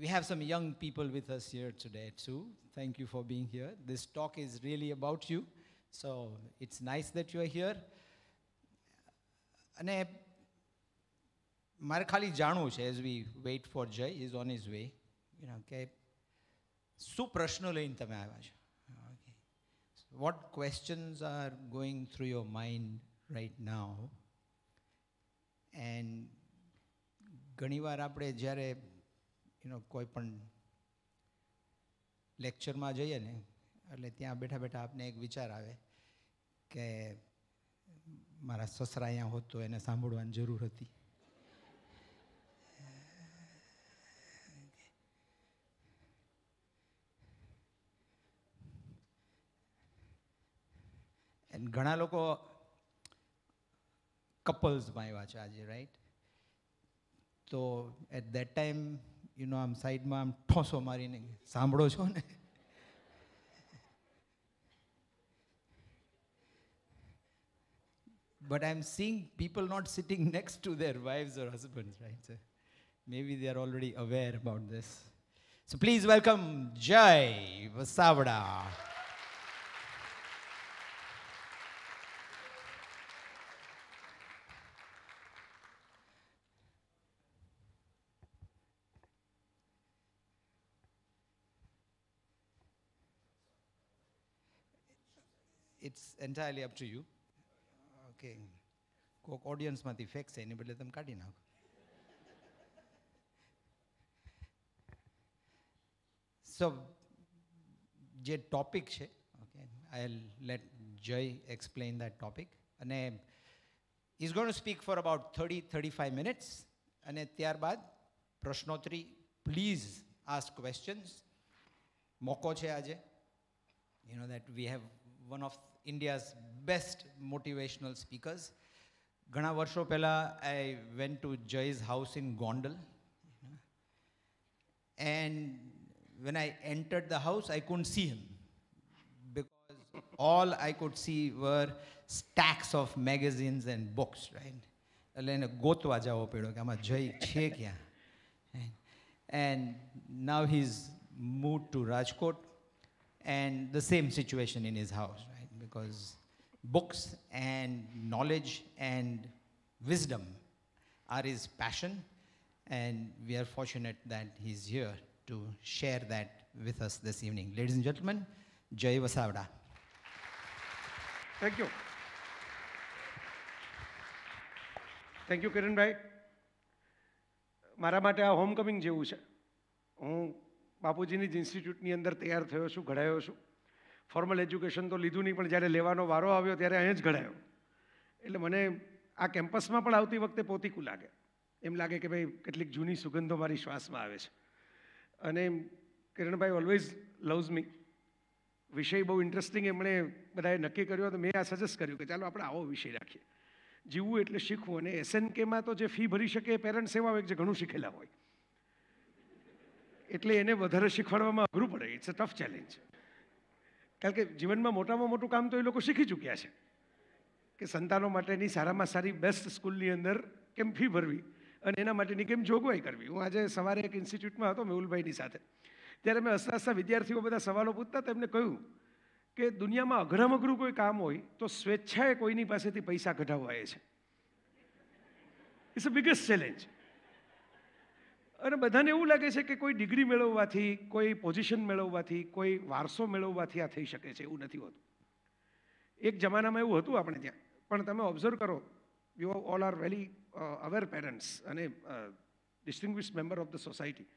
we have some young people with us here today too. Thank you for being here. This talk is really about you. So it's nice that you are here. અને મારે ખાલી જાણવું છે as we wait for Jai is on is way you know કે શું પ્રશ્નો લઈને તમે આવ્યા છો okay what questions are going through your mind right now and ઘણીવાર આપણે જ્યારે યુનો કોઈ પણ લેક્ચરમાં જઈએ ને એટલે ત્યાં બેઠા બેઠા આપને એક વિચાર આવે કે મારા સસરા અહીંયા હોત તો એને સાંભળવાની જરૂર હતી ઘણા લોકો કપલ્સમાં આવ્યા છે આજે રાઈટ તો એટ દેટ ટાઈમ એનો આમ સાઈડમાં આમ ઠોંસો મારીને સાંભળો છો ને But I'm seeing people not sitting next to their wives or husbands, right? So maybe they are already aware about this. So please welcome Jai Vasavada. It's entirely up to you okay કોક ઓડિયન્સમાંથી ફેંકશે એની બદલે તમે કાઢી નાખો so જે topic છે okay I let Jai explain that topic અને is gonna speak for about thirty thirty five minutes અને ત્યારબાદ પ્રશ્નોત્તરી પ્લીઝ આસ્ક ક્વેશ્ચન્સ મોકો છે આજે you know that we have one of India's best motivational speakers. Gana Varsho Pela, I went to Jay's house in Gondal. And when I entered the house, I couldn't see him. Because all I could see were stacks of magazines and books, right? And now he's moved to Rajkot and the same situation in his house because books and knowledge and wisdom are his passion and we are fortunate that he's here to share that with us this evening. Ladies and gentlemen, Jay Vasavada. Thank you. Thank you, Kiranbhai મારા માટે આ હોમકમિંગ જેવું છે હું બાપુજીની જ ઇન્સ્ટિટ્યૂટની અંદર તૈયાર થયો છું ઘડાયો છું ફોર્મલ એજ્યુકેશન તો લીધું નહીં પણ જ્યારે લેવાનો વારો આવ્યો ત્યારે અહીં જ ઘડાયો એટલે મને આ કેમ્પસમાં પણ આવતી વખતે પોતીકું લાગે એમ લાગે કે ભાઈ કેટલીક જૂની સુગંધો મારી શ્વાસમાં આવે છે અને કિરણભાઈ ઓલવેઝ લવ્સ મી વિષય બહુ ઇન્ટરેસ્ટિંગ એમણે બધાએ નક્કી કર્યો તો મેં આ સજેસ્ટ કર્યું કે ચાલો આપણે આવો વિષય રાખીએ જીવવું એટલે શીખવું અને એસએનકેમાં તો જે ફી ભરી શકે એ પેરેન્ટ્સ એવા હોય જે ઘણું શીખેલા હોય એટલે એને વધારે શીખવાડવામાં અઘરું પડે ઇટ્સ અ ટફ ચેલેન્જ કારણ કે જીવનમાં મોટામાં મોટું કામ તો એ લોકો શીખી ચૂક્યા છે કે સંતાનો માટેની સારામાં સારી બેસ્ટ સ્કૂલની અંદર કેમ ફી ભરવી અને એના માટેની કેમ જોગવાઈ કરવી હું આજે સવારે એક ઇન્સ્ટિટ્યૂટમાં હતો મેહુલભાઈની સાથે ત્યારે મેં હસતા હસતા વિદ્યાર્થીઓ બધા સવાલો પૂછતા તેમને કહ્યું કે દુનિયામાં અઘરામ અઘરું કોઈ કામ હોય તો સ્વેચ્છાએ કોઈની પાસેથી પૈસા કઢાવવા એ છે ઇટ્સ અ બિગેસ્ટ ચેલેન્જ અને બધાને એવું લાગે છે કે કોઈ ડિગ્રી મેળવવાથી કોઈ પોઝિશન મેળવવાથી કોઈ વારસો મેળવવાથી આ થઈ શકે છે એવું નથી હોતું એક જમાનામાં એવું હતું આપણે ત્યાં પણ તમે ઓબ્ઝર્વ કરો you all are welly aware parents અને distinguish member of the society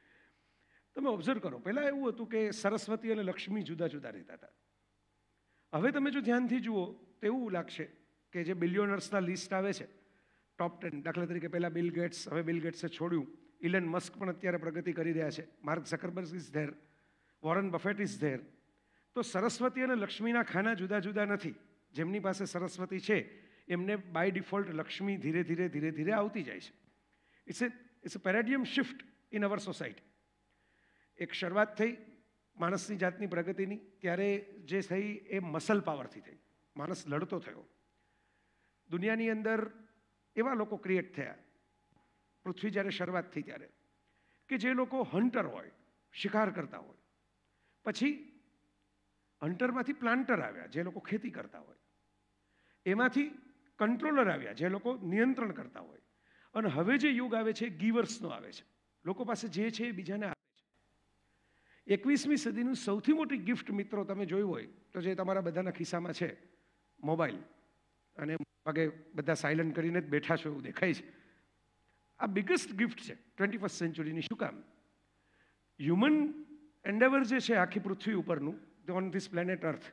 તમે ઓબ્ઝર્વ કરો પહેલાં એવું હતું કે સરસ્વતી અને લક્ષ્મી જુદા જુદા રહેતા હતા હવે તમે જો ધ્યાનથી જુઓ તો એવું લાગશે કે જે બિલિયોનર્સના લિસ્ટ આવે છે ટોપ ટેન દાખલા તરીકે પહેલાં બિલ ગેટ્સ હવે બિલ ગેટ્સે છોડ્યું ઇલન મસ્ક પણ અત્યારે પ્રગતિ કરી રહ્યા છે Mark Zuckerberg is there Warren Buffett is there તો સરસ્વતી અને લક્ષ્મીના ખાના જુદા જુદા નથી જેમની પાસે સરસ્વતી છે એમને બાય ડિફોલ્ટ લક્ષ્મી ધીરે ધીરે ધીરે ધીરે આવતી જાય છે it's a it's a paradigm shift in our society એક શરૂઆત થઈ માણસની જાતની પ્રગતિની ત્યારે જે થઈ એ મસલ પાવરથી થઈ માણસ લડતો થયો દુનિયાની અંદર એવા લોકો ક્રિએટ થયા પૃથ્વી જ્યારે શરૂઆત થઈ ત્યારે કે જે લોકો હન્ટર હોય શિકાર કરતા હોય પછી હન્ટરમાંથી પ્લાન્ટર આવ્યા જે લોકો ખેતી કરતા હોય એમાંથી કંટ્રોલર આવ્યા જે લોકો નિયંત્રણ કરતા હોય અને હવે જે યુગ આવે છે ગીવર્સનો આવે છે લોકો પાસે જે છે એ બીજાને આપે છે એકવીસમી સદીનું સૌથી મોટી ગિફ્ટ મિત્રો તમે જોયું હોય તો જે તમારા બધાના ખિસ્સામાં છે મોબાઈલ અને ભાગે બધા સાયલન્ટ કરીને જ બેઠા છો એવું દેખાય છે આ બિગેસ્ટ ગિફ્ટ છે ટ્વેન્ટી ફર્સ્ટ સેન્ચુરીની શું કામ હ્યુમન એન્ડેવર જે છે આખી પૃથ્વી ઉપરનું ઓન ધીસ પ્લેનેટ અર્થ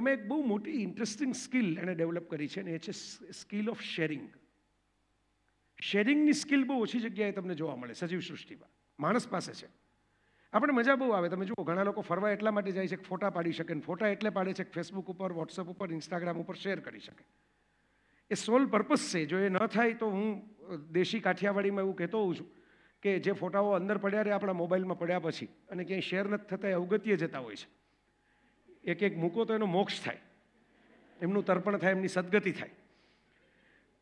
એમાં એક બહુ મોટી ઇન્ટરેસ્ટિંગ સ્કિલ એણે ડેવલપ કરી છે અને એ છે સ્કિલ ઓફ શેરિંગ શેરિંગની સ્કિલ બહુ ઓછી જગ્યાએ તમને જોવા મળે સજીવ સૃષ્ટિમાં માણસ પાસે છે આપણે મજા બહુ આવે તમે જુઓ ઘણા લોકો ફરવા એટલા માટે જાય છે કે ફોટા પાડી શકે ને ફોટા એટલે પાડે છે કે ફેસબુક ઉપર વોટ્સઅપ ઉપર ઇન્સ્ટાગ્રામ ઉપર શેર કરી શકે એ સોલ પર્પસ છે જો એ ન થાય તો હું દેશી કાઠિયાવાડીમાં એવું કહેતો હોઉં છું કે જે ફોટાઓ અંદર પડ્યા રહે આપણા મોબાઈલમાં પડ્યા પછી અને ક્યાંય શેર નથી થતા એ અવગત્ય જતા હોય છે એક એક મૂકો તો એનો મોક્ષ થાય એમનું તર્પણ થાય એમની સદગતિ થાય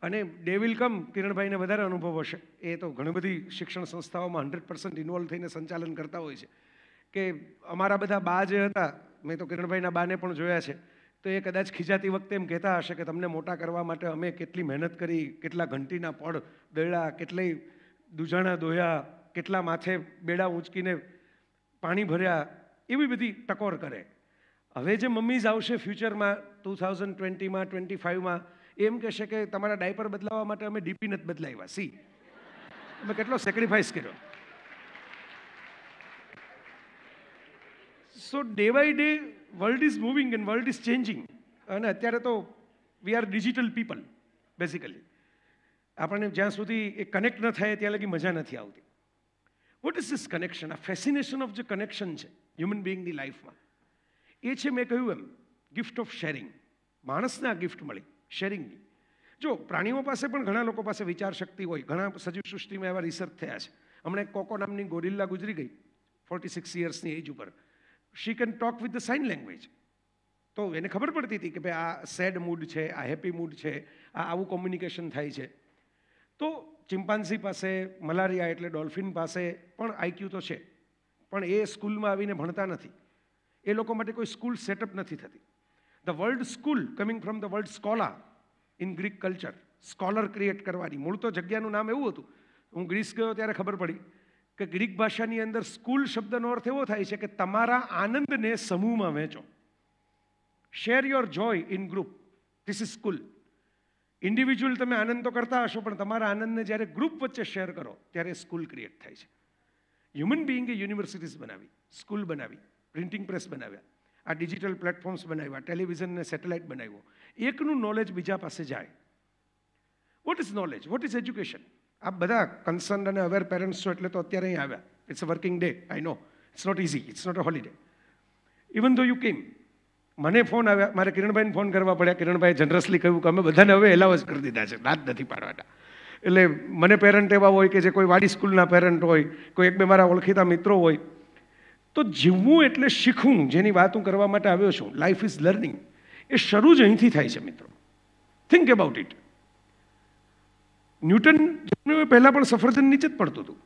અને ડે વિલકમ કિરણભાઈને વધારે અનુભવ હશે એ તો ઘણી બધી શિક્ષણ સંસ્થાઓમાં હંડ્રેડ પર્સન્ટ ઇન્વોલ્વ થઈને સંચાલન કરતા હોય છે કે અમારા બધા બા જે હતા મેં તો કિરણભાઈના બાને પણ જોયા છે તો એ કદાચ ખીજાતી વખતે એમ કહેતા હશે કે તમને મોટા કરવા માટે અમે કેટલી મહેનત કરી કેટલા ઘંટીના પડ દળ્યા કેટલી દુજાણા દોયા કેટલા માથે બેડા ઊંચકીને પાણી ભર્યા એવી બધી ટકોર કરે હવે જે મમ્મીઝ આવશે ફ્યુચરમાં ટુ થાઉઝન્ડ ટ્વેન્ટીમાં ટ્વેન્ટી ફાઇવમાં એમ કહેશે કે તમારા ડાયપર બદલાવવા માટે અમે ડીપી નથી બદલાવ્યા સી અમે કેટલો સેક્રિફાઈસ કર્યો so day by day world is moving and world is changing અને અત્યારે તો we are digital people basically આપણને જ્યાં સુધી એ કનેક્ટ ન થાય ત્યાં લગી મજા નથી આવતી વોટ ઇઝ ધીસ કનેક્શન આ ફેસિનેશન ઓફ જે કનેક્શન છે હ્યુમન બિંગની લાઈફમાં એ છે મેં કહ્યું એમ ગિફ્ટ ઓફ શેરિંગ માણસને આ ગિફ્ટ મળી શેરિંગની જો પ્રાણીઓ પાસે પણ ઘણા લોકો પાસે વિચાર શક્તિ હોય ઘણા સજીવ સૃષ્ટિમાં એવા રિસર્ચ થયા છે હમણાં કોકો નામની ગોરિલ્લા ગુજરી ગઈ ફોર્ટી સિક્સ યર્સની એજ ઉપર she can talk with the sign language તો એને ખબર પડતી હતી કે ભાઈ આ સેડ મૂડ છે આ હેપી મૂડ છે આ આવું કોમ્યુનિકેશન થાય છે તો ચિમ્પાન્સી પાસે મલારિયા એટલે ડોલ્ફિન પાસે પણ આઈક્યુ તો છે પણ એ સ્કૂલમાં આવીને ભણતા નથી એ લોકો માટે કોઈ સ્કૂલ સેટઅપ નથી થતી the world school coming from the world schola in Greek culture scholar create કરવાની મૂળ તો જગ્યાનું નામ એવું હતું હું ગ્રીસ ગયો ત્યારે ખબર પડી કે ગ્રીક ભાષાની અંદર સ્કૂલ શબ્દનો અર્થ એવો થાય છે કે તમારા આનંદને સમૂહમાં વહેંચો share your joy in group this is school individual તમે આનંદ તો કરતા હશો પણ તમારા આનંદને જ્યારે ગ્રુપ વચ્ચે શેર કરો ત્યારે સ્કૂલ ક્રિએટ થાય છે હ્યુમન બિઈંગે યુનિવર્સિટીઝ બનાવી સ્કૂલ બનાવી પ્રિન્ટિંગ પ્રેસ બનાવ્યા આ ડિજિટલ પ્લેટફોર્મ્સ બનાવ્યા ટેલિવિઝન ને સેટેલાઇટ બનાવ્યો એકનું નોલેજ બીજા પાસે જાય what is knowledge what is education આ બધા કન્સર્ન અને અવેર પેરેન્ટ્સ છો એટલે તો અત્યારે અહીં આવ્યા it's a working day I know it's not easy it's not a holiday even though you કેમ મને ફોન આવ્યા મારે કિરણભાઈને ફોન કરવા પડ્યા કિરણભાઈ જનરસલી કહ્યું કે અમે બધાને હવે એલાવ જ કરી દીધા છે દાંત નથી પાડવાના એટલે મને પેરેન્ટ એવા હોય કે જે કોઈ વાડી સ્કૂલના પેરેન્ટ હોય કોઈ એક બે મારા ઓળખીતા મિત્રો હોય તો જીવવું એટલે શીખવું જેની વાત હું કરવા માટે આવ્યો છું લાઈફ ઇઝ લર્નિંગ એ શરૂ જ અહીંથી થાય છે મિત્રો થિંક અબાઉટ ઇટ ન્યૂટન જન્મ્યો પહેલાં પણ સફરજન નીચે જ પડતું હતું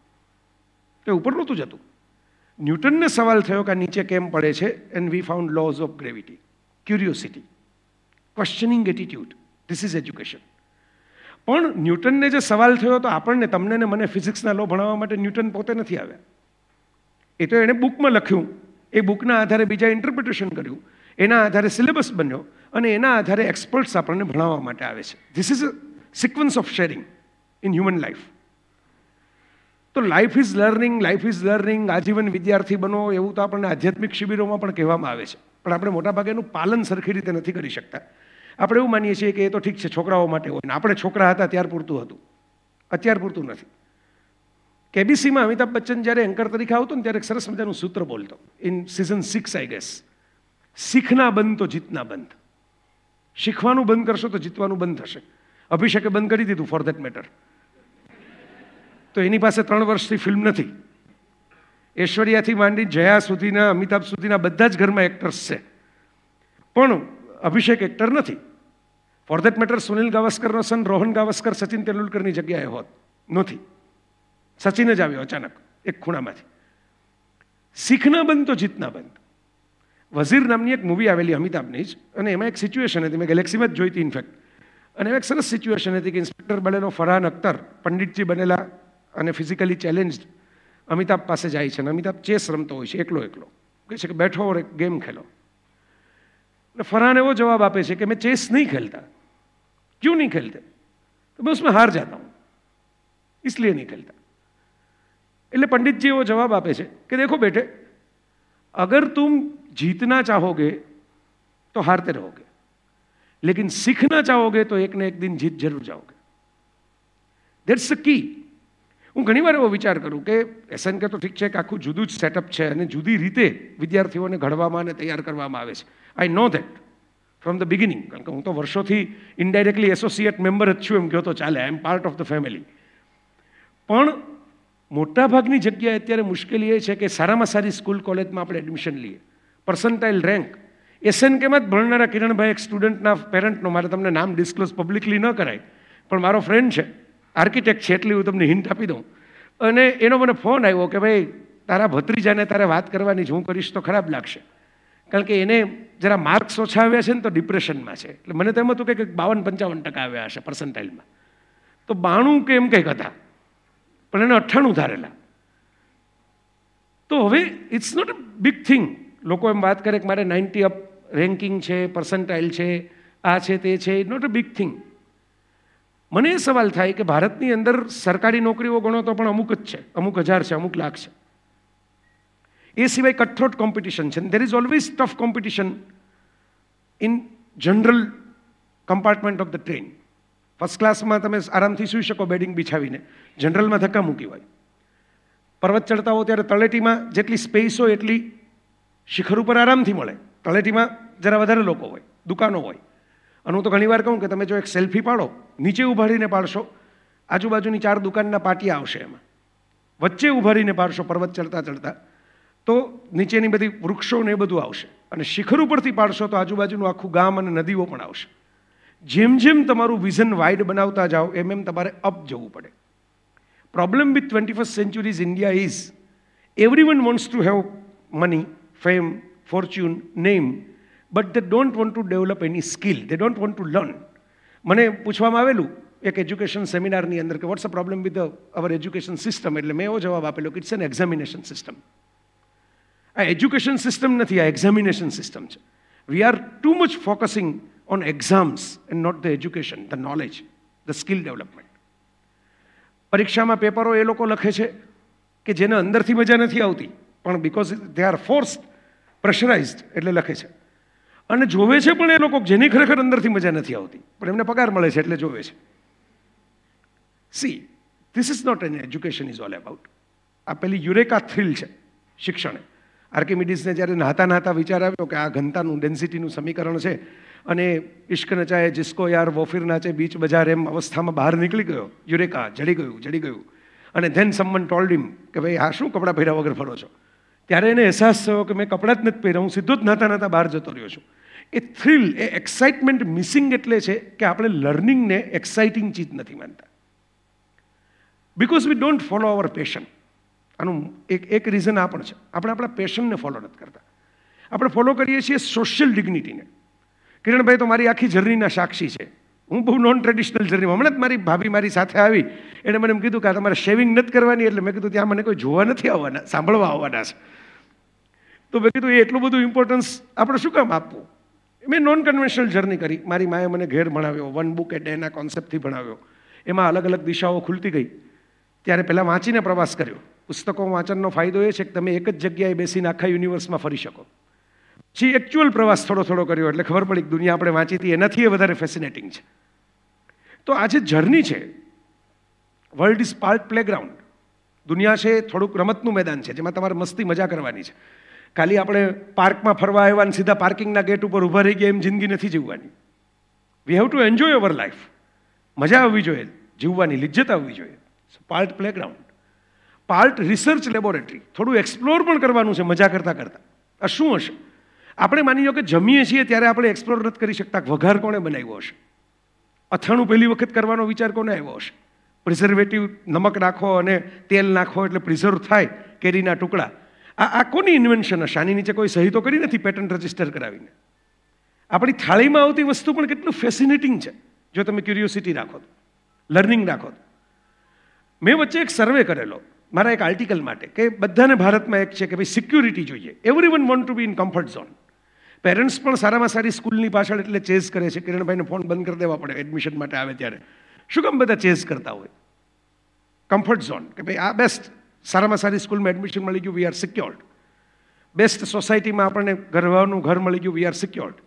તે ઉપર નહોતું જતું ન્યૂટનને સવાલ થયો કે નીચે કેમ પડે છે and we found laws of gravity curiosity questioning attitude this is education પણ ન્યૂટનને જે સવાલ થયો તો આપણને તમને ને મને ફિઝિક્સના લો ભણાવવા માટે ન્યૂટન પોતે નથી આવ્યા એ તો એણે બુકમાં લખ્યું એ બુકના આધારે બીજા ઇન્ટરપ્રિટેશન કર્યું એના આધારે સિલેબસ બન્યો અને એના આધારે એક્સપર્ટ્સ આપણને ભણાવવા માટે આવે છે this is a sequence of sharing in human life તો life is learning life is learning આજીવન વિદ્યાર્થી બનો એવું તો આપણને આધ્યાત્મિક શિબિરોમાં પણ કહેવામાં આવે છે પણ આપણે મોટાભાગે એનું પાલન સરખી રીતે નથી કરી શકતા આપણે એવું માનીએ છીએ કે એ તો ઠીક છે છોકરાઓ માટે હોય ને આપણે છોકરા હતા ત્યાર પૂરતું હતું અત્યાર પૂરતું નથી કેબીસીમાં અમિતાભ બચ્ચન જ્યારે એન્કર તરીકે આવતો ને ત્યારે એક સરસ મજાનું સૂત્ર બોલતો in season six I guess શીખના બંધ તો જીતના બંધ શીખવાનું બંધ કરશો તો જીતવાનું બંધ થશે અભિષેકે બંધ કરી દીધું ફોર ધેટ મેટર તો એની પાસે ત્રણ વર્ષથી ફિલ્મ નથી ઐશ્વર્યાથી માંડી જયા સુધીના અમિતાભ સુધીના બધા જ ઘરમાં એક્ટર્સ છે પણ અભિષેક એક્ટર નથી ફોર દેટ મેટર સુનિલ ગાવસ્કરનો સન રોહન ગાવસ્કર સચિન તેંડુલકરની જગ્યાએ હોત નથી સચિન જ આવ્યો અચાનક એક ખૂણામાંથી શીખના બંધ તો જીતના બંધ વઝીર નામની એક મૂવી આવેલી અમિતાભની જ અને એમાં એક સિચ્યુએશન હતી મેં ગેલેક્સીમાં જ જોઈતી ઇનફેક્ટ અને એમાં એક સરસ સિચ્યુએશન હતી કે ઇન્સ્પેક્ટર બનેલો ફરહાન અખ્તર પંડિતજી બનેલા અને ફિઝિકલી ચેલેન્જડ અમિતાભ પાસે જાય છે અને અમિતાભ ચેસ રમતો હોય છે એકલો એકલો કહે છે કે બેઠો ઓર એક ગેમ ખેલો એટલે ફરહાન એવો જવાબ આપે છે કે मैं ચેસ नहीं खेलता क्यों नहीं खेलते तो मैं उसमें हार जाता हूं इसलिए नहीं खेलता એટલે પંડિતજી એવો જવાબ આપે છે કે દેખો બેટે અગર તુમ જીતના ચાહોગે તો હારતે રહોગે लेकिन सीखना चाहोगे तो एक ना एक दिन जीत जरूर जाओगे दैट्स द की હું ઘણીવાર એવો વિચાર કરું કે કે તો ઠીક છે કે આખું જુદું જ સેટઅપ છે અને જુદી રીતે વિદ્યાર્થીઓને ઘડવામાં અને તૈયાર કરવામાં આવે છે I know that from the beginning કારણ કે હું તો વર્ષોથી ઇન્ડાયરેક્ટલી એસોસિએટ મેમ્બર જ છું એમ કહો તો ચાલે I am part of the family પણ મોટાભાગની જગ્યાએ અત્યારે મુશ્કેલી એ છે કે સારામાં સારી સ્કૂલ કોલેજમાં આપણે એડમિશન લઈએ પર્સન્ટાઇલ રેન્ક એસએન કેમ જ ભણનારા કિરણભાઈ એક સ્ટુડન્ટના પેરેન્ટનો મારે તમને નામ ડિસ્ક્લોઝ પબ્લિકલી ન કરાય પણ મારો ફ્રેન્ડ છે આર્કિટેક્ટ છે એટલી હું તમને હિન્ટ આપી દઉં અને એનો મને ફોન આવ્યો કે ભાઈ તારા ભત્રીજાને તારે વાત કરવાની જ હું કરીશ તો ખરાબ લાગશે કારણ કે એને જરા માર્ક્સ ઓછા આવ્યા છે ને તો ડિપ્રેશનમાં છે એટલે મને તો એમ હતું કે બાવન પંચાવન ટકા આવ્યા હશે પર્સન્ટાઇલમાં તો બાણું કે એમ કંઈક હતા પણ એને અઠ્ઠાણું ધારેલા તો હવે it's not a big thing લોકો એમ વાત કરે કે મારે નાઇન્ટી અપ રેન્કિંગ છે પર્સન્ટાઇલ છે આ છે તે છે it not a big thing મને એ સવાલ થાય કે ભારતની અંદર સરકારી નોકરીઓ ગણો તો પણ અમુક જ છે અમુક હજાર છે અમુક લાખ છે એ સિવાય કટથ્રોટ કોમ્પિટિશન છે there is always tough competition in general compartment of the train first ક્લાસમાં તમે આરામથી સૂઈ શકો બેડિંગ બિછાવીને જનરલમાં ધક્કા મૂકી હોય પર્વત ચડતા હો ત્યારે તળેટીમાં જેટલી સ્પેસ હોય એટલી શિખર ઉપર આરામથી મળે તળેટીમાં જરા વધારે લોકો હોય દુકાનો હોય અને હું તો ઘણીવાર કહું કે તમે જો એક સેલ્ફી પાડો નીચે ઉભારીને પાડશો આજુબાજુની ચાર દુકાનના પાટિયા આવશે એમાં વચ્ચે ઉભારીને પાડશો પર્વત ચડતા ચડતા તો નીચેની બધી વૃક્ષો ને એ બધું આવશે અને શિખર ઉપરથી પાડશો તો આજુબાજુનું આખું ગામ અને નદીઓ પણ આવશે જેમ જેમ તમારું વિઝન વાઇડ બનાવતા જાઓ એમ એમ તમારે અપ જવું પડે problem with twenty first centuries India is every one wants to have money fame fortune name but they don't want to develop any skill they don't want to learn મને પૂછવામાં આવેલું એક education સેમિનારની અંદર કે what's a problem with our education system એટલે મેં એવો જવાબ આપેલો કે ઇટ્સ એન એક્ઝામિનેશન સિસ્ટમ આ એજ્યુકેશન સિસ્ટમ નથી આ એક્ઝામિનેશન સિસ્ટમ છે we are too much focusing on exams and not the education the knowledge the skill development પરીક્ષામાં પેપરો એ લોકો લખે છે કે જેને અંદરથી મજા નથી આવતી પણ because they are force pressurised એટલે લખે છે અને જોવે છે પણ એ લોકો જેની ખરેખર અંદરથી મજા નથી આવતી પણ એમને પગાર મળે છે એટલે જોવે છે see this is not an education is all about આ પેલી યુરેકા થ્રિલ છે શિક્ષણે આર્કિમિડીસને જ્યારે નહાતા નહાતા વિચાર આવ્યો કે આ ઘનતાનું ડેન્સિટીનું સમીકરણ છે અને ઇશ્ક નચાએ જિસ્કો યાર વોફિર નાચે બીચ બજાર એમ અવસ્થામાં બહાર નીકળી ગયો યુરેકા જડી ગયું જડી ગયું અને ધેન સમવન ટોલ્ડ હિમ કે ભાઈ આ શું કપડાં પહેર્યા વગર ફરો છો ત્યારે એને અહેસાસ થયો કે મેં કપડાં જ નથી પહેર્યા હું સીધો જ નાતા નાતા બહાર જતો રહ્યો છું એ થ્રિલ એ એક્સાઇટમેન્ટ મિસિંગ એટલે છે કે આપણે લર્નિંગને એક્સાઇટિંગ ચીજ નથી માનતા because we don't follow our passion આનું એક એક રીઝન આ પણ છે આપણે આપણા પેશનને ફોલો નથી કરતા આપણે ફોલો કરીએ છીએ સોશિયલ ડિગ્નિટીને કિરણભાઈ તો મારી આખી જર્નીના સાક્ષી છે હું બહુ નોન ટ્રેડિશનલ જર્નીમાં હમણાં જ મારી ભાભી મારી સાથે આવી એણે મને એમ કીધું કે આ તમારે શેવિંગ નથી કરવાની એટલે મેં કીધું ત્યાં મને કોઈ જોવા નથી આવવાના સાંભળવા આવવાના છે તો મેં કીધું એ એટલું બધું ઇમ્પોર્ટન્સ આપણે શું કામ આપવું મેં નોન કન્વેન્શનલ જર્ની કરી મારી માએ મને ઘેર ભણાવ્યો વન બુક એ ડેના કોન્સેપ્ટથી ભણાવ્યો એમાં અલગ અલગ દિશાઓ ખુલતી ગઈ ત્યારે પહેલાં વાંચીને પ્રવાસ કર્યો પુસ્તકો વાંચનનો ફાયદો એ છે કે તમે એક જ જગ્યાએ બેસીને આખા યુનિવર્સમાં ફરી શકો જે એકચ્યુઅલ પ્રવાસ થોડો થોડો કર્યો એટલે ખબર પડી કે દુનિયા આપણે વાંચી હતી એનાથી એ વધારે ફેસિનેટિંગ છે તો આ જે જર્ની છે વર્લ્ડ ઇઝ પાર્ટ પ્લેગ્રાઉન્ડ દુનિયા છે થોડુંક રમતનું મેદાન છે જેમાં તમારે મસ્તી મજા કરવાની છે ખાલી આપણે પાર્કમાં ફરવા આવ્યા અને સીધા પાર્કિંગના ગેટ ઉપર ઊભા રહી ગયા એમ જિંદગી નથી જીવવાની we have to enjoy our life મજા આવવી જોઈએ જીવવાની લિજ્જત આવવી જોઈએ part playground part research laboratory થોડું એક્સપ્લોર પણ કરવાનું છે મજા કરતાં કરતાં આ શું હશે આપણે માની લો કે જમીએ છીએ ત્યારે આપણે એક્સપ્લોર નથી કરી શકતા વઘાર કોણે બનાવ્યો હશે અથાણું પહેલી વખત કરવાનો વિચાર કોને આવ્યો હશે પ્રિઝર્વેટિવ નમક નાખો અને તેલ નાખો એટલે પ્રિઝર્વ થાય કેરીના ટુકડા આ આ કોની ઇન્વેન્શન હશે આની નીચે કોઈ સહી તો કરી નથી પેટન્ટ રજિસ્ટર કરાવીને આપણી થાળીમાં આવતી વસ્તુ પણ કેટલું ફેસિનેટિંગ છે જો તમે ક્યુરિયોસિટી રાખો તો લર્નિંગ રાખો તો મેં વચ્ચે એક સર્વે કરેલો મારા એક આર્ટિકલ માટે કે બધાને ભારતમાં એક છે કે ભાઈ સિક્યુરિટી જોઈએ every one want to be in comfort zone parents પણ સારામાં સારી સ્કૂલની પાછળ એટલે ચેઝ કરે છે કિરણભાઈને ફોન બંધ કરી દેવા પડે એડમિશન માટે આવે ત્યારે શું કામ બધા ચેઝ કરતા હોય કમ્ફર્ટ ઝોન કે ભાઈ આ બેસ્ટ સારામાં સારી સ્કૂલમાં એડમિશન મળી ગયું વી આર સિક્યોર્ડ બેસ્ટ સોસાયટીમાં આપણને ઘરવાનું ઘર મળી ગયું વી આર સિક્યોર્ડ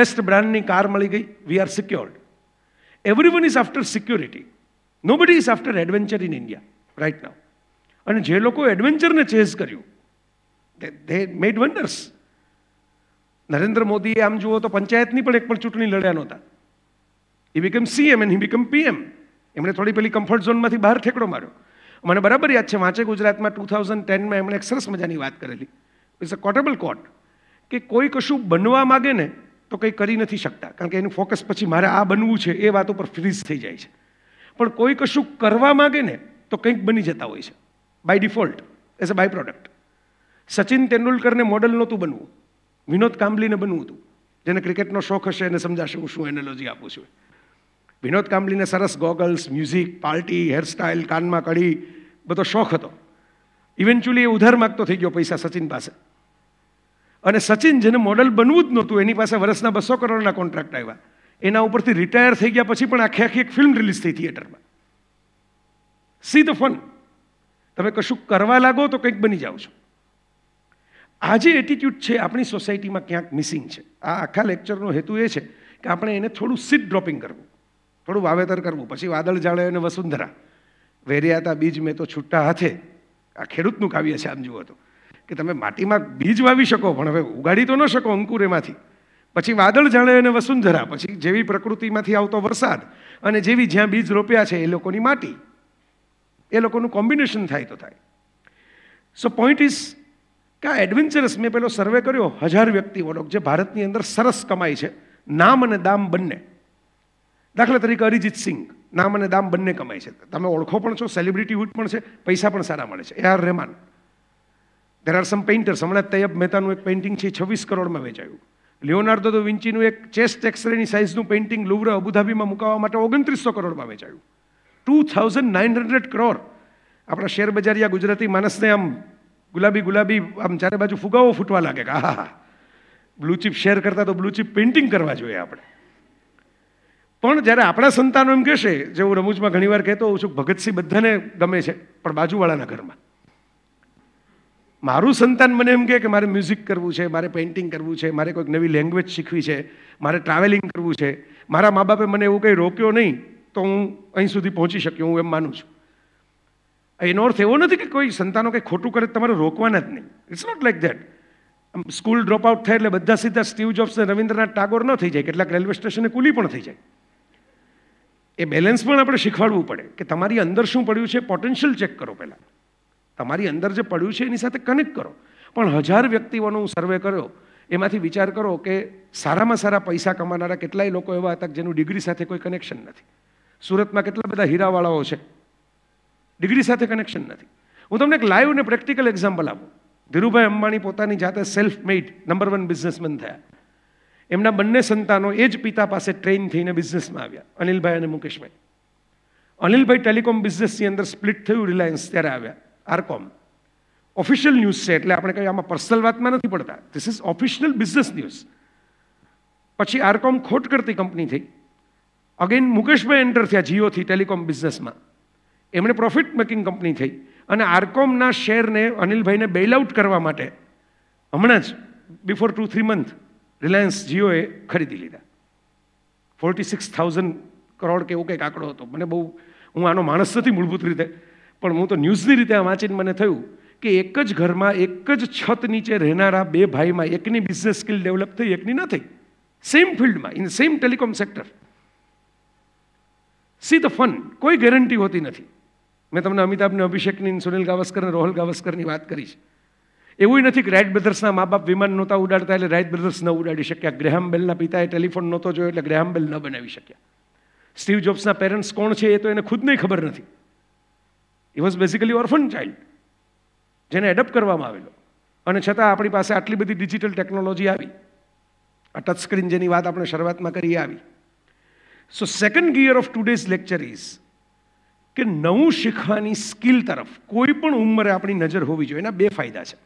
બેસ્ટ બ્રાન્ડની કાર મળી ગઈ we are secured everyone is after security nobody is after adventure in India right now અને જે લોકો એડવેન્ચરને ચેઝ કર્યું દે મેડ વન્ડર્સ નરેન્દ્ર મોદીએ આમ જુઓ તો પંચાયતની પણ એક પણ ચૂંટણી લડ્યા નહોતા ઈ become CM and he become PM એમણે થોડી પેલી કમ્ફર્ટ ઝોનમાંથી બહાર ઠેકડો માર્યો મને બરાબર યાદ છે વાંચે ગુજરાતમાં ટુ થાઉઝન્ડ ટેનમાં એમણે એક સરસ મજાની વાત કરેલી ઇઝ અ કોટેબલ કોટ કે કોઈ કશું બનવા માગે ને તો કંઈ કરી નથી શકતા કારણ કે એનું ફોકસ પછી મારે આ બનવું છે એ વાત ઉપર ફ્રીઝ થઈ જાય છે પણ કોઈ કશું કરવા માગે ને તો કંઈક બની જતા હોય છે by default as a by product Sachin તેંડુલકરને મોડલ નહોતું બનવું વિનોદ કાંબલીને બનવું હતું જેને ક્રિકેટનો શોખ હશે એને સમજાશે હું શું એનોલોજી આપું છું વિનોદ કાંબલીને સરસ ગોગલ્સ મ્યુઝિક પાર્ટી હેરસ્ટાઇલ કાનમાં કડી બધો શોખ હતો ઇવેન્ચ્યુઅલી એ ઉધાર માગતો થઈ ગયો પૈસા સચિન પાસે અને સચિન જેને મોડલ બનવું જ નહોતું એની પાસે વર્ષના બસો કરોડના કોન્ટ્રાક્ટ આવ્યા એના ઉપરથી રિટાયર થઈ ગયા પછી પણ આખી આખી એક ફિલ્મ રિલીઝ થઈ થિયેટરમાં સી ધ ફન તમે કશું કરવા લાગો તો કંઈક બની જાઓ છો આજે જે એટીટ્યૂડ છે આપણી સોસાયટીમાં ક્યાંક મિસિંગ છે આ આખા લેક્ચરનો હેતુ એ છે કે આપણે એને થોડું સીડ ડ્રોપિંગ કરવું થોડું વાવેતર કરવું પછી વાદળ જાળે અને વસુંધરા વેર્યાતા બીજ મેં તો છૂટા હાથે આ ખેડૂતનું કાવ્ય છે આમ જુઓ તો કે તમે માટીમાં બીજ વાવી શકો પણ હવે ઉગાડી તો ન શકો અંકુર એમાંથી પછી વાદળ જાણે અને વસુંધરા પછી જેવી પ્રકૃતિમાંથી આવતો વરસાદ અને જેવી જ્યાં બીજ રોપ્યા છે એ લોકોની માટી એ લોકોનું કોમ્બિનેશન થાય તો થાય સો પોઈન્ટ ઇઝ કે આ એડવેન્ચરસ મેં પેલો સર્વે કર્યો હજાર વ્યક્તિઓનો જે ભારતની અંદર સરસ કમાય છે નામ અને દામ બંને દાખલા તરીકે અરિજીત સિંઘ નામ અને દામ બંને કમાય છે તમે ઓળખો પણ છો સેલિબ્રિટી હુડ પણ છે પૈસા પણ સારા મળે છે A R Rahman there are some painters હમણાં તૈયબ મહેતાનું એક પેઇન્ટિંગ છે છવ્વીસ કરોડમાં વેચાયું લિયોનાર્ડો દો વિન્ચીનું એક ચેસ્ટ એક્સરેની સાઇઝનું પેઇન્ટિંગ લુવર અબુધાબીમાં મુકાવવા માટે ઓગણત્રીસો કરોડમાં વેચાયું two thousand nine hundred crore આપણા શેર બજારિયા ગુજરાતી માણસને આમ ગુલાબી ગુલાબી આમ ચારે બાજુ ફુગાવો ફૂટવા લાગે કે હા હા બ્લુચીપ શેર કરતાં તો બ્લુચીપ પેઇન્ટિંગ કરવા જોઈએ આપણે પણ જ્યારે આપણા સંતાનો એમ કહેશે જે હું રમૂજમાં ઘણીવાર કહેતો હોઉં છું ભગતસિંહ બધાને ગમે છે પણ બાજુવાળાના ઘરમાં મારું સંતાન મને એમ કહે કે મારે મ્યુઝિક કરવું છે મારે પેઇન્ટિંગ કરવું છે મારે કોઈક નવી લેંગ્વેજ શીખવી છે મારે ટ્રાવેલિંગ કરવું છે મારા મા બાપે મને એવું કંઈ રોક્યો નહીં તો હું અહીં સુધી પહોંચી શક્યો હું એમ માનું છું એનો અર્થ એવો નથી કે કોઈ સંતાનો કંઈ ખોટું કરે તમારે રોકવાના જ નહીં it's not like that school drop out થાય એટલે બધા સીધા સ્ટીવ જોબ્સ ને રવિન્દ્રનાથ ટાગોર ન થઈ જાય કેટલાક રેલવે સ્ટેશને કુલી પણ થઈ જાય એ બેલેન્સ પણ આપણે શીખવાડવું પડે કે તમારી અંદર શું પડ્યું છે પોટેન્શિયલ ચેક કરો પહેલાં તમારી અંદર જે પડ્યું છે એની સાથે કનેક્ટ કરો પણ હજાર વ્યક્તિઓનો હું સર્વે કર્યો એમાંથી વિચાર કરો કે સારામાં સારા પૈસા કમાનારા કેટલાય લોકો એવા હતા જેનું ડિગ્રી સાથે કોઈ કનેક્શન નથી સુરતમાં કેટલા બધા હીરાવાળાઓ છે ડિગ્રી સાથે કનેક્શન નથી હું તમને એક લાઈવ અને પ્રેક્ટિકલ એક્ઝામ્પલ આપું ધીરુભાઈ અંબાણી પોતાની જાતે self made number one businessman થયા એમના બંને સંતાનો એ જ પિતા પાસે ટ્રેન થઈને બિઝનેસમાં આવ્યા અનિલભાઈ અને મુકેશભાઈ અનિલભાઈ ટેલિકોમ બિઝનેસની અંદર સ્પ્લિટ થયું રિલાયન્સ ત્યારે આવ્યા આરકોમ ઓફિશિયલ ન્યૂઝ છે એટલે આપણે કંઈ આમાં પર્સનલ વાતમાં નથી પડતા this is official business news પછી આરકોમ ખોટ કરતી કંપની થઈ અગેન મુકેશભાઈ એન્ટર થયા જીઓથી ટેલિકોમ બિઝનેસમાં એમણે પ્રોફિટ મેકિંગ કંપની થઈ અને આરકોમના શેરને અનિલભાઈને બેલઆઉટ કરવા માટે હમણાં જ before two three month Reliance જીઓએ ખરીદી લીધા ફોર્ટી સિક્સ થાઉઝન્ડ કરોડ કે એવો કંઈક આંકડો હતો મને બહુ હું આનો માણસ નથી મૂળભૂત રીતે પણ હું તો ન્યૂઝની રીતે આ વાંચીને મને થયું કે એક જ ઘરમાં એક જ છત નીચે રહેનારા બે ભાઈમાં એકની બિઝનેસ સ્કિલ ડેવલપ થઈ એકની ન થઈ સેમ ફિલ્ડમાં in same telecom sector see the fun કોઈ ગેરંટી હોતી નથી મેં તમને અમિતાભને અભિષેકની સુનિલ ગાવસ્કર અને રોહલ ગાવસ્કરની વાત કરી છે એવું નથી કે રાઇટ બ્રધર્સના મા બાપ વિમાન નહોતા ઉડાડતા એટલે રાઇટ બ્રધર્સ ન ઉડાડી શક્યા ગ્રેહામ બેલના પિતાએ ટેલિફોન નહોતો જોયો એટલે ગ્રેહામ બેલ ન બનાવી શક્યા સ્ટીવ જોબ્સના પેરેન્ટ્સ કોણ છે એ તો એને ખુદને ખબર નથી he was basically orphan child જેને એડપ્ટ કરવામાં આવેલો અને છતાં આપણી પાસે આટલી બધી ડિજિટલ ટેકનોલોજી આવી આ ટચ સ્ક્રીન જેની વાત આપણે શરૂઆતમાં કરી આવી so second gear of today's lecture is કે નવું શીખવાની સ્કિલ તરફ કોઈ પણ ઉંમરે આપણી નજર હોવી જોઈએ એના બે ફાયદા છે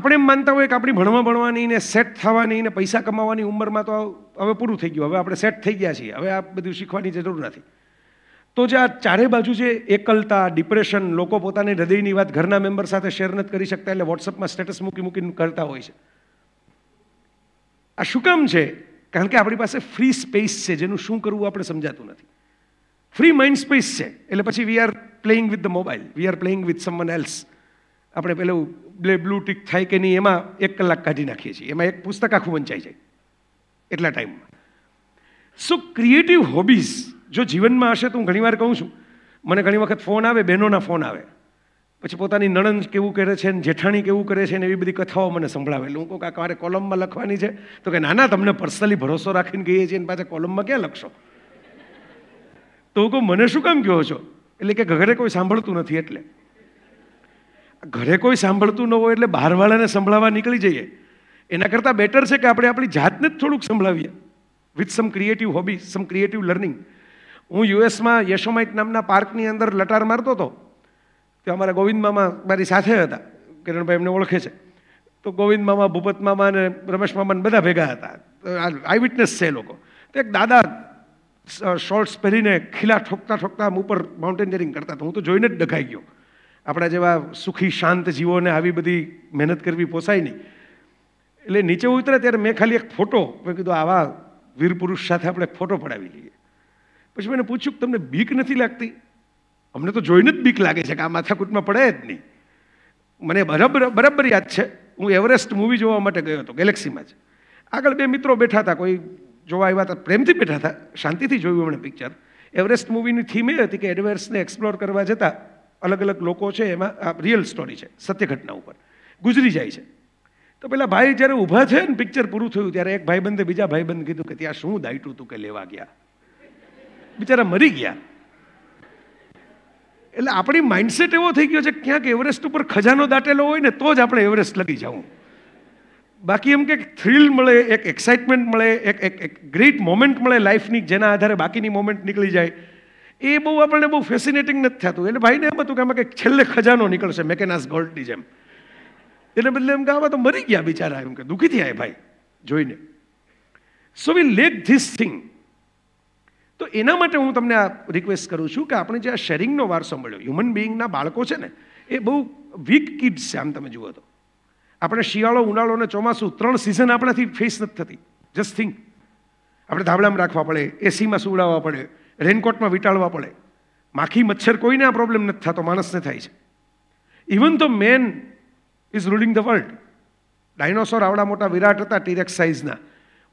આપણે એમ માનતા હોય કે આપણી ભણવા ભણવાની ને સેટ થવાની ને પૈસા કમાવાની ઉંમરમાં તો હવે પૂરું થઈ ગયું હવે આપણે સેટ થઈ ગયા છીએ હવે આ બધું શીખવાની જરૂર નથી તો જે આ ચારે બાજુ જે એકલતા ડિપ્રેશન લોકો પોતાની હૃદયની વાત ઘરના મેમ્બર સાથે શેર નથી કરી શકતા એટલે વોટ્સઅપમાં સ્ટેટસ મૂકી મૂકીને કરતા હોય છે આ શું કામ છે કારણ કે આપણી પાસે ફ્રી સ્પેસ છે જેનું શું કરવું આપણે સમજાતું નથી ફ્રી માઇન્ડ સ્પેસ છે એટલે પછી we are playing with the mobile we are playing with someone else આપણે પેલું બ્લે બ્લુ ટીક થાય કે નહીં એમાં એક કલાક કાઢી નાખીએ છીએ એમાં એક પુસ્તક આખું વંચાઈ જાય એટલા ટાઈમમાં સો ક્રિએટિવ હોબીઝ જો જીવનમાં હશે તો હું ઘણીવાર કહું છું મને ઘણી વખત ફોન આવે બહેનોના ફોન આવે પછી પોતાની નણંદ કેવું કરે છે ને જેઠાણી કેવું કરે છે ને એવી બધી કથાઓ મને સંભળાવે એટલે હું કહું કાંક મારે કોલમમાં લખવાની છે તો કે નાના તમને પર્સનલી ભરોસો રાખીને ગઈએ છીએ અને પાછા કોલમમાં ક્યાં લખશો તો હું કહું મને શું કામ કહો છો એટલે કે ઘરે કોઈ સાંભળતું નથી એટલે ઘરે કોઈ સાંભળતું ન હોય એટલે બહારવાળાને સંભળાવવા નીકળી જઈએ એના કરતાં બેટર છે કે આપણે આપણી જાતને જ થોડુંક સંભળાવીએ with some creative hobby some creative learning હું યુએસમાં યશોમાઇટ નામના પાર્કની અંદર લટાર મારતો હતો તો અમારા ગોવિંદ મામા મારી સાથે હતા કિરણભાઈ એમને ઓળખે છે તો ગોવિંદ મામા ભૂપત મામા અને રમેશ મામાને બધા ભેગા હતા આઈ વિટનેસ છે એ લોકો તો એક દાદા શોર્ટ્સ પહેરીને ખીલા ઠોકતા ઠોકતા આમ ઉપર માઉન્ટેનિયરિંગ કરતા તો હું તો જોઈને જ ડઘાઈ ગયો આપણા જેવા સુખી શાંત જીવોને આવી બધી મહેનત કરવી પોસાય નહીં એટલે નીચે ઉતરે ત્યારે મેં ખાલી એક ફોટો મેં કીધું આવા વીર પુરુષ સાથે આપણે ફોટો પડાવી લઈએ પછી મેં પૂછ્યું તમને બીક નથી લાગતી અમને તો જોઈને જ બીક લાગે છે કે આ માથાકૂટમાં પડે જ નહીં મને બરાબર બરાબર યાદ છે હું એવરેસ્ટ મૂવી જોવા માટે ગયો હતો ગેલેક્સીમાં જ આગળ બે મિત્રો બેઠા હતા કોઈ જોવા આવ્યા હતા પ્રેમથી બેઠા હતા શાંતિથી જોયું એમણે પિક્ચર એવરેસ્ટ મૂવીની થીમ એ હતી કે એડવેર્સને એક્સપ્લોર કરવા જતાં અલગ અલગ લોકો છે એમાં આ રિયલ સ્ટોરી છે સત્ય ઘટના ઉપર ગુજરી જાય છે તો પેલા ભાઈ જ્યારે ઊભા છે ને પિક્ચર પૂરું થયું ત્યારે એક ભાઈબંધે બીજા ભાઈબંધ કીધું કે ત્યાં શું દાયટું હતું કે લેવા ગયા બિચારા મરી ગયા એટલે આપણી માઇન્ડસેટ એવો થઈ ગયો છે ક્યાંક એવરેસ્ટ ઉપર ખજાનો દાટેલો હોય ને તો જ આપણે એવરેસ્ટ લગી જવું બાકી એમ કે થ્રિલ મળે એક એક્સાઇટમેન્ટ મળે એક એક ગ્રેટ મોમેન્ટ મળે લાઈફની જેના આધારે બાકીની મોમેન્ટ નીકળી જાય એ બહુ આપણને બહુ ફેસિનેટિંગ નથી થતું એટલે ભાઈને એમ હતું કે આમાં કંઈક છેલ્લે ખજાનો નીકળશે મેકેનાસ ગોલ્ડની જેમ એટલે બદલે એમ કે આવા તો મરી ગયા બિચારા એમ કે દુઃખી થયા ભાઈ જોઈને so we let this thing તો એના માટે હું તમને આ રિક્વેસ્ટ કરું છું કે આપણે જે આ શેરિંગનો વારસો મળ્યો હ્યુમન બિઈંગના બાળકો છે ને એ બહુ વીક કિડ્સ છે આમ તમે જુઓ તો આપણે શિયાળો ઉનાળો અને ચોમાસું ત્રણ સિઝન આપણાથી ફેસ નથી થતી જસ્ટ થિંક આપણે ધાબળામાં રાખવા પડે એસીમાં સુવડાવવા પડે રેનકોટમાં વીંટાળવા પડે માખી મચ્છર કોઈને આ પ્રોબ્લેમ નથી થતો માણસને થાય છે ઇવન તો man is ruling the world dinosaur આવડા મોટા વિરાટ હતા ટીરેક્સ સાઇઝના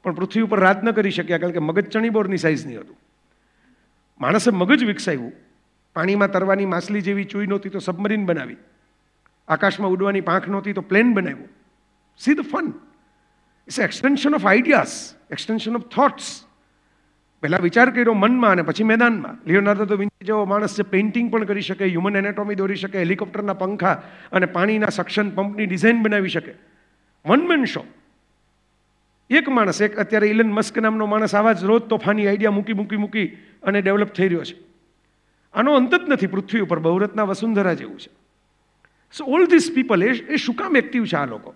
પણ પૃથ્વી ઉપર રાજ ન કરી શક્યા કારણ કે મગજ ચણીબોરની સાઇઝની હતું માણસે મગજ વિકસાવ્યું પાણીમાં તરવાની માછલી જેવી ચૂઈ નહોતી તો સબમરીન બનાવી આકાશમાં ઉડવાની પાંખ નહોતી તો પ્લેન બનાવ્યું see the fun it's extension of ideas extension of thoughts પહેલાં વિચાર કર્યો મનમાં અને પછી મેદાનમાં લિયોનાર્ડો તો વિન્સી જેવો માણસ જે પેઇન્ટિંગ પણ કરી શકે હ્યુમન એનેટોમી દોરી શકે હેલિકોપ્ટરના પંખા અને પાણીના સક્શન પંપની ડિઝાઇન બનાવી શકે વન મેન શો એક માણસ એક અત્યારે ઇલન મસ્ક નામનો માણસ આવા જ રોજ તોફાની આઈડિયા મૂકી મૂકી મૂકી અને ડેવલપ થઈ રહ્યો છે આનો અંત જ નથી પૃથ્વી ઉપર બહુરત્ના વસુંધરા જેવું છે સો ઓલ ધીસ પીપલ એ એ શું કામ એક્ટિવ છે આ લોકો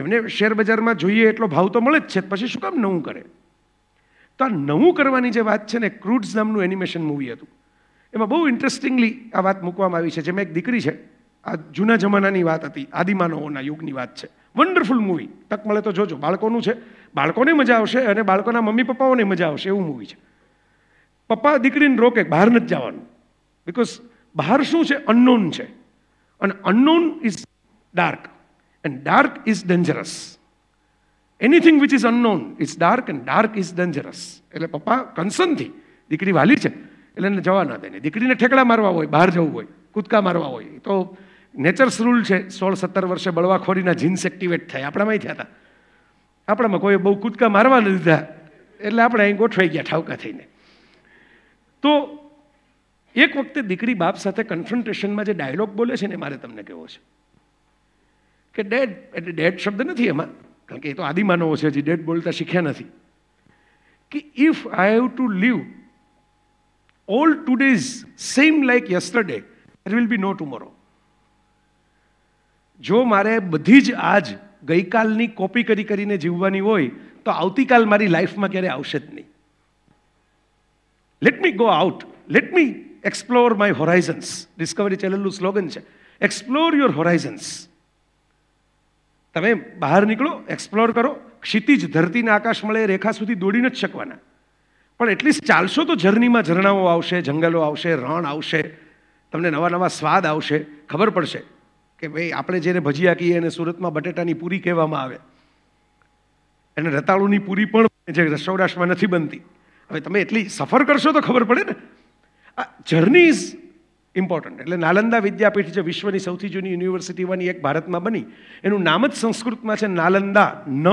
એમને શેર બજારમાં જોઈએ એટલો ભાવ તો મળે જ છે પછી શું કામ નવું કરે તો આ નવું કરવાની જે વાત છે ને ક્રૂડ્સ નામનું એનિમેશન મૂવી હતું એમાં બહુ ઇન્ટરેસ્ટિંગલી આ વાત મૂકવામાં આવી છે જેમાં એક દીકરી છે આ જૂના જમાનાની વાત હતી આદિમાનવોના યુગની વાત છે વન્ડરફુલ મૂવી તક મળે તો જોજો બાળકોનું છે બાળકોને મજા આવશે અને બાળકોના મમ્મી પપ્પાઓને મજા આવશે એવું મૂવી છે પપ્પા દીકરીને રોકે બહાર નથી જવાનું બિકોઝ બહાર શું છે અનનોન છે અને unknown is dark and dark is dangerous anything which is unknown is dark and dark is dangerous એટલે પપ્પા કન્સર્નથી દીકરી વાલી છે એટલે એને જવા ના દે દીકરીને ઠેકડા મારવા હોય બહાર જવું હોય કૂદકા મારવા હોય તો નેચર્સ રૂલ છે સોળ સત્તર વર્ષે બળવાખોરીના જીન્સ એક્ટિવેટ થાય આપણામાં થયા હતા આપણામાં કોઈ બહુ કૂદકા મારવા નથી દીધા એટલે આપણે અહીં ગોઠવાઈ ગયા ઠાવકા થઈને તો એક વખતે દીકરી બાપ સાથે કન્ફ્રન્ટેશનમાં જે ડાયલોગ બોલે છે ને મારે તમને કહેવો છે કે ડેડ એટલે ડેડ શબ્દ નથી એમાં કારણ કે એ તો આદિમાનવો છે હજી ડેડ બોલતા શીખ્યા નથી કે if I have to live all today's same like yesterday there will be no tomorrow જો મારે બધી જ આજ ગઈકાલની કોપી કરી કરીને જીવવાની હોય તો આવતીકાલ મારી લાઈફમાં ક્યારેય આવશે જ નહીં let me go out let me explore my horizons Discovery ચેનલનું સ્લોગન છે એક્સપ્લોર યોર હોરાઇઝન્સ તમે બહાર નીકળો એક્સપ્લોર કરો ક્ષિતિજ ધરતીને આકાશ મળે રેખા સુધી દોડી નથી શકવાના પણ એટલીસ્ટ ચાલશો તો જર્નીમાં ઝરણાઓ આવશે જંગલો આવશે રણ આવશે તમને નવા નવા સ્વાદ આવશે ખબર પડશે કે ભાઈ આપણે જેને ભજીયા કહીએ એને સુરતમાં બટેટાની પૂરી કહેવામાં આવે એને રતાળુની પૂરી પણ જે રસોડાશમાં નથી બનતી હવે તમે એટલી સફર કરશો તો ખબર પડે ને આ જર્ની ઇઝ ઇમ્પોર્ટન્ટ એટલે નાલંદા વિદ્યાપીઠ જે વિશ્વની સૌથી જૂની યુનિવર્સિટીમાંની એક ભારતમાં બની એનું નામ જ સંસ્કૃતમાં છે નાલંદા ન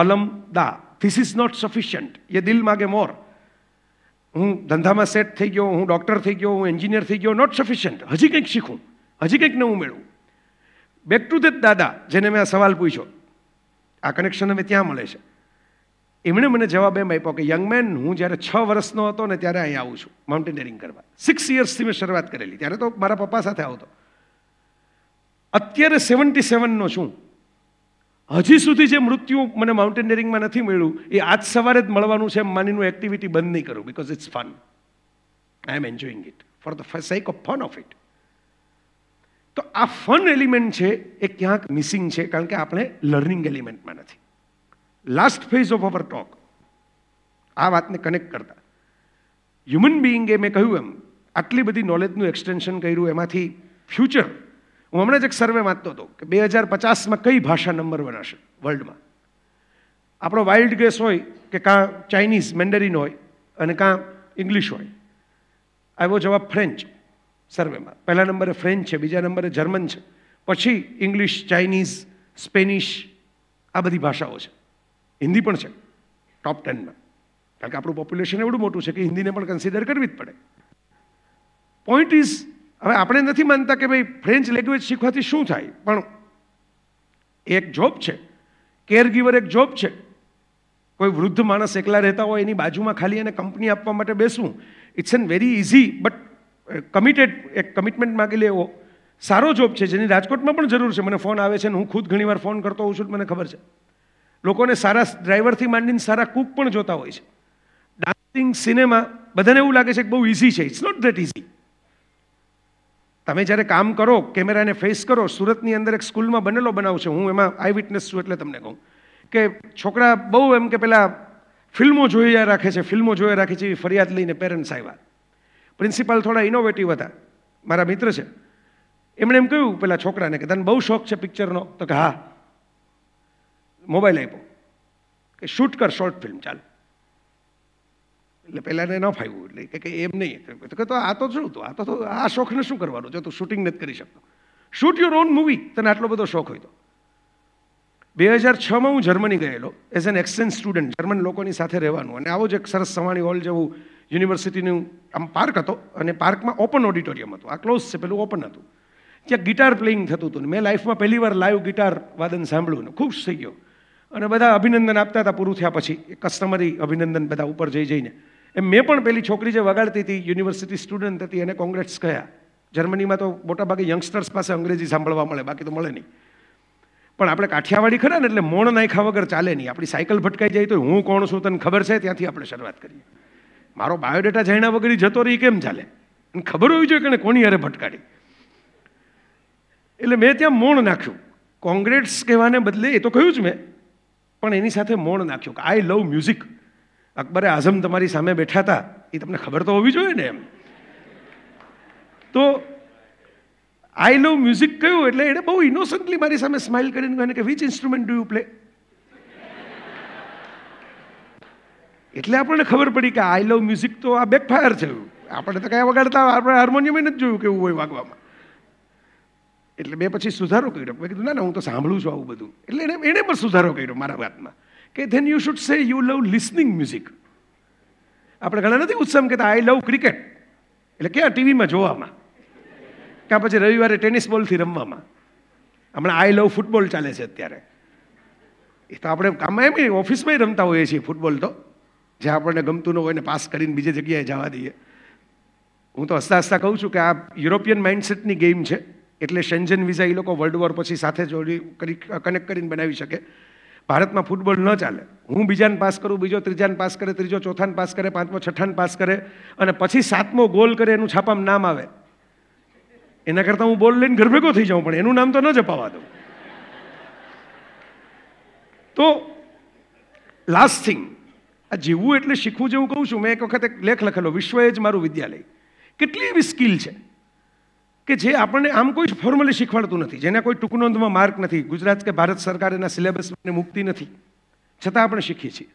અલમદા ધીસ ઇઝ નોટ સફિશિયન્ટ એ દિલ માગે મોર હું ધંધામાં સેટ થઈ ગયો હું ડૉક્ટર થઈ ગયો હું એન્જિનિયર થઈ ગયો નોટ સફિશિયન્ટ હજી કંઈક શીખું હજી કંઈક નવું મેળવું બેક ટુ દેટ દાદા જેને મેં આ સવાલ પૂછ્યો આ કનેક્શન અમે ત્યાં મળે છે એમણે મને જવાબ એમ આપ્યો કે યંગ મેન હું જ્યારે છ વર્ષનો હતો ને ત્યારે અહીં આવું છું માઉન્ટેનિયરિંગ કરવા સિક્સ યર્સથી મેં શરૂઆત કરેલી ત્યારે તો મારા પપ્પા સાથે આવતો અત્યારે સેવન્ટી સેવનનો છું હજી સુધી જે મૃત્યુ મને માઉન્ટેનિયરિંગમાં નથી મળ્યું એ આજ સવારે જ મળવાનું છે એમ માનીનું એક્ટિવિટી બંધ નહીં કરું because it's fun I am enjoying it for the sake of fun of it તો આ ફન એલિમેન્ટ છે એ ક્યાંક મિસિંગ છે કારણ કે આપણે લર્નિંગ એલિમેન્ટમાં નથી last phase of our talk આ વાતને કનેક્ટ કરતા હ્યુમન બિઈંગે મેં કહ્યું એમ આટલી બધી નોલેજનું એક્સટેન્શન કર્યું એમાંથી ફ્યુચર હું હમણાં જ એક સર્વે વાંચતો હતો કે બે હજાર પચાસમાં કઈ ભાષા નંબર વન હશે વર્લ્ડમાં આપણો વાઇલ્ડ ગેસ હોય કે કાં ચાઇનીઝ મેન્ડરીન હોય અને કાં ઇંગ્લિશ હોય આવ્યો જવાબ ફ્રેન્ચ સર્વેમાં પહેલા નંબરે ફ્રેન્ચ છે બીજા નંબરે જર્મન છે પછી ઇંગ્લિશ ચાઇનીઝ સ્પેનિશ આ બધી ભાષાઓ છે હિન્દી પણ છે ટોપ ટેનમાં કારણ કે આપણું પોપ્યુલેશન એવડું મોટું છે કે હિન્દીને પણ કન્સિડર કરવી જ પડે પોઈન્ટ ઇઝ હવે આપણે નથી માનતા કે ભાઈ ફ્રેન્ચ લેંગ્વેજ શીખવાથી શું થાય પણ એક જોબ છે કેરગીવર એક જોબ છે કોઈ વૃદ્ધ માણસ એકલા રહેતા હોય એની બાજુમાં ખાલી એને કંપની આપવા માટે બેસવું it's an very easy but committed એક કમિટમેન્ટ માગી લેવો સારો જોબ છે જેની રાજકોટમાં પણ જરૂર છે મને ફોન આવે છે ને હું ખુદ ઘણીવાર ફોન કરતો હોઉં છું મને ખબર છે લોકોને સારા ડ્રાઈવરથી માંડીને સારા કૂક પણ જોતા હોય છે ડાન્સિંગ સિનેમા બધાને એવું લાગે છે કે બહુ ઇઝી છે ઇટ્સ નોટ ધેટ ઇઝી તમે જ્યારે કામ કરો કેમેરાને ફેસ કરો સુરતની અંદર એક સ્કૂલમાં બનેલો બનાવ છે હું એમાં આઈ વિટનેસ છું એટલે તમને કહું કે છોકરા બહુ એમ કે પેલા ફિલ્મો જોયા રાખે છે ફિલ્મો જોયા રાખે છે એવી ફરિયાદ લઈને પેરેન્ટ્સ આવ્યા પ્રિન્સિપાલ થોડા ઇનોવેટિવ હતા મારા મિત્ર છે એમણે એમ કહ્યું પેલા છોકરાને કે તને બહુ શોખ છે પિક્ચરનો તો કે હા મોબાઈલ આપ્યો કે શૂટ કર શોર્ટ ફિલ્મ ચાલો એટલે પહેલાં એને ન ફાવ્યું એટલે કે એમ નહીં તો આ તો શું હતું આ તો આ શોખને શું કરવાનું જો તું શૂટિંગ નથી કરી શકતો શૂટ યોર ઓન મૂવી તને આટલો બધો શોખ હોય તો બે હજાર છમાં હું જર્મની ગયેલો as an exchange student German લોકોની સાથે રહેવાનું અને આવો જ એક સરસ સવાણી હોલ જેવું યુનિવર્સિટીનું આમ પાર્ક હતો અને પાર્કમાં ઓપન ઓડિટોરિયમ હતું આ ક્લોઝ છે પેલું ઓપન હતું ત્યાં ગિટાર પ્લેઇંગ થતું હતું ને મેં લાઈફમાં પહેલી વાર લાઈવ ગિટાર વાદન સાંભળ્યું ને ખુશ થઈ ગયો અને બધા અભિનંદન આપતા હતા પૂરું થયા પછી કસ્ટમરી અભિનંદન બધા ઉપર જઈ જઈને એમ મેં પણ પેલી છોકરી જે વગાડતી હતી યુનિવર્સિટી સ્ટુડન્ટ હતી એને કોંગ્રેસ કહ્યા જર્મનીમાં તો મોટાભાગે યંગસ્ટર્સ પાસે અંગ્રેજી સાંભળવા મળે બાકી તો મળે નહીં પણ આપણે કાઠિયાવાડી ખરા ને એટલે મોણ નાખ્યા વગર ચાલે નહીં આપણી સાયકલ ભટકાઈ જાય તો હું કોણ છું તને ખબર છે ત્યાંથી આપણે શરૂઆત કરીએ મારો બાયોડેટા જાણ્યા વગર જતો રહી કેમ ચાલે અને ખબર હોવી જોઈએ કે કોની અરે ભટકાડી એટલે મેં ત્યાં મોણ નાખ્યું કોંગ્રેટ્સ કહેવાને બદલે એ તો કહ્યું જ મેં પણ એની સાથે મોણ નાખ્યો કે આઈ લવ મ્યુઝિક અકબરે આઝમ તમારી સામે બેઠા હતા એ તમને ખબર તો હોવી જોઈએ ને એમ તો આઈ લવ મ્યુઝિક કહ્યું એટલે એણે બહુ ઇનોસન્ટલી મારી સામે સ્માઇલ કરીને કહ્યું કે which instrument do you play એટલે આપણને ખબર પડી કે આઈ લવ મ્યુઝિક તો આ બેકફાયર થયું આપણે તો કાંઈ વગાડતા આપણે હાર્મોનિયમ નથી જોયું કેવું હોય વાગવામાં એટલે મેં પછી સુધારો કર્યો મેં કીધું ના ના હું તો સાંભળું છું આવું બધું એટલે એને એણે પણ સુધારો કર્યો મારા વાતમાં કે then you should say you love listening music આપણે ઘણા નથી ઉત્સમ કહેતા આઈ લવ ક્રિકેટ એટલે ક્યાં ટીવીમાં જોવામાં ક્યાં પછી રવિવારે ટેનિસ બોલથી રમવામાં હમણાં આઈ લવ ફૂટબોલ ચાલે છે અત્યારે એ તો આપણે કામમાં એમ ઓફિસમાં રમતા હોઈએ છીએ ફૂટબોલ તો જે આપણને ગમતું ન હોય ને પાસ કરીને બીજી જગ્યાએ જવા દઈએ હું તો હસતા હસતા કહું છું કે આ યુરોપિયન માઇન્ડસેટની ગેમ છે એટલે શેન્જન વિઝા એ લોકો વર્લ્ડ વોર પછી સાથે જોડી કરી કનેક્ટ કરીને બનાવી શકે ભારતમાં ફૂટબોલ ન ચાલે હું બીજાને પાસ કરું બીજો ત્રીજાને પાસ કરે ત્રીજો ચોથાને પાસ કરે પાંચમો છઠ્ઠાને પાસ કરે અને પછી સાતમો ગોલ કરે એનું છાપામાં નામ આવે એના કરતાં હું બોલ લઈને ઘર ભેગો થઈ જાઉં પણ એનું નામ તો ન જપાવા દઉં તો લાસ્ટ થિંગ આ જીવવું એટલે શીખવું જેવું કહું છું મેં એક વખત એક લેખ લખેલો વિશ્વ એ જ મારું વિદ્યાલય કેટલી એવી સ્કિલ છે કે જે આપણને આમ કોઈ ફોર્મલી શીખવાડતું નથી જેના કોઈ ટૂંકનોંધમાં માર્ક નથી ગુજરાત કે ભારત સરકાર એના સિલેબસને મુક્તિ નથી છતાં આપણે શીખીએ છીએ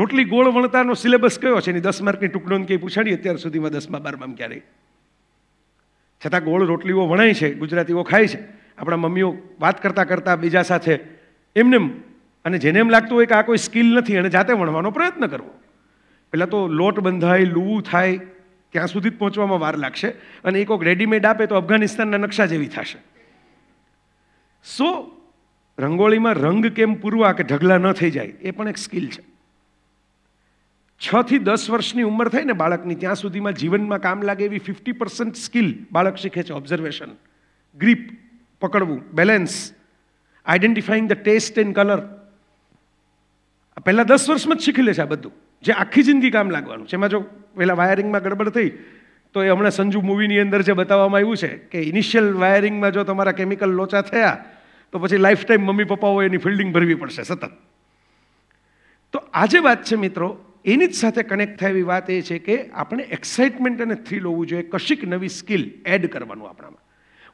રોટલી ગોળ વણતાનો સિલેબસ કયો છે એની દસ માર્કની ટૂંકનોંધ કંઈ પૂછાડી અત્યાર સુધીમાં દસમાં બારમાં ક્યારેય છતાં ગોળ રોટલીઓ વણાય છે ગુજરાતીઓ ખાય છે આપણા મમ્મીઓ વાત કરતાં કરતાં બીજા સાથે એમને અને જેને એમ લાગતું હોય કે આ કોઈ સ્કિલ નથી અને જાતે વણવાનો પ્રયત્ન કરવો પહેલાં તો લોટ બંધાય લૂવું થાય ત્યાં સુધી જ પહોંચવામાં વાર લાગશે અને એ કોઈક રેડીમેડ આપે તો અફઘાનિસ્તાનના નકશા જેવી થશે સો રંગોળીમાં રંગ કેમ પૂરવા કે ઢગલા ન થઈ જાય એ પણ એક સ્કિલ છે છ થી દસ વર્ષની ઉંમર થઈ ને બાળકની ત્યાં સુધીમાં જીવનમાં કામ લાગે એવી ફિફ્ટી પર્સન્ટ સ્કિલ બાળક શીખે છે ઓબ્ઝર્વેશન ગ્રીપ પકડવું balance identifying the taste and colour પહેલાં દસ વર્ષમાં જ શીખી લે છે આ બધું જે આખી જિંદગી કામ લાગવાનું છે એમાં જો પહેલાં વાયરિંગમાં ગડબડ થઈ તો એ હમણાં સંજુ મૂવીની અંદર જે બતાવવામાં આવ્યું છે કે ઇનિશિયલ વાયરિંગમાં જો તમારા કેમિકલ લોચા થયા તો પછી લાઈફ ટાઈમ મમ્મી પપ્પાઓ એની ફિલ્ડિંગ ભરવી પડશે સતત તો આજે વાત છે મિત્રો એની જ સાથે કનેક્ટ થાય એવી વાત એ છે કે આપણે એક્સાઇટમેન્ટ અને થ્રીલ હોવું જોઈએ કશીક નવી સ્કિલ એડ કરવાનું આપણામાં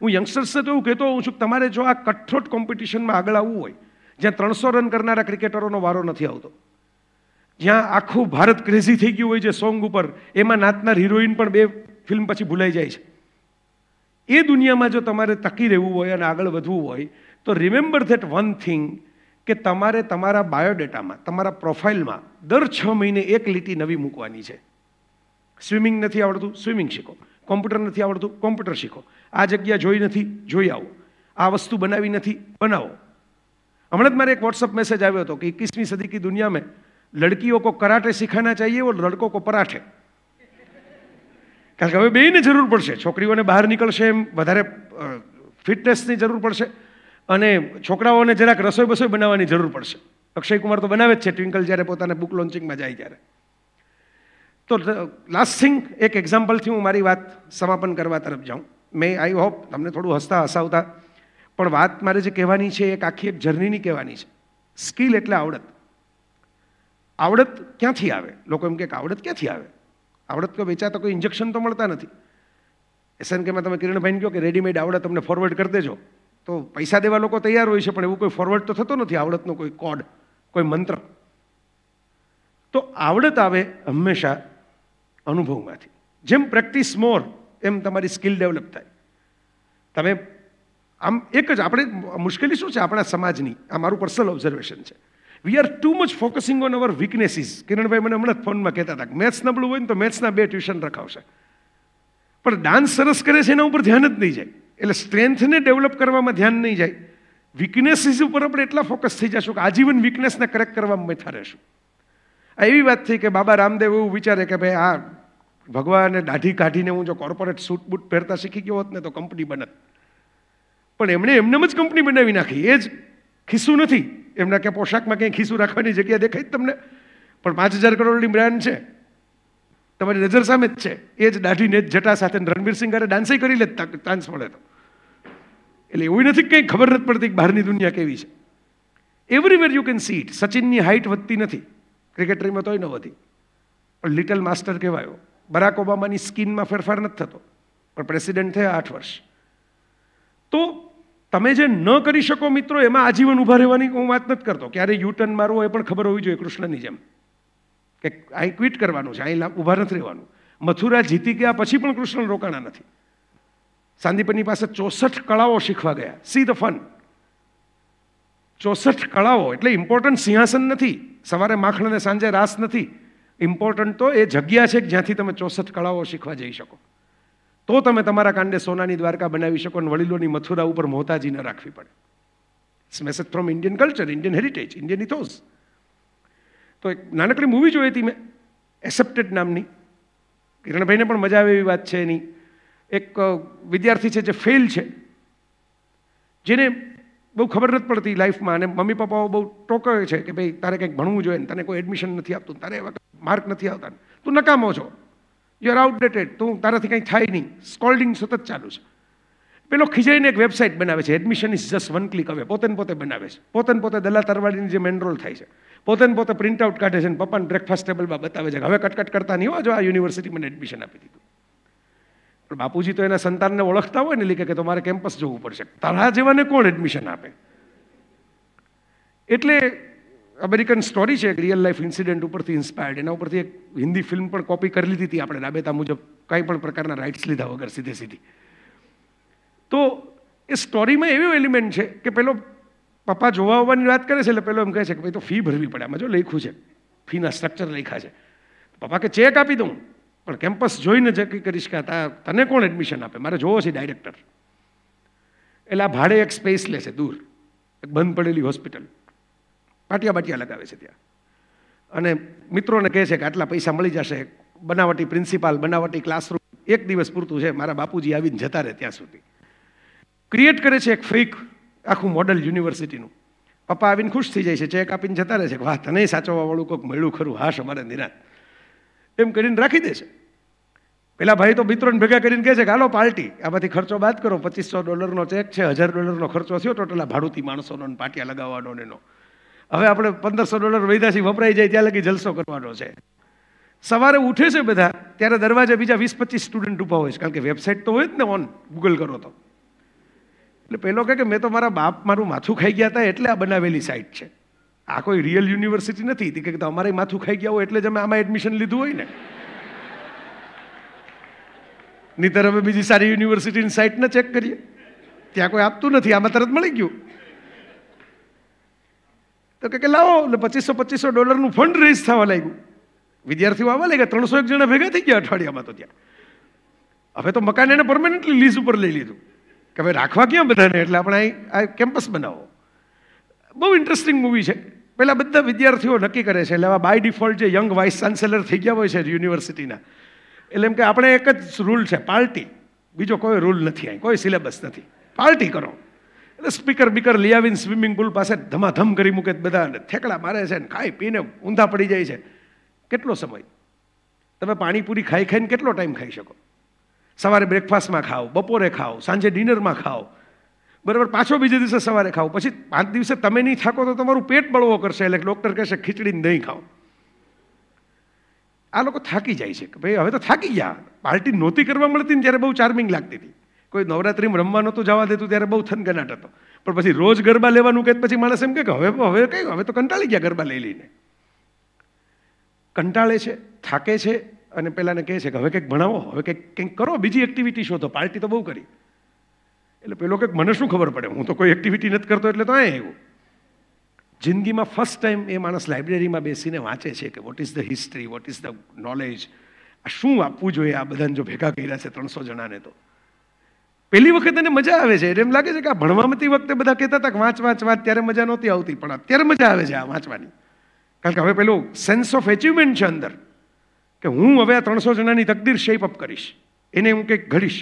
હું યંગસ્ટર્સને તો એવું કહેતો હોઉં છું કે તમારે જો આ કઠોટ કોમ્પિટિશનમાં આગળ આવવું હોય જ્યાં ત્રણસો રન કરનારા ક્રિકેટરોનો વારો નથી આવતો જ્યાં આખું ભારત ક્રેઝી થઈ ગયું હોય છે સોંગ ઉપર એમાં નાચનાર હિરોઈન પણ બે ફિલ્મ પછી ભૂલાઈ જાય છે એ દુનિયામાં જો તમારે તકી રહેવું હોય અને આગળ વધવું હોય તો રિમેમ્બર ધેટ વન થિંગ કે તમારે તમારા બાયોડેટામાં તમારા પ્રોફાઇલમાં દર છ મહિને એક લીટી નવી મૂકવાની છે સ્વિમિંગ નથી આવડતું સ્વિમિંગ શીખો કોમ્પ્યુટર નથી આવડતું કોમ્પ્યુટર શીખો આ જગ્યા જોઈ નથી જોઈ આવો આ વસ્તુ બનાવી નથી બનાવો હમણાં જ મારે એક વોટ્સઅપ મેસેજ આવ્યો હતો કે એકવીસમી સદી કી દુનિયામાં લડકીઓ को કરાટે सिखाना ચાહીએ और लड़कों को पराठे કારણ કે હવે બેને જરૂર પડશે છોકરીઓને બહાર નીકળશે એમ વધારે ફિટનેસની જરૂર પડશે અને છોકરાઓને જરાક રસોઈ બસોઈ બનાવવાની જરૂર પડશે અક્ષય કુમાર તો બનાવે જ છે ટ્વિંકલ જ્યારે પોતાના બુક લોન્ચિંગમાં જાય ત્યારે તો લાસ્ટ થિંગ એક એક્ઝામ્પલથી હું મારી વાત સમાપન કરવા તરફ જાઉં મેં આઈ હોપ તમને થોડું હસતા હસાવતા પણ વાત મારે જે કહેવાની છે એક આખી એક જર્નીની કહેવાની છે સ્કિલ એટલે આવડત આવડત ક્યાંથી આવે લોકો એમ કે આવડત ક્યાંથી આવે આવડત તો વેચાતા કોઈ ઇન્જેક્શન તો મળતા નથી એસએનકેમાં તમે કિરણભાઈને કહો કે રેડીમેડ આવડત તમને ફોરવર્ડ કરી દેજો તો પૈસા દેવા લોકો તૈયાર હોય છે પણ એવું કોઈ ફોરવર્ડ તો થતો નથી આવડતનો કોઈ કોડ કોઈ મંત્ર તો આવડત આવે હંમેશા અનુભવમાંથી જેમ પ્રેક્ટિસ મોર એમ તમારી સ્કિલ ડેવલપ થાય તમે આમ એક જ આપણે મુશ્કેલી શું છે આપણા સમાજની આ મારું પર્સનલ ઓબ્ઝર્વેશન છે we are too much focusing on our weaknesses કિરણભાઈ મને હમણાં જ ફોનમાં કહેતા હતા મેથ્સ નબળું હોય ને તો મેથ્સના બે ટ્યુશન રખાવશે પણ ડાન્સ સરસ કરે છે એના ઉપર ધ્યાન જ નહીં જાય એટલે સ્ટ્રેન્થને ડેવલપ કરવામાં ધ્યાન નહીં જાય વીકનેસીસ ઉપર આપણે એટલા ફોકસ થઈ જશું કે આજીવન વીકનેસને કરેક્ટ કરવામાં બેઠા રહેશું આ એવી વાત થઈ કે બાબા રામદેવ એવું વિચારે કે ભાઈ આ ભગવાનને દાઢી કાઢીને હું જો કોર્પોરેટ સૂટ બૂટ પહેરતા શીખી ગયો હોત ને તો કંપની બનત પણ એમણે એમને જ કંપની બનાવી નાખી એ જ ખિસ્સું નથી એમના ક્યાં પોશાકમાં કંઈ ખીસું રાખવાની જગ્યા દેખાય તમને પણ પાંચ હજાર કરોડની બ્રાન્ડ છે તમારી નજર સામે જ છે એ જ દાઢીને જ જટા સાથે રણવીર સિંગારે ડાન્સે કરી લે ચાન્સ મળે તો એટલે એવું નથી કંઈ ખબર નથી પડતી બહારની દુનિયા કેવી છે everywhere you can see it સચિનની હાઇટ વધતી નથી ક્રિકેટરીમાં તોય ન વધી પણ લિટલ માસ્ટર કહેવાયો બરાક ઓબામાની સ્કિનમાં ફેરફાર નથી થતો પણ પ્રેસિડેન્ટ થયા આઠ વર્ષ તો તમે જે ન કરી શકો મિત્રો એમાં આજીવન ઊભા રહેવાની હું વાત નથી કરતો ક્યારે યુ ટર્ન મારવો એ પણ ખબર હોવી જોઈએ કૃષ્ણની જેમ કે અહીં ક્વિટ કરવાનું છે અહીં ઊભા નથી રહેવાનું મથુરા જીતી ગયા પછી પણ કૃષ્ણ રોકાણા નથી સાંદીપની પાસે ચોસઠ કળાઓ શીખવા ગયા સી ધ ફન ચોસઠ કળાઓ એટલે ઇમ્પોર્ટન્ટ સિંહાસન નથી સવારે માખણ અને સાંજે રાસ નથી ઇમ્પોર્ટન્ટ તો એ જગ્યા છે જ્યાંથી તમે ચોસઠ કળાઓ શીખવા જઈ શકો તો તમે તમારા કાંડે સોનાની દ્વારકા બનાવી શકો અને વડીલોની મથુરા ઉપર મોહતાજી રાખવી પડે it's message from Indian culture Indian heritage Indian ethos તો એક નાનકડી મૂવી જોઈ હતી મેં એસેપ્ટેડ નામની કિરણભાઈને પણ મજા આવે એવી વાત છે એની એક વિદ્યાર્થી છે જે ફેલ છે જેને બહુ ખબર નથી પડતી લાઈફમાં અને મમ્મી પપ્પાઓ બહુ ટોકે છે કે ભાઈ તારે કંઈક ભણવું જોઈએ ને તને કોઈ એડમિશન નથી આપતું તારે એવા માર્ક નથી આવતા તું નકામો છો યુ આર આઉટડેટેડ તો તારાથી કંઈ થાય નહીં સ્કોલ્ડિંગ સતત ચાલુ છે પેલો ખીજાઈને એક વેબસાઇટ બનાવે છે admission is just one click હવે પોતે પોતે બનાવે છે પોતે પોતે દલા તરવાડીની જેમ એનરોલ થાય છે પોતે પોતે પ્રિન્ટ આઉટ કાઢે છે અને પપ્પાને બ્રેકફાસ્ટ ટેબલમાં બતાવે છે હવે કટકટ કરતા નહીં હો જો આ યુનિવર્સિટી મને એડમિશન આપી દીધું પણ બાપુજી તો એના સંતાનને ઓળખતા હોય ને એટલે કે તમારે કેમ્પસ જવું પડશે તારા જેવાને કોણ એડમિશન આપે એટલે અમેરિકન સ્ટોરી છે રિયલ લાઈફ ઇન્સિડન્ટ ઉપરથી ઇન્સ્પાયર્ડ એના ઉપરથી એક હિન્દી ફિલ્મ પણ કોપી કરી લીધી હતી આપણે રાબેતા મુજબ કંઈ પણ પ્રકારના રાઇટ્સ લીધા વગર સીધે સીધી તો એ સ્ટોરીમાં એવું એલિમેન્ટ છે કે પેલો પપ્પા જોવા આવવાની વાત કરે છે એટલે પેલો એમ કહે છે કે ભાઈ તો ફી ભરવી પડે આમાં જો લખ્યું છે ફીના સ્ટ્રક્ચર લખ્યા છે પપ્પા કે ચેક આપી દઉં પણ કેમ્પસ જોઈને નક્કી કરીશ કે તા તને કોણ એડમિશન આપે મારે જોવો છે ડાયરેક્ટર એટલે આ ભાડે એક સ્પેસ લે છે દૂર એક બંધ પડેલી હોસ્પિટલ પાટિયા બાટિયા લગાવે છે ત્યાં અને મિત્રોને કહે છે કે આટલા પૈસા મળી જશે બનાવટી પ્રિન્સિપાલ બનાવટી ક્લાસરૂમ એક દિવસ પૂરતું છે મારા બાપુજી આવીને જતા રહે ત્યાં સુધી ક્રિએટ કરે છે એક ફેક આખું મોડલ યુનિવર્સિટીનું પપ્પા આવીને ખુશ થઈ જાય છે ચેક આપીને જતા રહે છે વાહ તને સાચવવાવાળું કોઈક મળ્યું ખરું હાશ અમારે નિરાત એમ કરીને રાખી દે છે પેલા ભાઈ તો મિત્રોને ભેગા કરીને કહે છે કે હાલો પાર્ટી આમાંથી ખર્ચો બાદ કરો પચીસો ડોલરનો ચેક છે હજાર ડોલરનો ખર્ચો થયો ટોટલ આ ભાડુતી માણસોનો પાટિયા લગાવવાનો એનો હવે આપણે પંદરસો ડોલર વૈધા છે વપરાઈ જાય ત્યાં લગી જલસો કરવાનો છે સવારે ઉઠે છે બધા ત્યારે દરવાજા બીજા વીસ પચીસ સ્ટુડન્ટ ઊભા હોય છે કારણ કે વેબસાઇટ તો હોય જ ને ઓન ગૂગલ કરો તો એટલે પેલો કહે કે મેં તો મારા બાપ મારું માથું ખાઈ ગયા હતા એટલે આ બનાવેલી સાઇટ છે આ કોઈ રિયલ યુનિવર્સિટી નથી તે કે અમારે માથું ખાઈ ગયા હોય એટલે જ અમે આમાં એડમિશન લીધું હોય ને નહીતર અમે બીજી સારી યુનિવર્સિટીની સાઇટને ચેક કરીએ ત્યાં કોઈ આપતું નથી આમાં તરત મળી ગયું તો કે લાવો એટલે પચીસો પચીસો ડોલરનું ફંડ રેઝ થવા લાગ્યું વિદ્યાર્થીઓ આવવા લાગ્યા ત્રણસો એક જણા ભેગા થઈ ગયા અઠવાડિયામાં તો ત્યાં હવે તો મકાન એને પરમાનન્ટલી લીઝ ઉપર લઈ લીધું કે હવે રાખવા ક્યાં બધાને એટલે આપણે આ કેમ્પસ બનાવો બહુ ઇન્ટરેસ્ટિંગ મૂવી છે પહેલાં બધા વિદ્યાર્થીઓ નક્કી કરે છે એટલે આવા બાય ડિફોલ્ટ જે યંગ વાઇસ ચાન્સેલર થઈ ગયા હોય છે યુનિવર્સિટીના એટલે એમ કે આપણે એક જ રૂલ છે પાર્ટી બીજો કોઈ રૂલ નથી અહીં કોઈ સિલેબસ નથી પાર્ટી કરો એટલે સ્પીકર બીકર લઈ આવીને સ્વિમિંગ પુલ પાસે ધમાધમ કરી મૂકે બધા થેકડા મારે છે ને ખાઈ પીને ઊંધા પડી જાય છે કેટલો સમય તમે પાણીપુરી ખાઈ ખાઈને કેટલો ટાઈમ ખાઈ શકો સવારે બ્રેકફાસ્ટમાં ખાઓ બપોરે ખાઓ સાંજે ડિનરમાં ખાઓ બરાબર પાછો બીજે દિવસે સવારે ખાઓ પછી પાંચ દિવસે તમે નહીં થાકો તો તમારું પેટ બળવો કરશે એટલે ડૉક્ટર કહેશે ખીચડીને નહીં ખાઓ આ લોકો થાકી જાય છે કે ભાઈ હવે તો થાકી ગયા પાર્ટી નહોતી કરવા મળતી ને ત્યારે બહુ ચાર્મિંગ લાગતી હતી કોઈ નવરાત્રિ રમવા નહોતું જવા દેતું ત્યારે બહુ થનગનાટ હતો પણ પછી રોજ ગરબા લેવાનું કહે પછી માણસ એમ કે હવે હવે કઈ હવે તો કંટાળી ગયા ગરબા લઈ લઈને કંટાળે છે થાકે છે અને પહેલાંને કહે છે કે હવે કંઈક ભણાવો હવે કંઈક કંઈક કરો બીજી એક્ટિવિટી શોધો પાર્ટી તો બહુ કરી એટલે પેલો કંઈક મને શું ખબર પડે હું તો કોઈ એક્ટિવિટી નથી કરતો એટલે તો આ એવું જિંદગીમાં ફર્સ્ટ ટાઈમ એ માણસ લાઇબ્રેરીમાં બેસીને વાંચે છે કે what is the history what is the knowledge આ શું આપવું જોઈએ આ બધાને જો ભેગા કર્યા છે ત્રણસો જણાને તો પહેલી વખત એને મજા આવે છે એમ લાગે છે કે આ ભણવામતી વખતે બધા કહેતા હતા કે વાંચ વાંચ વાંચ ત્યારે મજા નહોતી આવતી પણ અત્યારે મજા આવે છે આ વાંચવાની કારણ કે હવે પેલું સેન્સ ઓફ એચિવમેન્ટ છે અંદર કે હું હવે આ ત્રણસો જણાની તકદીર શેપ અપ કરીશ એને હું કંઈક ઘડીશ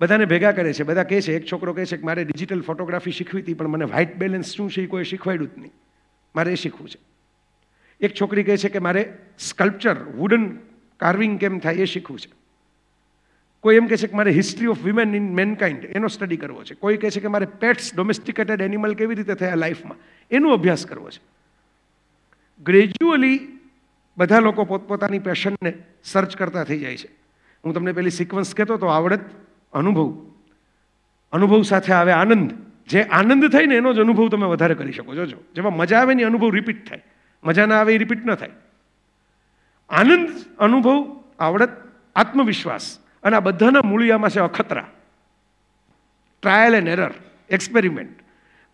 બધાને ભેગા કરે છે બધા કહે છે એક છોકરો કહે છે કે મારે ડિજિટલ ફોટોગ્રાફી શીખવી હતી પણ મને વ્હાઇટ બેલેન્સ શું છે એ કોઈ શીખવાડ્યું જ નહીં મારે એ શીખવું છે એક છોકરી કહે છે કે મારે સ્કલ્પચર વુડન કાર્વિંગ કેમ થાય એ શીખવું છે કોઈ એમ કહે છે કે મારે history of women in mankind એનો સ્ટડી કરવો છે કોઈ કહે છે કે મારે પેટ્સ ડોમેસ્ટિકેટેડ એનિમલ કેવી રીતે થયા લાઈફમાં એનો અભ્યાસ કરવો છે ગ્રેજ્યુઅલી બધા લોકો પોતપોતાની પેશનને સર્ચ કરતા થઈ જાય છે હું તમને પેલી સિક્વન્સ કહેતો તો આવડત અનુભવ અનુભવ સાથે આવે આનંદ જે આનંદ થાય ને એનો જ અનુભવ તમે વધારે કરી શકો જોજો જેમાં મજા આવે ને અનુભવ રિપીટ થાય મજા ના આવે એ રિપીટ ન થાય આનંદ અનુભવ આવડત આત્મવિશ્વાસ અને આ બધાના મૂળિયામાં છે અખતરા ટ્રાયલ એન્ડ એરર એક્સપેરિમેન્ટ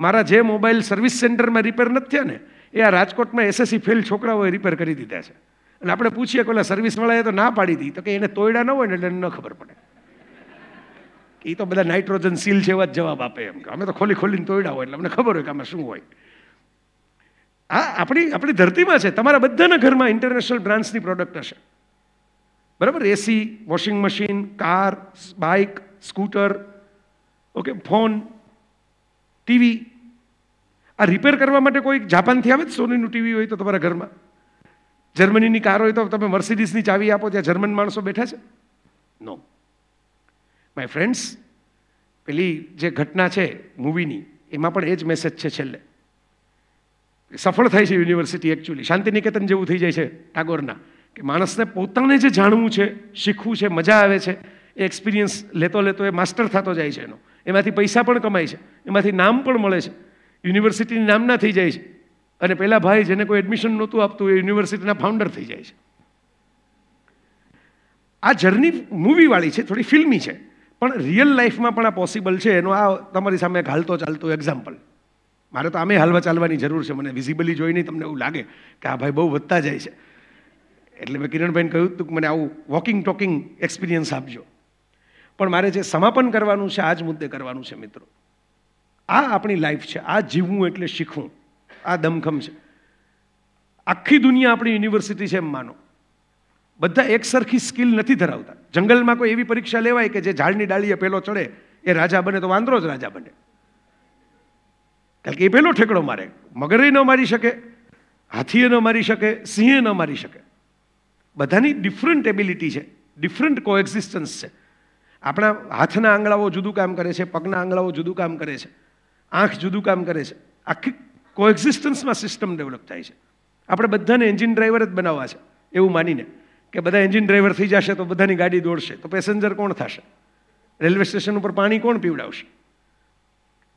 મારા જે મોબાઈલ સર્વિસ સેન્ટરમાં રિપેર નથી થયા ને એ આ રાજકોટમાં એસએસસી ફેલ છોકરાઓએ રિપેર કરી દીધા છે અને આપણે પૂછીએ કે ઓલા સર્વિસવાળાએ તો ના પાડી દીધી તો કે એને તોયડા ન હોય ને એટલે ન ખબર પડે એ તો બધા નાઇટ્રોજન સીલ છે એવા જ જવાબ આપે એમ કે અમે તો ખોલી ખોલીને તોયડા હોય એટલે અમને ખબર હોય કે આમાં શું હોય આ આપણી આપણી ધરતીમાં છે તમારા બધાના ઘરમાં ઇન્ટરનેશનલ બ્રાન્ડ્સની પ્રોડક્ટ હશે બરાબર AC washing machine car bike scooter okay phone TV આ રિપેર કરવા માટે કોઈ જાપાનથી આવે જ સોનીનું ટીવી હોય તો તમારા ઘરમાં જર્મનીની કાર હોય તો તમે મર્સિડીઝની ચાવી આપો ત્યાં જર્મન માણસો બેઠા છે નો માય ફ્રેન્ડ્સ પેલી જે ઘટના છે મૂવીની એમાં પણ એ જ મેસેજ છે છેલ્લે સફળ થાય છે યુનિવર્સિટી એકચ્યુઅલી શાંતિ નિકેતન જેવું થઈ જાય છે ટાગોરના કે માણસને પોતાને જે જાણવું છે શીખવું છે મજા આવે છે એ એક્સપિરિયન્સ લેતો લેતો એ માસ્ટર થતો જાય છે એનો એમાંથી પૈસા પણ કમાય છે એમાંથી નામ પણ મળે છે યુનિવર્સિટીની નામના થઈ જાય છે અને પહેલાં ભાઈ જેને કોઈ એડમિશન નહોતું આપતું એ યુનિવર્સિટીના ફાઉન્ડર થઈ જાય છે આ જર્ની મૂવીવાળી છે થોડી ફિલ્મી છે પણ રિયલ લાઈફમાં પણ આ પોસિબલ છે એનો આ તમારી સામે હાલતો ચાલતો એક્ઝામ્પલ મારે તો આમે હાલવા ચાલવાની જરૂર છે મને વિઝિબલી જોઈને તમને એવું લાગે કે આ ભાઈ બહુ વધતા જાય છે એટલે મેં કિરણભાઈને કહ્યું તું કે મને આવું વોકિંગ ટોકિંગ એક્સપિરિયન્સ આપજો પણ મારે જે સમાપન કરવાનું છે આ જ મુદ્દે કરવાનું છે મિત્રો આ આપણી લાઈફ છે આ જીવવું એટલે શીખવું આ દમખમ છે આખી દુનિયા આપણી યુનિવર્સિટી છે એમ માનો બધા એક સરખી સ્કિલ નથી ધરાવતા જંગલમાં કોઈ એવી પરીક્ષા લેવાય કે જે ઝાડની ડાળીએ પેલો ચડે એ રાજા બને તો વાંદરો જ રાજા બને કારણ કે એ પેલો ઠેકડો મારે મગરે ન મારી શકે હાથીએ ન મારી શકે સિંહે ન મારી શકે બધાની ડિફરન્ટ એબિલિટી છે ડિફરન્ટ કોએક્ઝિસ્ટન્સ છે આપણા હાથના આંગળાઓ જુદું કામ કરે છે પગના આંગળાઓ જુદું કામ કરે છે આંખ જુદું કામ કરે છે આખી કોએક્ઝિસ્ટન્સમાં સિસ્ટમ ડેવલપ થાય છે આપણે બધાને એન્જિન ડ્રાઈવર જ બનાવવા છે એવું માનીને કે બધા એન્જિન ડ્રાઈવર થઈ જશે તો બધાની ગાડી દોડશે તો પેસેન્જર કોણ થશે રેલવે સ્ટેશન ઉપર પાણી કોણ પીવડાવશે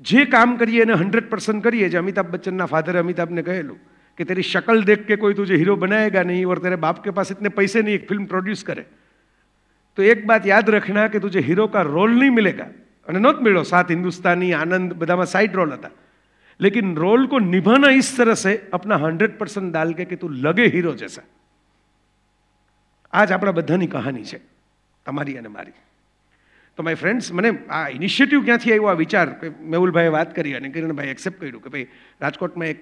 જે કામ કરીએ એને હંડ્રેડ પર્સન્ટ કરીએ જે અમિતાભ બચ્ચનના ફાધરે અમિતાભને કહેલું કે તેરી શકલ દેખ કે કોઈ तुझे हीरो बनाएगा नहीं और तेरे बाप के पास इतने पैसे नहीं એક ફિલ્મ પ્રોડ્યુસ કરે તો એક વાત યાદ રાખના કે તુજે હીરો કા રોલ નહીં મિલેગા અને નહોત મળ્યો સાત હિન્દુસ્તાની આનંદ બધામાં સાઈડ રોલ હતા લેકિન રોલ કો નિભાના इस तरह से અપના हंड्रेड પર્સન્ટ डाल કે તું લગે હીરો हीरो આ જ આપણા બધાની કહાની છે તમારી અને મારી તો માય ફ્રેન્ડ્સ મને આ ઇનિશિયેટિવ ક્યાંથી આવ્યો આ વિચાર કે મેહુલભાઈએ વાત કરી અને કિરણભાઈ એક્સેપ્ટ કર્યું કે ભાઈ રાજકોટમાં એક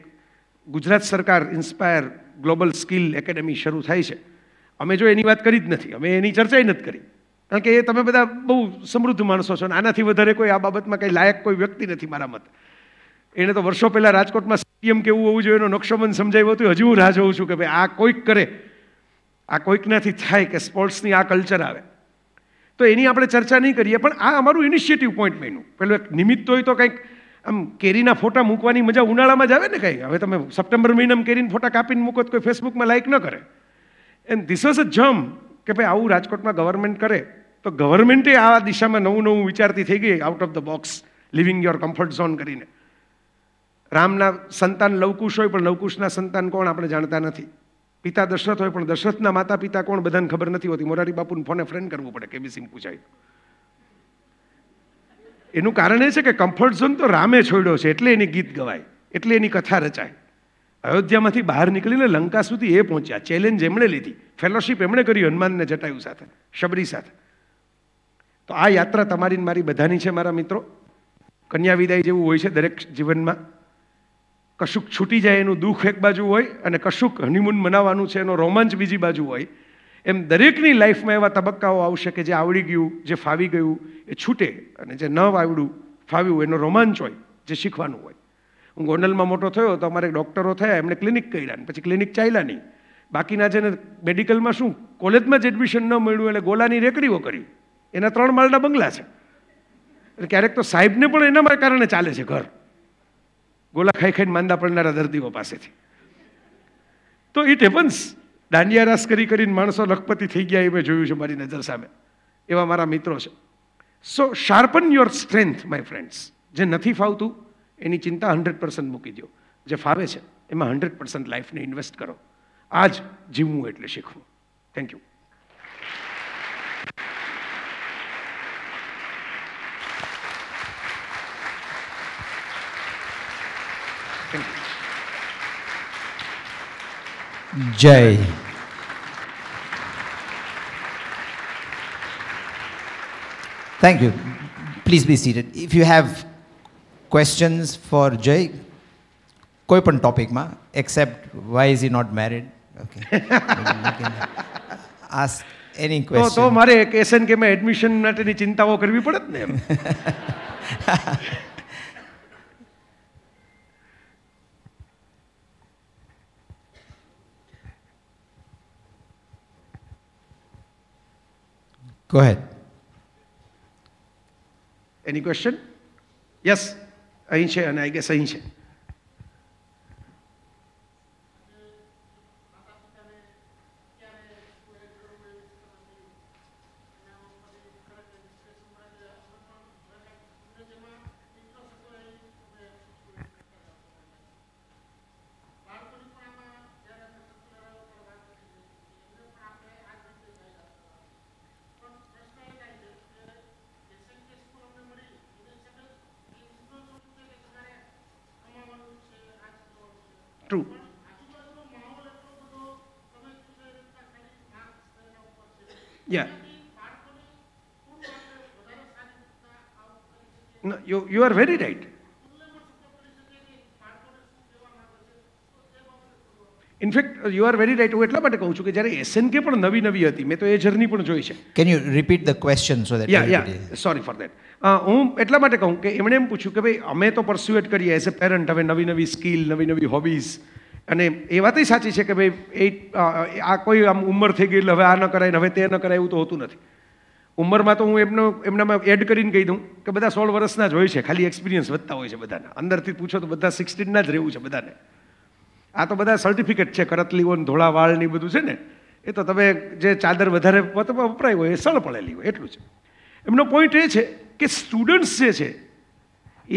ગુજરાત સરકાર ઇન્સ્પાયર ગ્લોબલ સ્કિલ એકેડમી શરૂ થાય છે અમે જો એની વાત કરી જ નથી અમે એની ચર્ચાએ નથી કરી કારણ કે એ તમે બધા બહુ સમૃદ્ધ માણસો છો અને આનાથી વધારે કોઈ આ બાબતમાં કંઈ લાયક કોઈ વ્યક્તિ નથી મારા મત એણે તો વર્ષો પહેલાં રાજકોટમાં સીએમ કેવું હોવું જોઈએ એનો નકશોબંધ સમજાવ્યું હતું હતો હજુ હું રાહ જોઉં છું કે ભાઈ આ કોઈક કરે આ કોઈકનાથી થાય કે સ્પોર્ટ્સની આ કલ્ચર આવે તો એની આપણે ચર્ચા નહીં કરીએ પણ આ અમારું ઇનિશિયેટિવ પોઈન્ટ બન્યું પેલું એક નિમિત્ત હોય તો કંઈક આમ કેરીના ફોટા મૂકવાની મજા ઉનાળામાં જ આવે ને કંઈ હવે તમે સપ્ટેમ્બર મહિનામાં કેરીના ફોટા કાપીને મૂકો તો કોઈ ફેસબુકમાં લાઇક ન કરે એન્ડ ધીસ વોઝ અ જમ કે ભાઈ આવું રાજકોટમાં ગવર્મેન્ટ કરે તો ગવર્મેન્ટે આ દિશામાં નવું નવું વિચારતી થઈ ગઈ out of the box living your comfort zone કરીને રામના સંતાન લવકુશ હોય પણ લવકુશના સંતાન કોણ આપણે જાણતા નથી પિતા દશરથ હોય પણ દશરથના માતા પિતા કોણ બધાને ખબર નથી હોતી મોરારી બાપુને ફોને ફ્રેન્ડ કરવું પડે કેબીસીમ પૂછાય એનું કારણ એ છે કે કમ્ફર્ટ ઝોન તો રામે છોડ્યો છે એટલે એની ગીત ગવાય એટલે એની કથા રચાય અયોધ્યામાંથી બહાર નીકળીને લંકા સુધી એ પહોંચ્યા ચેલેન્જ એમણે લીધી ફેલોશિપ એમણે કરી હનુમાનને જટાયું સાથે શબરી સાથે તો આ યાત્રા તમારી મારી બધાની છે મારા મિત્રો કન્યા વિદાય જેવું હોય છે દરેક જીવનમાં કશુંક છૂટી જાય એનું દુઃખ એક બાજુ હોય અને કશુંક હનીમૂન મનાવવાનું છે એનો રોમાંચ બીજી બાજુ હોય એમ દરેકની લાઈફમાં એવા તબક્કાઓ આવશે કે જે આવડી ગયું જે ફાવી ગયું એ છૂટે અને જે ન આવડ્યું ફાવ્યું એનો રોમાંચ હોય જે શીખવાનું હોય હું ગોંડલમાં મોટો થયો તો અમારે ડૉક્ટરો થયા એમણે ક્લિનિક કર્યા પછી ક્લિનિક ચાલ્યા નહીં બાકીના જેને મેડિકલમાં શું કોલેજમાં જ એડમિશન ન મળ્યું એટલે ગોલાની રેકડીઓ કરી એના ત્રણ માળના બંગલા છે એટલે ક્યારેક તો સાહેબને પણ એના કારણે ચાલે છે ઘર ગોલા ખાઈ ખાઈને માંદા પડનારા દર્દીઓ પાસેથી તો ઇટ હેપન્સ દાંડિયારાસ કરી કરીને માણસો લખપતિ થઈ ગયા એ મેં જોયું છે મારી નજર સામે એવા મારા મિત્રો છે so sharpen your strength my friends જે નથી ફાવતું એની ચિંતા હંડ્રેડ પર્સન્ટ મૂકી દો જે ફાવે છે એમાં હંડ્રેડ પર્સન્ટ લાઈફને ઇન્વેસ્ટ કરો આજ જીવવું એટલે શીખવું thank you Jay. Thank you. Please be seated. If you have questions for Jay, open topic ma, except why is he not married? Okay. Ask any question. तो तो हमारे एक एसएन के में एडमिशन में तो नहीं चिंता वो कर Go ahead. Any question? Yes, Ainsha and I guess Ainsha. You are very right in fact you are very right હું એટલા માટે કહું છું કે જ્યારે એસએનકે પણ નવી નવી હતી મેં તો એ જર્ની પણ જોઈ છે can you repeat the question so that yeah yeah sorry for that હું એટલા માટે કહું કે એમણે એમ પૂછ્યું કે ભાઈ અમે તો પર્સ્યુએટ કરીએ એઝ અ પેરેન્ટ હવે નવી નવી સ્કિલ નવી નવી હોબીઝ અને એ વાત સાચી છે કે ભાઈ એ આ કોઈ આમ ઉંમર થઈ ગઈ એટલે હવે આ ન કરાય હવે તે ન કરાય એવું તો હોતું નથી ઉંમરમાં તો હું એમનો એમનામાં એડ કરીને કહી દઉં કે બધા સોળ વર્ષના જ હોય છે ખાલી એક્સપિરિયન્સ વધતા હોય છે બધાના અંદરથી પૂછો તો બધા સિક્સટીનના જ રહેવું છે બધાને આ તો બધા સર્ટિફિકેટ છે કરતલીઓ ધોળા વાળ ને બધું છે ને એ તો તમે જે ચાદર વધારે વપરાય હોય એ સળ પડેલી હોય એટલું છે એમનો પોઈન્ટ એ છે કે સ્ટુડન્ટ્સ જે છે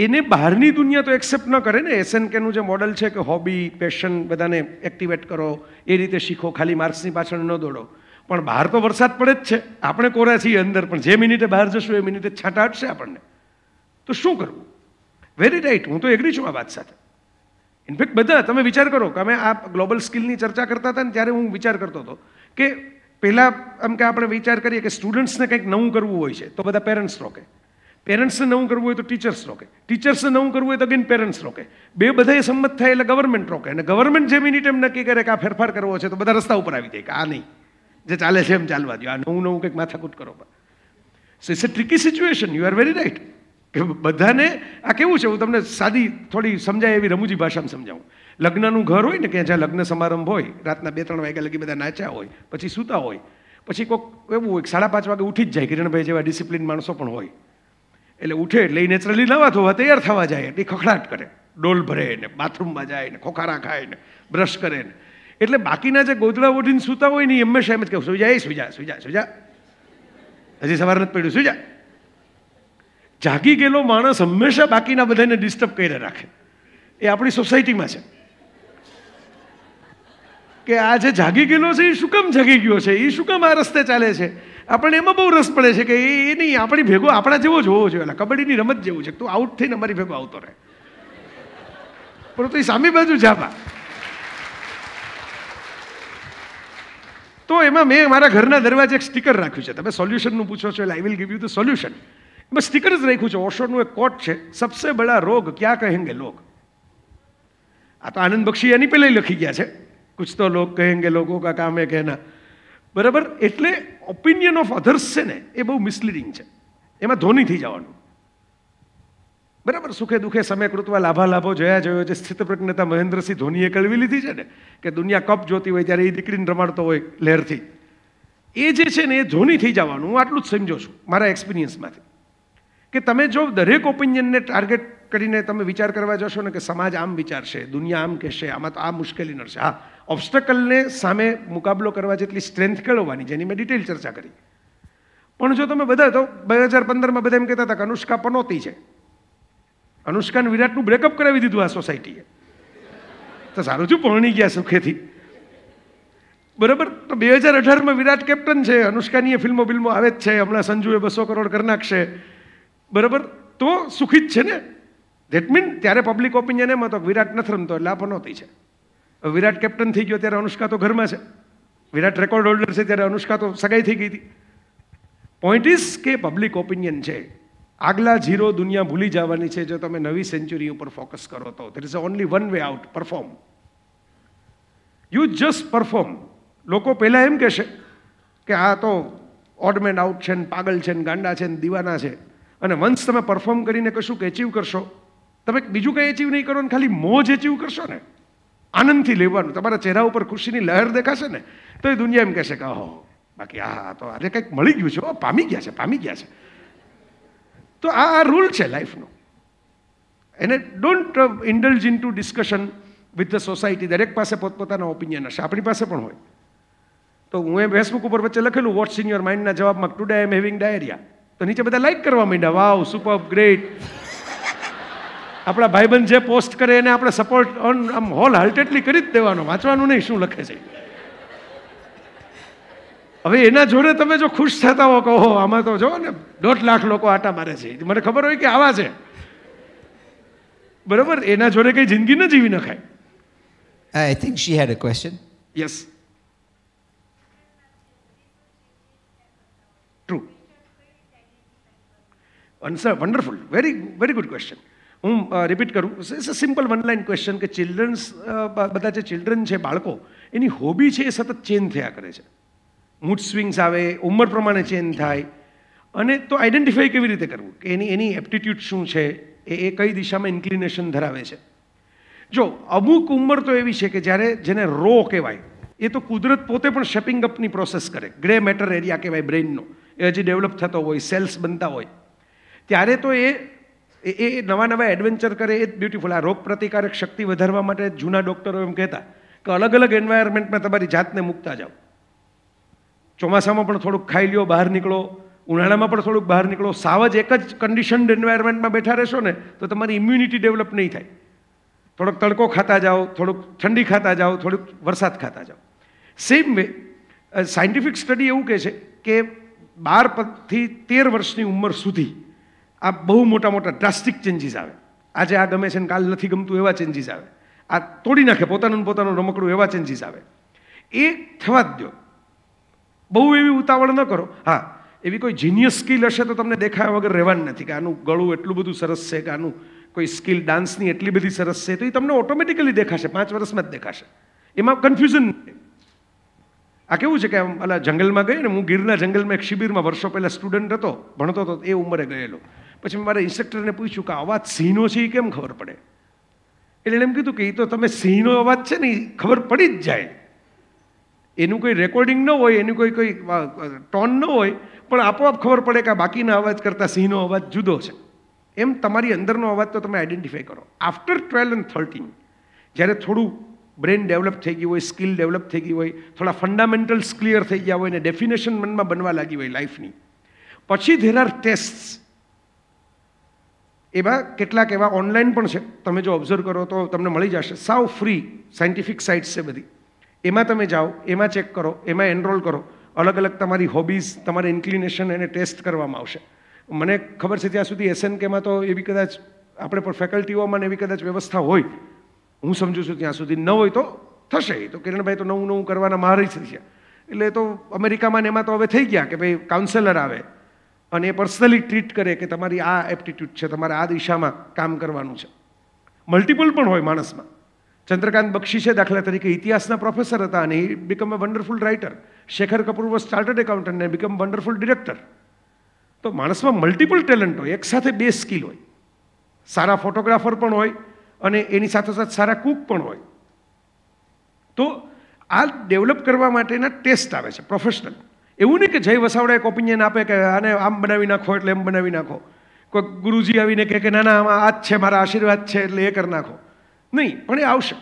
એને બહારની દુનિયા તો એક્સેપ્ટ ન કરે ને એસએનકેનું જે મોડલ છે કે હોબી પેશન બધાને એક્ટિવેટ કરો એ રીતે શીખો ખાલી માર્ક્સની પાછળ ન દોડો પણ બહાર તો વરસાદ પડે જ છે આપણે કોરા છીએ અંદર પણ જે મિનિટે બહાર જશું એ મિનિટે છાંટા હટશે આપણને તો શું કરવું વેરી રાઇટ હું તો એગ્રી છું આ વાત સાથે ઇનફેક્ટ બધા તમે વિચાર કરો કે અમે આ ગ્લોબલ સ્કિલની ચર્ચા કરતા હતા ને ત્યારે હું વિચાર કરતો હતો કે પહેલાં આમ કે આપણે વિચાર કરીએ કે સ્ટુડન્ટ્સને કંઈક નવું કરવું હોય છે તો બધા પેરેન્ટ્સ રોકે પેરેન્ટ્સને નવું કરવું હોય તો ટીચર્સ રોકે ટીચર્સને નવું કરવું હોય તો અગેન પેરેન્ટ્સ રોકે બે બધાએ સંમત થાય એટલે ગવર્મેન્ટ રોકે અને ગવર્મેન્ટ જે મિનિટ એમ નક્કી કરે કે આ ફેરફાર કરવો છે તો બધા રસ્તા ઉપર આવી જાય કે આ નહીં જે ચાલે છે એમ ચાલવા દો આ નવું નવું કંઈક માથાકૂટ કરો so it's a tricky situation you are very right કે બધાને આ કેવું છે હું તમને સાદી થોડી સમજાય એવી રમૂજી ભાષામાં સમજાવું લગ્નનું ઘર હોય ને કે જ્યાં લગ્ન સમારંભ હોય રાતના બે ત્રણ વાગ્યા લગી બધા નાચ્યા હોય પછી સૂતા હોય પછી કોઈક એવું હોય સાડા પાંચ વાગે ઉઠી જ જાય કિરણભાઈ જેવા ડિસિપ્લિન માણસો પણ હોય એટલે ઉઠે એટલે એ નેચરલી નવા થવા તૈયાર થવા જાય એટલે ખખડાટ કરે ડોલ ભરે ને બાથરૂમમાં જાય ને ખોખારા ખાય ને બ્રશ કરે ને એટલે બાકીના જે ગોદડા ઓઢીને સૂતા હોય ને હંમેશા એમ જ કહું સુજા એ સુજા સુજા સુજા હજી સવાર નથી પડ્યું સુજા જાગી ગયેલો માણસ હંમેશા બાકીના બધાને ડિસ્ટર્બ કરીને રાખે એ આપણી સોસાયટીમાં છે કે આ જે જાગી ગયેલો છે એ શું કામ જાગી ગયો છે એ શું કામ આ રસ્તે ચાલે છે આપણને એમાં બહુ રસ પડે છે કે એ નહીં આપણી ભેગો આપણા જેવો જ હોવો જોઈએ કબડ્ડીની રમત જેવું છે તું આઉટ થઈને અમારી ભેગો આવતો રહે પરંતુ એ સામી બાજુ જાપા તો એમાં મેં મારા ઘરના દરવાજે એક સ્ટીકર રાખ્યું છે તમે સોલ્યુશનનું પૂછો છો એટલે I will give you the solution એમાં સ્ટીકર જ રાખ્યું છે ઓશોનું એક કોટ છે સબસે બડા રોગ ક્યાં કહેંગે લોગ આ તો આનંદ બક્ષી એની પહેલાં લખી ગયા છે કુછ તો લોગ કહેંગે લોકો કા કામે કહેના બરાબર એટલે ઓપિનિયન ઓફ અધર્સ છે ને એ બહુ મિસલીડિંગ છે એમાં ધોની થઈ જવાનું બરાબર સુખે દુઃખે સમય કૃતવા લાભા લાભો જોયા જોયો જે સ્થિતપ્રજ્ઞતા મહેન્દ્રસિંહ ધોનીએ કળવી લીધી છે ને કે દુનિયા કપ જોતી હોય ત્યારે એ દીકરીને રમાડતો હોય લહેરથી એ જે છે ને એ ધોની થઈ જવાનું હું આટલું જ સમજો છું મારા એક્સપિરિયન્સમાંથી કે તમે જો દરેક ઓપિનિયનને ટાર્ગેટ કરીને તમે વિચાર કરવા જશો ને કે સમાજ આમ વિચારશે દુનિયા આમ કહેશે આમાં તો આ મુશ્કેલી નડશે હા ઓબ્સ્ટકલને સામે મુકાબલો કરવા જેટલી સ્ટ્રેન્થ કેળવવાની જેની મેં ડિટેલ ચર્ચા કરી પણ જો તમે બધા તો બે હજાર પંદરમાં બધા એમ કહેતા હતા કે અનુષ્કા પનોતી છે અનુષ્કાન વિરાટનું બ્રેકઅપ કરાવી દીધું આ સોસાયટીએ તો સારું છું પરણી ગયા સુખેથી બરાબર તો બે હજાર અઢારમાં વિરાટ કેપ્ટન છે અનુષ્કાની એ ફિલ્મો બિલ્મો આવે જ છે હમણાં સંજુએ બસો કરોડ કરી નાખશે બરાબર તો સુખી જ છે ને ધેટ મીન ત્યારે પબ્લિક ઓપિનિયન એમાં તો વિરાટ નથી રમતો એટલે આ પનોતી છે વિરાટ કેપ્ટન થઈ ગયો ત્યારે અનુષ્કા તો ઘરમાં છે વિરાટ રેકોર્ડ હોલ્ડર છે ત્યારે અનુષ્કા તો સગાઈ થઈ ગઈ હતી પોઈન્ટ ઇઝ કે પબ્લિક ઓપિનિયન છે આગલા ઝીરો દુનિયા ભૂલી જવાની છે જો તમે નવી સેન્ચુરી ઉપર ફોકસ કરો તો there is only one way out perform you just perform લોકો પહેલાં એમ કહેશે કે આ તો ઓડમેન આઉટ છે ને પાગલ છે ને ગાંડા છે ને દીવાના છે અને વંશ તમે પરફોર્મ કરીને કશુંક એચીવ કરશો તમે બીજું કંઈ એચીવ નહીં કરો ને ખાલી મોજ એચીવ કરશો ને આનંદથી લેવાનું તમારા ચહેરા ઉપર ખુશીની લહેર દેખાશે ને તો એ દુનિયા એમ કહેશે કે હો બાકી આ તો આજે કંઈક મળી ગયું છે પામી ગયા છે પામી ગયા છે તો આ આ રૂલ છે લાઈફનો એને don't indulge in to discussion with the society દરેક પાસે પોતપોતાના ઓપિનિયન હશે આપણી પાસે પણ હોય તો હું એ ફેસબુક ઉપર વચ્ચે લખેલું વોટ્સ ઇન યોર માઇન્ડના જવાબમાં today I am having diarrhoea તો નીચે બધા લાઈક કરવા માંડ્યા વાવ સુપર ગ્રેટ આપણા ભાઈબંધ જે પોસ્ટ કરે એને આપણે સપોર્ટ ઓન આમ હોલ હાલ્ટેટલી કરી જ દેવાનો વાંચવાનું નહીં શું લખે છે હવે એના જોડે તમે જો ખુશ થતા હો કહો આમાં તો જો ને દોઢ લાખ લોકો આટા મારે છે મને ખબર હોય કે આવા છે બરાબર એના જોડે કઈ જિંદગી ન જીવી નખાય I think she had a question yes true answer wonderful very very good question હું રિપીટ કરું it's a simple one line question કે ચિલ્ડ્રન્સ બધા જે ચિલ્ડ્રન છે બાળકો એની હોબી છે એ સતત ચેન્જ થયા કરે છે મૂડ સ્વિંગ્સ આવે ઉંમર પ્રમાણે ચેન્જ થાય અને તો આઈડેન્ટિફાઈ કેવી રીતે કરવું કે એની એની એપ્ટિટ્યૂડ શું છે એ એ કઈ દિશામાં ઇન્ક્લિનેશન ધરાવે છે જો અમુક ઉંમર તો એવી છે કે જ્યારે જેને રો કહેવાય એ તો કુદરત પોતે પણ શેપિંગ અપની પ્રોસેસ કરે ગ્રે મેટર એરિયા કહેવાય બ્રેઇનનો એ હજી ડેવલપ થતો હોય સેલ્સ બનતા હોય ત્યારે તો એ એ નવા નવા એડવેન્ચર કરે એ જ બ્યુટિફુલ આ રોગ પ્રતિકારક શક્તિ વધારવા માટે જૂના ડૉક્ટરો એમ કહેતા કે અલગ અલગ એન્વાયરમેન્ટમાં તમારી જાતને મૂકતા જાઓ ચોમાસામાં પણ થોડુંક ખાઈ લ્યો બહાર નીકળો ઉનાળામાં પણ થોડુંક બહાર નીકળો સાવજ એક જ કન્ડિશન્ડ એન્વાયરમેન્ટમાં બેઠા રહેશો ને તો તમારી ઇમ્યુનિટી ડેવલપ નહીં થાય થોડોક તડકો ખાતા જાઓ થોડુંક ઠંડી ખાતા જાઓ થોડુંક વરસાદ ખાતા જાઓ સેમ વે સાયન્ટિફિક સ્ટડી એવું કહે છે કે બાર થી તેર વર્ષની ઉંમર સુધી આ બહુ મોટા મોટા ડ્રાસ્ટિક ચેન્જીસ આવે આજે આ ગમે છે ને કાલ નથી ગમતું એવા ચેન્જીસ આવે આ તોડી નાખે પોતાનું પોતાનું રમકડું એવા ચેન્જીસ આવે એ થવા જ દો બહુ એવી ઉતાવળ ન કરો હા એવી કોઈ જીનિયસ સ્કિલ હશે તો તમને દેખાયા વગર રહેવાનું નથી કે આનું ગળું એટલું બધું સરસ છે કે આનું કોઈ સ્કિલ ડાન્સની એટલી બધી સરસ છે તો એ તમને ઓટોમેટિકલી દેખાશે પાંચ વર્ષમાં જ દેખાશે એમાં કન્ફ્યુઝન આ કેવું છે કે અલા જંગલમાં ગઈ ને હું ગીરના જંગલમાં એક શિબિરમાં વર્ષો પહેલાં સ્ટુડન્ટ હતો ભણતો હતો એ ઉંમરે ગયેલો પછી મારા ઇન્સ્ટ્રક્ટરને પૂછ્યું કે અવાજ સિંહનો છે એ કેમ ખબર પડે એટલે એમ કીધું કે એ તો તમે સિંહનો અવાજ છે ને એ ખબર પડી જ જાય એનું કોઈ રેકોર્ડિંગ ન હોય એનું કોઈ કોઈ ટોન ન હોય પણ આપોઆપ ખબર પડે કે આ બાકીના અવાજ કરતાં સિંહનો અવાજ જુદો છે એમ તમારી અંદરનો અવાજ તો તમે આઈડેન્ટિફાઈ કરો આફ્ટર ટ્વેલ્વ એન્ડ થર્ટીન જ્યારે થોડું બ્રેન ડેવલપ થઈ ગયું હોય સ્કિલ ડેવલપ થઈ ગઈ હોય થોડા ફંડામેન્ટલ્સ ક્લિયર થઈ ગયા હોય અને ડેફિનેશન મનમાં બનવા લાગી હોય લાઈફની પછી ધેર આર ટેસ્ટ એવા કેટલાક એવા ઓનલાઈન પણ છે તમે જો ઓબ્ઝર્વ કરો તો તમને મળી જશે સાવ ફ્રી સાયન્ટિફિક સાઇટ્સ છે બધી એમાં તમે જાઓ એમાં ચેક કરો એમાં એનરોલ કરો અલગ અલગ તમારી હોબીઝ તમારી ઇન્ક્લિનેશન એને ટેસ્ટ કરવામાં આવશે મને ખબર છે ત્યાં સુધી એસએનકેમાં તો એવી કદાચ આપણે પણ ફેકલ્ટીઓમાં એવી કદાચ વ્યવસ્થા હોય હું સમજુ છું ત્યાં સુધી ન હોય તો થશે તો કિરણભાઈ તો નવું નવું કરવાના મારી છે એટલે તો અમેરિકામાં એમાં તો હવે થઈ ગયા કે ભાઈ કાઉન્સેલર આવે અને એ પર્સનલી ટ્રીટ કરે કે તમારી આ એપ્ટિટ્યૂડ છે તમારે આ દિશામાં કામ કરવાનું છે મલ્ટિપલ પણ હોય માણસમાં ચંદ્રકાંત બક્ષી છે દાખલા તરીકે ઇતિહાસના પ્રોફેસર હતા અને he become a wonderful writer Shekhar Kapoor was chartered accountant ને બીકમ વન્ડરફુલ ડિરેક્ટર તો માણસમાં મલ્ટિપલ ટેલેન્ટ હોય એકસાથે બે સ્કિલ હોય સારા ફોટોગ્રાફર પણ હોય અને એની સાથે સાથે સારા કૂક પણ હોય તો આ ડેવલપ કરવા માટેના ટેસ્ટ આવે છે પ્રોફેશનલ એવું નહીં કે જય વસાવડા એક ઓપિનિયન આપે કે આને આમ બનાવી નાખો એટલે એમ બનાવી નાખો કોઈ ગુરુજી આવીને કહે કે ના ના આમાં આ જ છે મારા આશીર્વાદ છે એટલે એ કરી નાખો નહીં પણ એ આવશે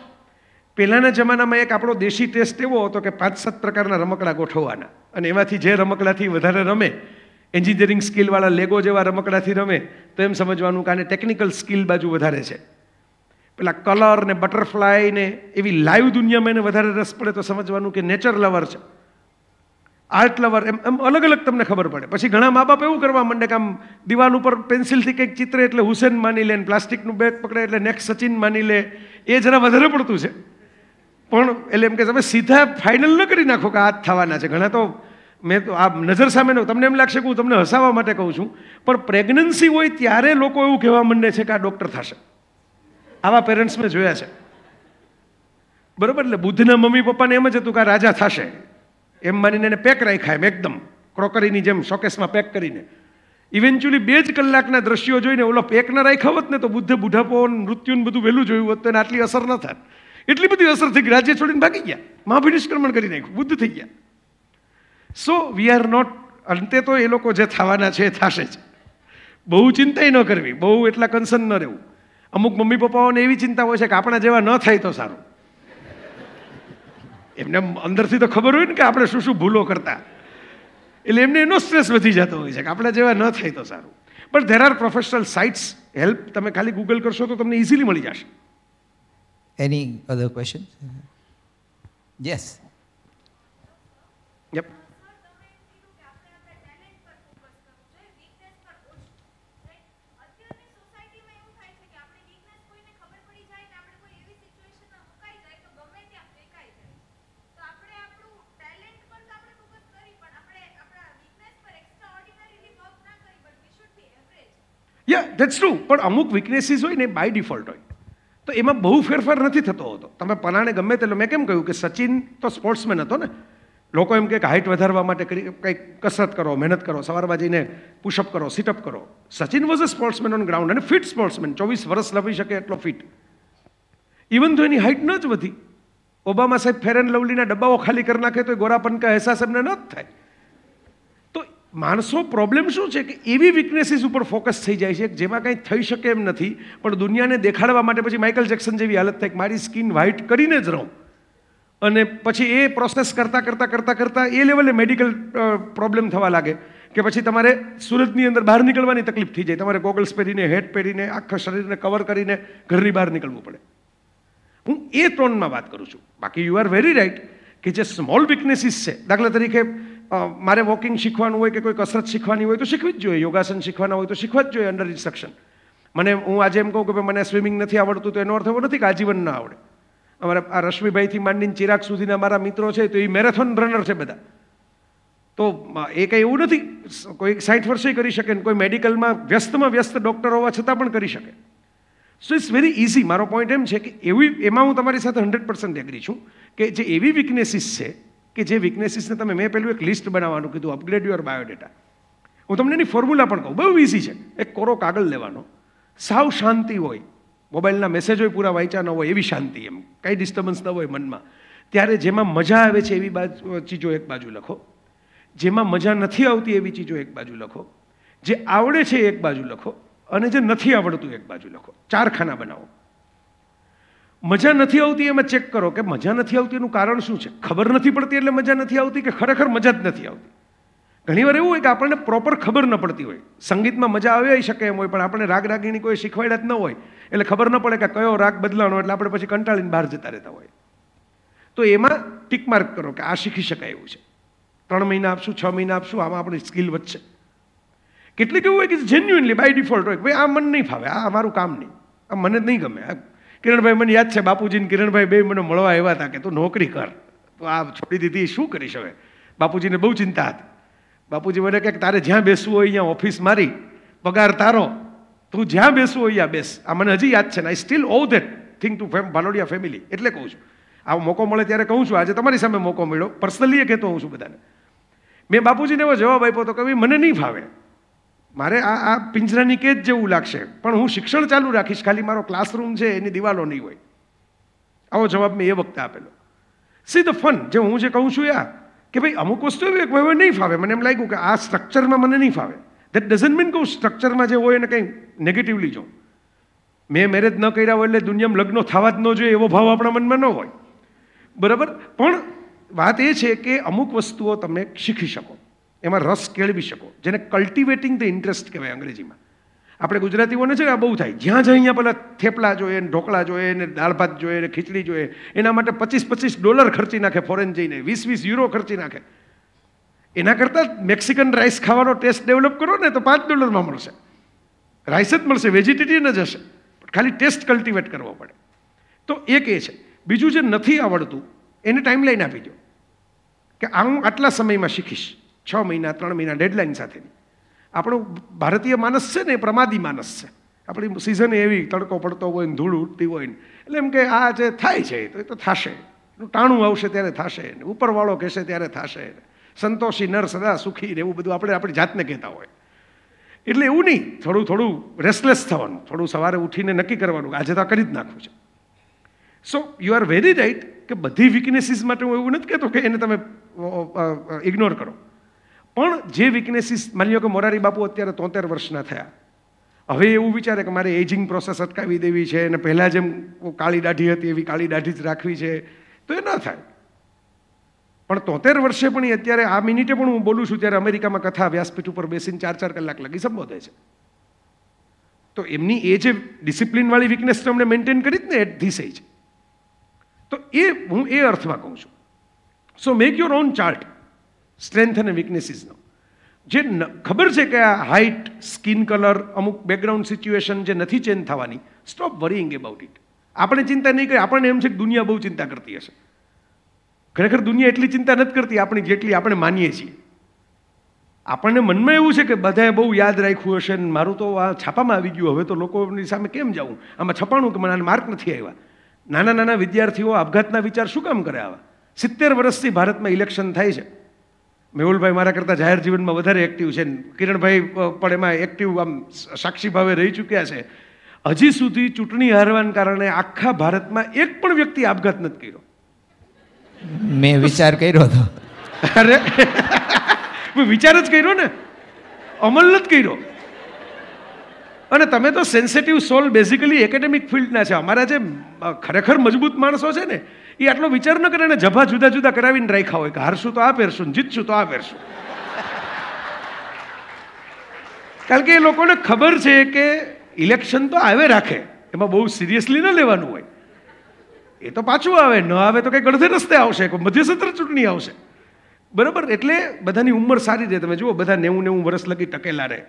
પહેલાંના જમાનામાં એક આપણો દેશી ટેસ્ટ એવો હતો કે પાંચ સાત પ્રકારના રમકડા ગોઠવવાના અને એમાંથી જે રમકડાથી વધારે રમે એન્જિનિયરિંગ સ્કિલવાળા લેગો જેવા રમકડાથી રમે તો એમ સમજવાનું કારણે ટેકનિકલ સ્કિલ બાજુ વધારે છે પેલા કલર ને બટરફ્લાય ને એવી લાઈવ દુનિયામાં એને વધારે રસ પડે તો સમજવાનું કે નેચર લવર છે આટલા વાર એમ એમ અલગ અલગ તમને ખબર પડે પછી ઘણા મા બાપ એવું કરવા માંડે કે આમ દિવાલ ઉપર પેન્સિલથી કંઈક ચિત્ર એટલે હુસેન માની લે પ્લાસ્ટિકનું બેગ પકડે એટલે નેક્સ્ટ સચિન માની લે એ જરા વધારે પડતું છે પણ એટલે એમ કે તમે સીધા ફાઇનલ ન કરી નાખો કે આ થવાના છે ઘણા તો મેં તો આ નજર સામે તમને એમ લાગશે કે હું તમને હસાવવા માટે કહું છું પણ પ્રેગ્નન્સી હોય ત્યારે લોકો એવું કહેવા માંડે છે કે આ ડૉક્ટર થશે આવા પેરેન્ટ્સ મેં જોયા છે બરોબર એટલે બુદ્ધના મમ્મી પપ્પાને એમ જ હતું કે આ રાજા થશે એમ માનીને એને પેક રાખ્યા એમ એકદમ ક્રોકરીની જેમ શોકેસમાં પેક કરીને ઇવેન્ચ્યુઅલી બે જ કલાકના દ્રશ્યો જોઈને ઓલો પેક ના રાખ્યા હોત ને તો બુદ્ધે બુઢાપો મૃત્યુને બધું વહેલું જોયું હોત તો એને આટલી અસર ન થાય એટલી બધી અસર થઈ ગઈ રાજ્ય છોડીને ભાગી ગયા મહાભિનિષ્ક્રમણ કરી નાખ્યું બુદ્ધ થઈ ગયા સો વી આર નોટ અંતે તો એ લોકો જે થવાના છે એ થશે જ બહુ ચિંતાય ન કરવી બહુ એટલા કન્સર્ન ન રહેવું અમુક મમ્મી પપ્પાઓને એવી ચિંતા હોય છે કે આપણા જેવા ન થાય તો સારું એમને અંદરથી તો ખબર હોય ને કે આપણે શું શું ભૂલો કરતા એટલે એમને એનો સ્ટ્રેસ વધી જતો હોય છે કે આપણા જેવા ન થાય તો સારું પણ there are professional sites help તમે ખાલી ગૂગલ કરશો તો તમને ઇઝીલી મળી જશે એની other question yes yup ya that's true પણ અમુક વીકનેસીસ હોય ને એ બાય ડિફોલ્ટ હોય તો એમાં બહુ ફેરફાર નથી થતો હોતો તમે પલાણે ગમે તેટલો મેં કેમ કહ્યું કે સચિન તો સ્પોર્ટ્સમેન હતો ને લોકો એમ કે હાઇટ વધારવા માટે કંઈક કસરત કરો મહેનત કરો સવારમાં જઈને પુશઅપ કરો સિટઅપ કરો Sachin was a sportsman on ground અને ફિટ સ્પોર્ટ્સમેન ચોવીસ વર્ષ લવી શકે એટલો ફિટ ઇવન તો એની હાઇટ ન જ વધી ઓબામા સાહેબ ફેર એન્ડ લવલીના ડબ્બાઓ ખાલી કરી નાખે તો એ ગોરાપન કા અહેસાસ એમને ન જ થાય માણસો પ્રોબ્લેમ શું છે કે એવી વિકનેસીસ ઉપર ફોકસ થઈ જાય છે જેમાં કંઈ થઈ શકે એમ નથી પણ દુનિયાને દેખાડવા માટે પછી માઇકલ જેક્સન જેવી હાલત થાય કે મારી સ્કિન વ્હાઇટ કરીને જ રહું અને પછી એ પ્રોસેસ કરતાં કરતાં કરતાં કરતાં એ લેવલે મેડિકલ પ્રોબ્લેમ થવા લાગે કે પછી તમારે સુરતની અંદર બહાર નીકળવાની તકલીફ થઈ જાય તમારે ગોગલ્સ પહેરીને હેટ પહેરીને આખા શરીરને કવર કરીને ઘરની બહાર નીકળવું પડે હું એ ટોનમાં વાત કરું છું બાકી યુ આર વેરી રાઇટ કે જે સ્મોલ વીકનેસીસ છે દાખલા તરીકે મારે વોકિંગ શીખવાનું હોય કે કોઈ કસરત શીખવાની હોય તો શીખવી જ જોઈએ યોગાસન શીખવાના હોય તો શીખવા જ જોઈએ અંડર ઇન્સ્ટ્રક્શન મને હું આજે એમ કહું કે મને સ્વિમિંગ નથી આવડતું તો એનો અર્થ એવો નથી કે આજીવન ના આવડે અમારે આ રશ્મિભાઈથી માંડીને ચિરાગ સુધીના મારા મિત્રો છે તો એ મેરેથોન રનર છે બધા તો એ કંઈ એવું નથી કોઈ સાઠ વર્ષે કરી શકે ને કોઈ મેડિકલમાં વ્યસ્તમાં વ્યસ્ત ડૉક્ટર હોવા છતાં પણ કરી શકે સો ઇટ્સ વેરી ઇઝી મારો પોઈન્ટ એમ છે કે એવી એમાં હું તમારી સાથે હંડ્રેડ પર્સન્ટ એગ્રી છું કે જે એવી વીકનેસીસ છે કે જે વીકનેસીસને તમે મેં પેલું એક લિસ્ટ બનાવવાનું કીધું અપગ્રેડ યોર બાયોડેટા હું તમને એની ફોર્મ્યુલા પણ કહું બહુ ઇઝી છે એક કોરો કાગળ લેવાનો સાવ શાંતિ હોય મોબાઈલના મેસેજો પૂરા વાંચ્યા ન હોય એવી શાંતિ એમ કંઈ ડિસ્ટર્બન્સ ન હોય મનમાં ત્યારે જેમાં મજા આવે છે એવી બાજુ ચીજો એક બાજુ લખો જેમાં મજા નથી આવતી એવી ચીજો એક બાજુ લખો જે આવડે છે એક બાજુ લખો અને જે નથી આવડતું એક બાજુ લખો ચાર ખાના બનાવો મજા નથી આવતી એમાં ચેક કરો કે મજા નથી આવતી એનું કારણ શું છે ખબર નથી પડતી એટલે મજા નથી આવતી કે ખરેખર મજા જ નથી આવતી ઘણીવાર એવું હોય કે આપણને પ્રોપર ખબર ન પડતી હોય સંગીતમાં મજા આવી શકે એમ હોય પણ આપણે રાગ રાગીણી કોઈ શીખવાડ્યા જ ન હોય એટલે ખબર ન પડે કે કયો રાગ બદલાવાનો એટલે આપણે પછી કંટાળીને બહાર જતા રહેતા હોય તો એમાં ટીક માર્ક કરો કે આ શીખી શકાય એવું છે ત્રણ મહિના આપશું છ મહિના આપશું આમાં આપણી સ્કિલ વધશે કેટલીક એવું હોય કે જેન્યુઅનલી બાય ડિફોલ્ટ હોય કે ભાઈ આ મને નહીં ફાવે આ અમારું કામ નહીં આ મને જ નહીં ગમે આ કિરણભાઈ મને યાદ છે બાપુજીને કિરણભાઈ બે મને મળવા આવ્યા હતા કે તું નોકરી કર તો આ છોડી દીધી શું કરી શકે બાપુજીને બહુ ચિંતા હતી બાપુજી મને કહે તારે જ્યાં બેસવું હોય અહીંયા ઓફિસ મારી પગાર તારો તું જ્યાં બેસવું હોય ત્યાં બેસ આ મને હજી યાદ છે ને I still owe that think to ફેમ ભાલોડિયા ફેમિલી એટલે કહું છું આવો મોકો મળે ત્યારે કહું છું આજે તમારી સામે મોકો મળ્યો પર્સનલી એ કહેતો હું છું બધાને મેં બાપુજીને એવો જવાબ આપ્યો તો કે મને નહીં ફાવે મારે આ આ પિંજરાની કેદ જેવું લાગશે પણ હું શિક્ષણ ચાલુ રાખીશ ખાલી મારો ક્લાસરૂમ છે એની દિવાલો નહીં હોય આવો જવાબ મેં એ વખતે આપેલો સી ધ ફન જે હું જે કહું છું યા કે ભાઈ અમુક વસ્તુ એવી એક નહીં ફાવે મને એમ લાગ્યું કે આ સ્ટ્રક્ચરમાં મને નહીં ફાવે દેટ ડઝન્ટ મીન કહું સ્ટ્રક્ચરમાં જે હોય એને કંઈ નેગેટિવલી જો મેં મેરેજ ન કર્યા હોય એટલે દુનિયામાં લગ્નો થવા જ ન જોઈએ એવો ભાવ આપણા મનમાં ન હોય બરાબર પણ વાત એ છે કે અમુક વસ્તુઓ તમે શીખી શકો એમાં રસ કેળવી શકો જેને કલ્ટિવેટિંગ ધ ઇન્ટરેસ્ટ કહેવાય અંગ્રેજીમાં આપણે ગુજરાતીઓને છે આ બહુ થાય જ્યાં જ્યાં અહીંયા પેલા થેપલા જોઈએ ને ઢોકળા જોઈએ ને દાળ ભાત જોઈએ ને ખીચડી જોઈએ એના માટે પચીસ પચીસ ડોલર ખર્ચી નાખે ફોરેન જઈને વીસ વીસ યુરો ખર્ચી નાખે એના કરતાં મેક્સિકન રાઈસ ખાવાનો ટેસ્ટ ડેવલપ કરો ને તો પાંચ ડોલરમાં મળશે રાઈસ જ મળશે વેજીટેરિયન જ હશે ખાલી ટેસ્ટ કલ્ટિવેટ કરવો પડે તો એક એ છે બીજું જે નથી આવડતું એને ટાઈમ લઈને આપી દો કે આ હું આટલા સમયમાં શીખીશ છ મહિના ત્રણ મહિના ડેડલાઇન સાથેની આપણું ભારતીય માનસ છે ને એ પ્રમાદી માનસ છે આપણી સિઝન એવી તડકો પડતો હોય ને ધૂળ ઉડતી હોય ને એટલે એમ કે આ જે થાય છે તો એ તો થશે ટાણું આવશે ત્યારે થશે ને ઉપરવાળો કહેશે ત્યારે થશે સંતોષી નર સદા સુખી ને એવું બધું આપણે આપણી જાતને કહેતા હોય એટલે એવું નહીં થોડું થોડું રેસલેસ થવાનું થોડું સવારે ઉઠીને નક્કી કરવાનું આજે તો કરી જ નાખવું છે so you are very right કે બધી વીકનેસીસ માટે હું એવું નથી કહેતો કે એને તમે ઇગ્નોર કરો પણ જે વીકનેસીસ માની લો કે મોરારી બાપુ અત્યારે તોતેર વર્ષના થયા હવે એવું વિચારે કે મારે એજિંગ પ્રોસેસ અટકાવી દેવી છે અને પહેલાં જેમ કાળી દાઢી હતી એવી કાળી દાઢી જ રાખવી છે તો એ ન થાય પણ તોતેર વર્ષે પણ અત્યારે આ મિનિટે પણ હું બોલું છું ત્યારે અમેરિકામાં કથા વ્યાસપીઠ ઉપર બેસીને ચાર ચાર કલાક લગી સંબોધે છે તો એમની એ જે ડિસિપ્લિનવાળી વીકનેસ તો એમણે મેન્ટેન કરી જ ને એટ ધીસ એજ તો એ હું એ અર્થમાં કહું છું so make your own chart strength અને વીકનેસીસનો જે ખબર છે કે આ હાઇટ સ્કિન કલર અમુક બેકગ્રાઉન્ડ સિચ્યુએશન જે નથી ચેન્જ થવાની સ્ટોપ વરીંગ એબાઉટ ઇટ આપણે ચિંતા નહીં કરી આપણને એમ છે કે દુનિયા બહુ ચિંતા કરતી હશે ખરેખર દુનિયા એટલી ચિંતા નથી કરતી આપણી જેટલી આપણે માનીએ છીએ આપણને મનમાં એવું છે કે બધાએ બહુ યાદ રાખ્યું હશે ને મારું તો આ છાપામાં આવી ગયું હવે તો લોકોની સામે કેમ જવું આમાં છપાણું કે મને માર્ક નથી આવ્યા નાના નાના વિદ્યાર્થીઓ આપઘાતના વિચાર શું કામ કરે આવા સિત્તેર વર્ષથી ભારતમાં ઇલેક્શન થાય છે મેહુલભાઈ મારા કરતાં જાહેર જીવનમાં વધારે એક્ટિવ છે કિરણભાઈ પણ એમાં એક્ટિવ આમ સાક્ષી ભાવે રહી ચૂક્યા છે હજી સુધી ચૂંટણી હારવાને કારણે આખા ભારતમાં એક પણ વ્યક્તિ આપઘાત નથી કર્યો મેં વિચાર કર્યો હતો અરે મેં વિચાર જ કર્યો ને અમલ જ કર્યો અને તમે તો સેન્સિટિવ સોલ બેઝિકલી એકેડેમિક ફિલ્ડના છે અમારા જે ખરેખર મજબૂત માણસો છે ને એ આટલો વિચાર ન કરે ને જભા જુદા જુદા કરાવીને રાખ્યા હોય કે હારશું તો આ પહેરશું જીતશું તો આ પહેરશું કારણ કે એ લોકોને ખબર છે કે ઇલેક્શન તો આવે રાખે એમાં બહુ સિરિયસલી ન લેવાનું હોય એ તો પાછું આવે ન આવે તો કંઈ ગળધે રસ્તે આવશે કોઈ મધ્યસત્ર ચૂંટણી આવશે બરાબર એટલે બધાની ઉંમર સારી રહે તમે જુઓ બધા નેવું નેવું વર્ષ લગી ટકેલા રહે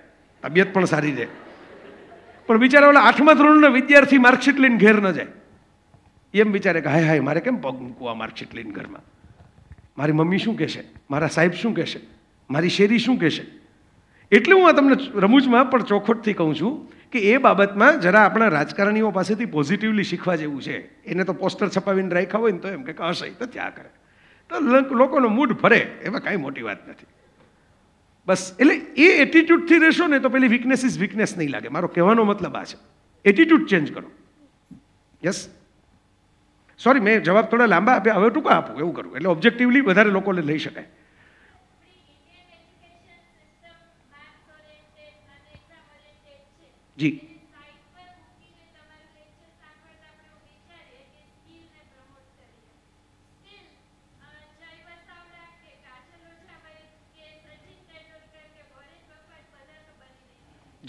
તબિયત પણ સારી રહે પણ બિચારા ઓલા આઠમા ધોરણના વિદ્યાર્થી માર્કશીટ લઈને ઘેર ન જાય એમ બિચારે કે હાય હાય મારે કેમ પગ મૂકવા માર્કશીટ લઈને ઘરમાં મારી મમ્મી શું કહેશે મારા સાહેબ શું કહેશે મારી શેરી શું કહેશે એટલે હું આ તમને રમૂજમાં પણ ચોખવટથી કહું છું કે એ બાબતમાં જરા આપણા રાજકારણીઓ પાસેથી પોઝિટિવલી શીખવા જેવું છે એને તો પોસ્ટર છપાવીને રાખ્યા હોય ને તો એમ કે હશે તો ત્યાં કરે તો લોકોનો મૂડ ફરે એમાં કાંઈ મોટી વાત નથી બસ એટલે એ એટીટ્યૂડથી રહેશો ને તો પેલી વીકનેસ ઇઝ વીકનેસ નહીં લાગે મારો કહેવાનો મતલબ આ છે એટીટ્યૂડ ચેન્જ કરો યસ સોરી મેં જવાબ થોડા લાંબા આપ્યા હવે ટૂંકા આપું એવું કરું એટલે ઓબ્જેક્ટિવલી વધારે લોકોને લઈ શકાય જી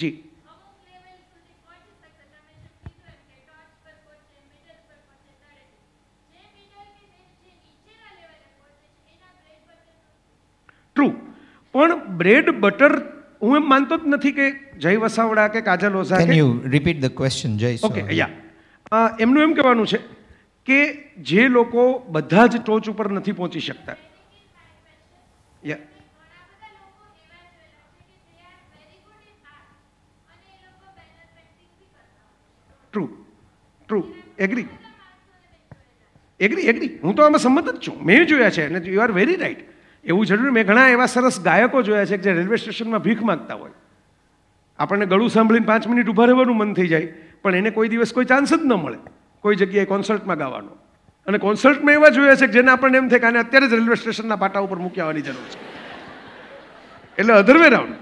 જી ટ્રુ પણ બ્રેડ બટર હું એમ માનતો જ નથી કે જય વસાવડા કે Kajal Oza can you repeat the question Jay okay ya એમનું એમ કહેવાનું છે કે જે લોકો બધા જ ટોચ ઉપર નથી પહોંચી શકતા ya true agree agree agree હું તો આમાં સંમત જ છું મેં જોયા છે અને યુ આર વેરી રાઈટ એવું જરૂરી મેં ઘણા એવા સરસ ગાયકો જોયા છે કે જે રેલવે સ્ટેશનમાં ભીખ માગતા હોય આપણને ગળું સાંભળીને પાંચ મિનિટ ઊભા રહેવાનું મન થઈ જાય પણ એને કોઈ દિવસ કોઈ ચાન્સ જ ન મળે કોઈ જગ્યાએ કોન્સર્ટમાં ગાવાનો અને કોન્સર્ટમાં એવા જોયા છે કે જેને આપણને એમ થાય કે આને અત્યારે જ રેલવે સ્ટેશનના પાટા ઉપર મૂકી આવવાની જરૂર છે એટલે અધરવે રાઉન્ડ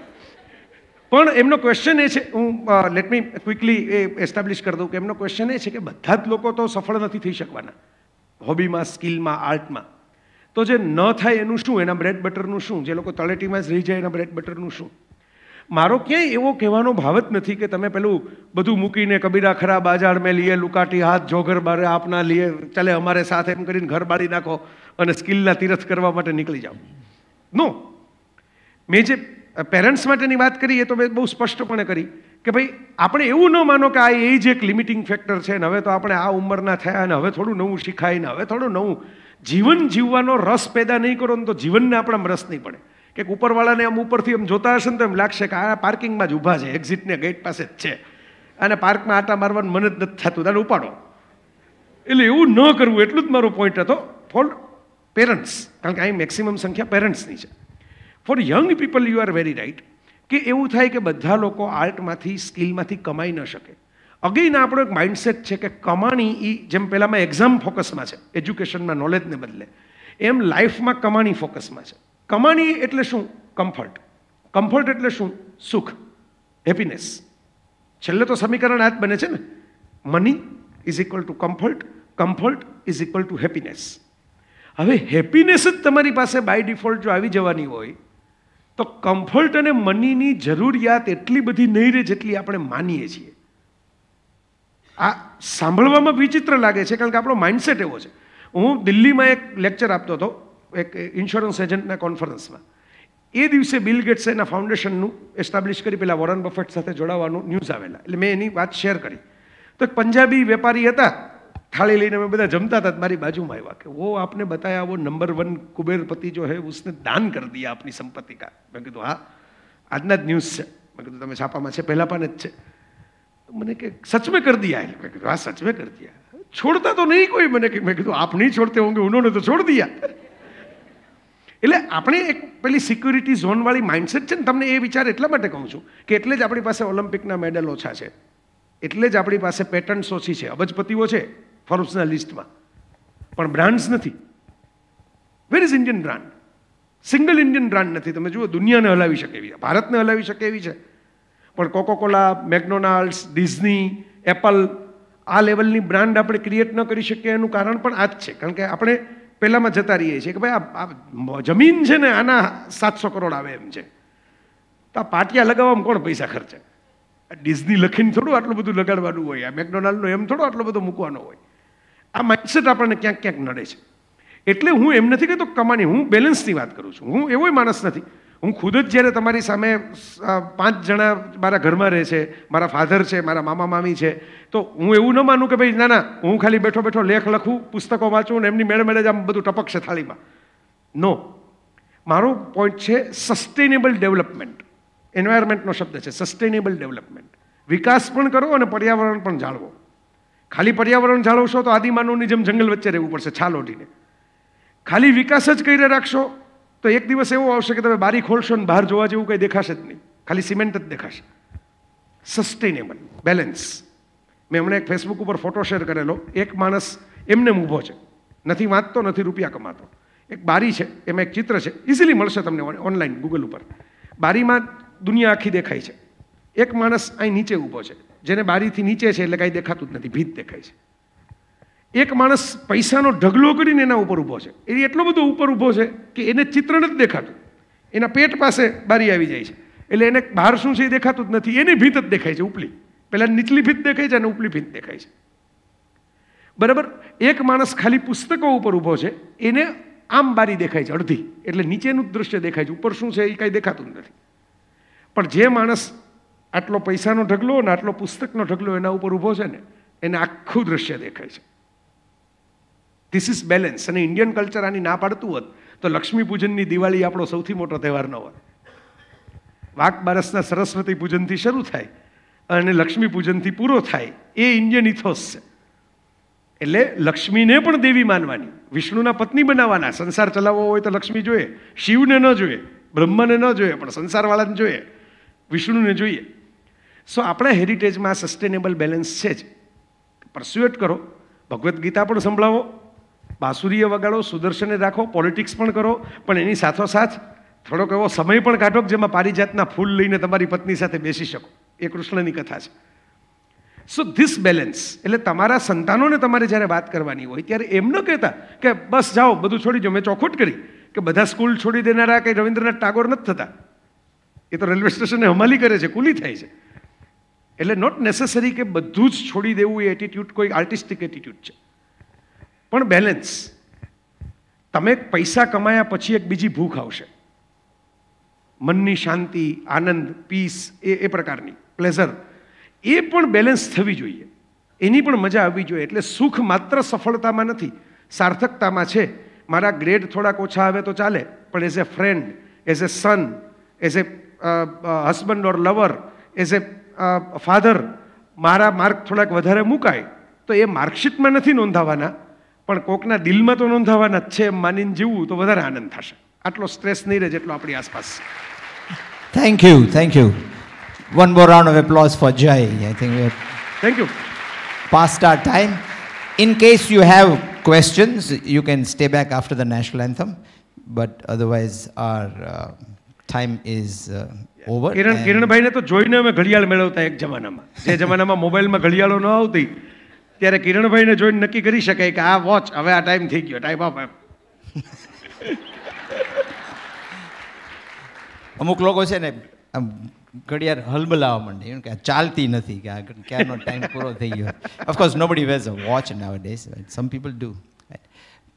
પણ એમનો ક્વેશ્ચન એ છે હું લેટ મી ક્વિકલી એ એસ્ટાબ્લિશ કરી દઉં કે એમનો ક્વેશ્ચન એ છે કે બધા જ લોકો તો સફળ નથી થઈ શકવાના હોબીમાં સ્કિલમાં આર્ટમાં તો જે ન થાય એનું શું એના બ્રેડ બટરનું શું જે લોકો તળેટીમાં જ રહી જાય એના બ્રેડ બટરનું શું મારો ક્યાંય એવો કહેવાનો ભાવ જ નથી કે તમે પેલું બધું મૂકીને કબીરા ખરા બાજાર મેં લીએ લુકાટી હાથ જોગર બારે આપના લીએ ચાલે અમારે સાથે એમ કરીને ઘર બાળી નાખો અને સ્કિલના તીરથ કરવા માટે નીકળી જાઓ નો મેં જે પેરેન્ટ્સ માટેની વાત કરીએ તો મેં બહુ સ્પષ્ટપણે કરી કે ભાઈ આપણે એવું ન માનો કે આ એજ એક લિમિટિંગ ફેક્ટર છે ને હવે તો આપણે આ ઉંમરના થયા અને હવે થોડું નવું શીખાય ને હવે થોડું નવું જીવન જીવવાનો રસ પેદા નહીં કરો ને તો જીવનને આપણે રસ નહીં પડે કે ઉપરવાળાને આમ ઉપરથી એમ જોતા હશે ને તો એમ લાગશે કે આ પાર્કિંગમાં જ ઊભા છે એક્ઝિટને ગેટ પાસે જ છે અને પાર્કમાં આટા મારવાનું મને જ નથી થતું તાને ઉપાડો એટલે એવું ન કરવું એટલું જ મારો પોઈન્ટ હતો ફોર પેરેન્ટ્સ કારણ કે અહીં મેક્સિમમ સંખ્યા પેરેન્ટ્સની છે for young people you are very right કે એવું થાય કે બધા લોકો આર્ટમાંથી સ્કિલમાંથી કમાઈ ન શકે અગેન આપણો એક માઇન્ડસેટ છે કે કમાણી એ જેમ પહેલાંમાં એક્ઝામ ફોકસમાં છે એજ્યુકેશનમાં નોલેજને બદલે એમ લાઈફમાં કમાણી ફોકસમાં છે કમાણી એટલે શું કમ્ફર્ટ કમ્ફર્ટ એટલે શું સુખ હેપીનેસ છેલ્લે તો સમીકરણ આ જ બને છે ને money is equal to comfort comfort is equal to happiness હવે હેપીનેસ જ તમારી પાસે બાય ડિફોલ્ટ જો આવી જવાની હોય તો કમ્ફર્ટ અને મનીની જરૂરિયાત એટલી બધી નહીં રહે જેટલી આપણે માનીએ છીએ આ સાંભળવામાં વિચિત્ર લાગે છે કારણ કે આપણો માઇન્ડસેટ એવો છે હું દિલ્હીમાં એક લેક્ચર આપતો હતો એક ઇન્સ્યોરન્સ એજન્ટના કોન્ફરન્સમાં એ દિવસે બિલ ગેટ્સ એના ફાઉન્ડેશનનું એસ્ટાબ્લિશ કરી પેલા વોરન બફેટ સાથે જોડાવાનું ન્યૂઝ આવેલા એટલે મેં એની વાત શેર કરી તો પંજાબી વેપારી હતા થાળી લઈને અમે બધા જમતા હતા મારી બાજુમાં આવ્યા કે વો આપને બતાયા વો નંબર વન કુબેરપતિ જો હે ઉસને દાન કર દિયા આપની સંપત્તિ કા મેં કીધું હા આજના જ ન્યૂઝ છે મેં કીધું તમે છાપામાં છે પહેલા પણ જ છે મને કે સચ મેં કરી દિયા મેં કીધું હા સચ કર કરી દિયા છોડતા તો નહીં કોઈ મને મેં કીધું આપ નહીં છોડતે હોંગે ઉન્હોને તો છોડ દિયા એટલે આપણે એક પેલી સિક્યુરિટી ઝોનવાળી માઇન્ડસેટ છે ને તમને એ વિચાર એટલા માટે કહું છું કે એટલે જ આપણી પાસે ઓલિમ્પિકના મેડલ ઓછા છે એટલે જ આપણી પાસે પેટન્ટ્સ ઓછી છે અબજપતિઓ છે ફોર્બ્સના લિસ્ટમાં પણ બ્રાન્ડ્સ નથી where is Indian brand single Indian brand નથી તમે જુઓ દુનિયાને હલાવી શકે એવી ભારતને હલાવી શકે એવી છે પણ કોકોકોલા મેકડોનાલ્ડ્સ ડિઝની એપલ આ લેવલની બ્રાન્ડ આપણે ક્રિએટ ન કરી શકીએ એનું કારણ પણ આ જ છે કારણ કે આપણે પહેલાંમાં જતા રહીએ છીએ કે ભાઈ આ જમીન છે ને આના સાતસો કરોડ આવે એમ છે તો આ પાટિયા લગાવવામાં કોણ પૈસા ખર્ચે ડિઝની લખીને થોડું આટલું બધું લગાડવાનું હોય આ મેકડોનાલ્ડનો એમ થોડો આટલો બધો મૂકવાનો હોય આ માઇન્ડસેટ આપણને ક્યાંક ક્યાંક નડે છે એટલે હું એમ નથી કહેતો કમાણી હું બેલેન્સની વાત કરું છું હું એવો માણસ નથી હું ખુદ જ જ્યારે તમારી સામે પાંચ જણા મારા ઘરમાં રહે છે મારા ફાધર છે મારા મામા મામી છે તો હું એવું ન માનું કે ભાઈ ના ના હું ખાલી બેઠો બેઠો લેખ લખું પુસ્તકો વાંચું ને એમની મેળે મેળે જ આમ બધું ટપકશે થાળીમાં નો મારો પોઈન્ટ છે સસ્ટેનેબલ ડેવલપમેન્ટ એન્વાયરમેન્ટનો શબ્દ છે સસ્ટેનેબલ ડેવલપમેન્ટ વિકાસ પણ કરો અને પર્યાવરણ પણ જાળવો ખાલી પર્યાવરણ જાળવશો તો આદિમાનવની જેમ જંગલ વચ્ચે રહેવું પડશે છાલ ઓઢીને ખાલી વિકાસ જ કરીને રાખશો તો એક દિવસ એવો આવશે કે તમે બારી ખોલશો ને બહાર જોવા જેવું કંઈ દેખાશે જ નહીં ખાલી સિમેન્ટ જ દેખાશે સસ્ટેનેબલ બેલેન્સ મેં હમણાં એક ફેસબુક ઉપર ફોટો શેર કરેલો એક માણસ એમને ઊભો છે નથી વાંચતો નથી રૂપિયા કમાતો એક બારી છે એમાં એક ચિત્ર છે ઇઝીલી મળશે તમને ઓનલાઈન ગૂગલ ઉપર બારીમાં દુનિયા આખી દેખાય છે એક માણસ અહીં નીચે ઊભો છે જેને બારીથી નીચે છે એટલે કાંઈ દેખાતું જ નથી ભીત દેખાય છે એક માણસ પૈસાનો ઢગલો કરીને એના ઉપર ઊભો છે એ એટલો બધો ઉપર ઊભો છે કે એને ચિત્ર નથી દેખાતું એના પેટ પાસે બારી આવી જાય છે એટલે એને બહાર શું છે એ દેખાતું જ નથી એની ભીત જ દેખાય છે ઉપલી પહેલાં નીચલી ભીત દેખાય છે અને ઉપલી ભીત દેખાય છે બરાબર એક માણસ ખાલી પુસ્તકો ઉપર ઊભો છે એને આમ બારી દેખાય છે અડધી એટલે નીચેનું દૃશ્ય દેખાય છે ઉપર શું છે એ કાંઈ દેખાતું નથી પણ જે માણસ આટલો પૈસાનો ઢગલો અને આટલો પુસ્તકનો ઢગલો એના ઉપર ઊભો છે ને એને આખું દ્રશ્ય દેખાય છે ધીસ ઇઝ બેલેન્સ અને ઇન્ડિયન કલ્ચર આની ના પાડતું હોત તો લક્ષ્મી પૂજનની દિવાળી આપણો સૌથી મોટો તહેવાર ન હોય વાક બારસના સરસ્વતી પૂજનથી શરૂ થાય અને લક્ષ્મી પૂજનથી પૂરો થાય એ ઇન્ડિયન ઇથોસ છે એટલે લક્ષ્મીને પણ દેવી માનવાની વિષ્ણુના પત્ની બનાવવાના સંસાર ચલાવવો હોય તો લક્ષ્મી જોઈએ શિવને ન જોઈએ બ્રહ્મને ન જોઈએ પણ સંસારવાળાને જોઈએ વિષ્ણુને જોઈએ સો આપણા હેરિટેજમાં આ સસ્ટેનેબલ બેલેન્સ છે જ પરસ્યુએટ કરો ભગવદ્ ગીતા પણ સંભળાવો બાંસુરીએ વગાડો સુદર્શને રાખો પોલિટિક્સ પણ કરો પણ એની સાથોસાથ થોડોક એવો સમય પણ કાઢો કે જેમાં પારિજાતના ફૂલ લઈને તમારી પત્ની સાથે બેસી શકો એ કૃષ્ણની કથા છે સો ધીસ બેલેન્સ એટલે તમારા સંતાનોને તમારે જ્યારે વાત કરવાની હોય ત્યારે એમ ન કહેતા કે બસ જાઓ બધું છોડી જાઓ મેં ચોખોટ કરી કે બધા સ્કૂલ છોડી દેનારા કંઈ રવિન્દ્રનાથ ટાગોર નથી થતા એ તો રેલવે સ્ટેશને હમાલી કરે છે કુલી થાય છે એટલે નોટ નેસેસરી કે બધું જ છોડી દેવું એ એટીટ્યૂડ કોઈ આર્ટિસ્ટિક એટીટ્યૂડ છે પણ બેલેન્સ તમે પૈસા કમાયા પછી એક બીજી ભૂખ આવશે મનની શાંતિ આનંદ પીસ એ એ પ્રકારની પ્લેઝર એ પણ બેલેન્સ થવી જોઈએ એની પણ મજા આવવી જોઈએ એટલે સુખ માત્ર સફળતામાં નથી સાર્થકતામાં છે મારા ગ્રેડ થોડાક ઓછા આવે તો ચાલે પણ as a friend as a son as a husband or lover as a father મારા માર્ક થોડાક વધારે મુકાય તો એ માર્કશીટમાં નથી નોંધાવાના પણ કોકના દિલમાં તો નોંધાવાના જ છે એમ માનીને જીવવું તો વધારે આનંદ થશે આટલો સ્ટ્રેસ નહીં રહે જેટલો આપણી આસપાસ thank you thank you one more round of applause for Jay I think thank you past our time in case you have questions you can stay back after the national anthem but otherwise our time is over Kiran કિરણભાઈને તો જોઈને અમે ઘડિયાળ મેળવતા એક જમાનામાં જે જમાનામાં મોબાઈલમાં ઘડિયાળો ન આવતી ત્યારે કિરણભાઈને જોઈને નક્કી કરી શકાય કે આ વોચ હવે આ ટાઈમ થઈ ગયો ટાઈમ ઓફ એમ અમુક લોકો છે ને આમ ઘડિયાળ હલબલાવા માંડે કે ચાલતી નથી કે આ ક્યારનો ટાઈમ પૂરો થઈ ગયો of course no wears a watch nowadays some people do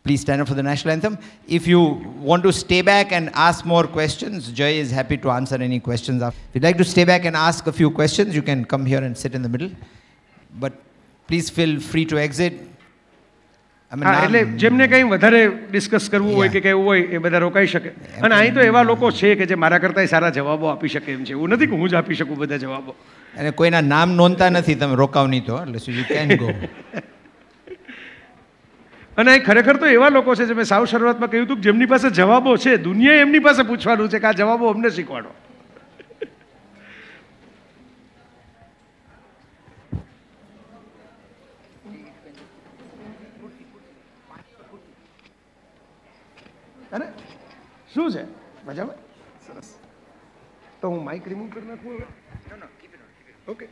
Please stand up for the national anthem. If you want to stay back and ask more questions, Jay is happy to answer any questions. If you'd like to stay back and ask a few questions, you can come here and sit in the middle. But please feel free to exit. હા એટલે જેમને કંઈ વધારે discuss કરવું હોય કે કહેવું હોય એ બધા રોકાઈ શકે અને અહીં તો એવા લોકો છે કે જે મારા કરતાં સારા જવાબો આપી શકે એમ છે એવું નથી કે હું જ આપી શકું બધા જવાબો અને કોઈના નામ નોંધતા નથી તમે રોકાવ નહીં તો એટલે યુ કેન ગો અને અહીં ખરેખર તો એવા લોકો છે જે મેં સાવ શરૂઆતમાં કહ્યું હતું કે જેમની પાસે જવાબો છે દુનિયા એમની પાસે પૂછવાનું છે કે આ જવાબો અમને શીખવાડો અરે શું છે મજામાં સરસ તો હું માઇક રિમૂવ કરી નાખું હવે okay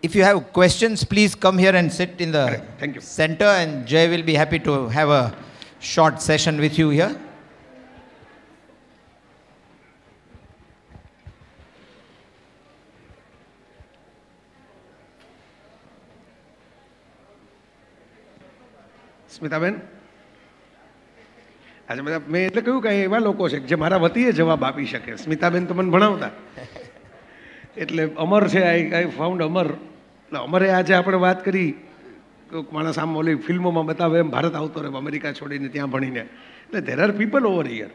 If you have questions, please come here and sit in the Thank you. center and Jay will be happy to have a short session with you here. સ્મિતાબેન આજે બધા મેં એટલે કહ્યું કે એવા લોકો છે જે મારા વતીએ જવાબ આપી શકે સ્મિતાબેન તો મને ભણાવતા એટલે અમર છે આઈ આઈ ફાઉન્ડ અમર એટલે અમારે આજે આપણે વાત કરી કોઈક માણસ આમ ઓલી ફિલ્મોમાં બતાવે એમ ભારત આવતો રહે અમેરિકા છોડીને ત્યાં ભણીને એટલે there are people over here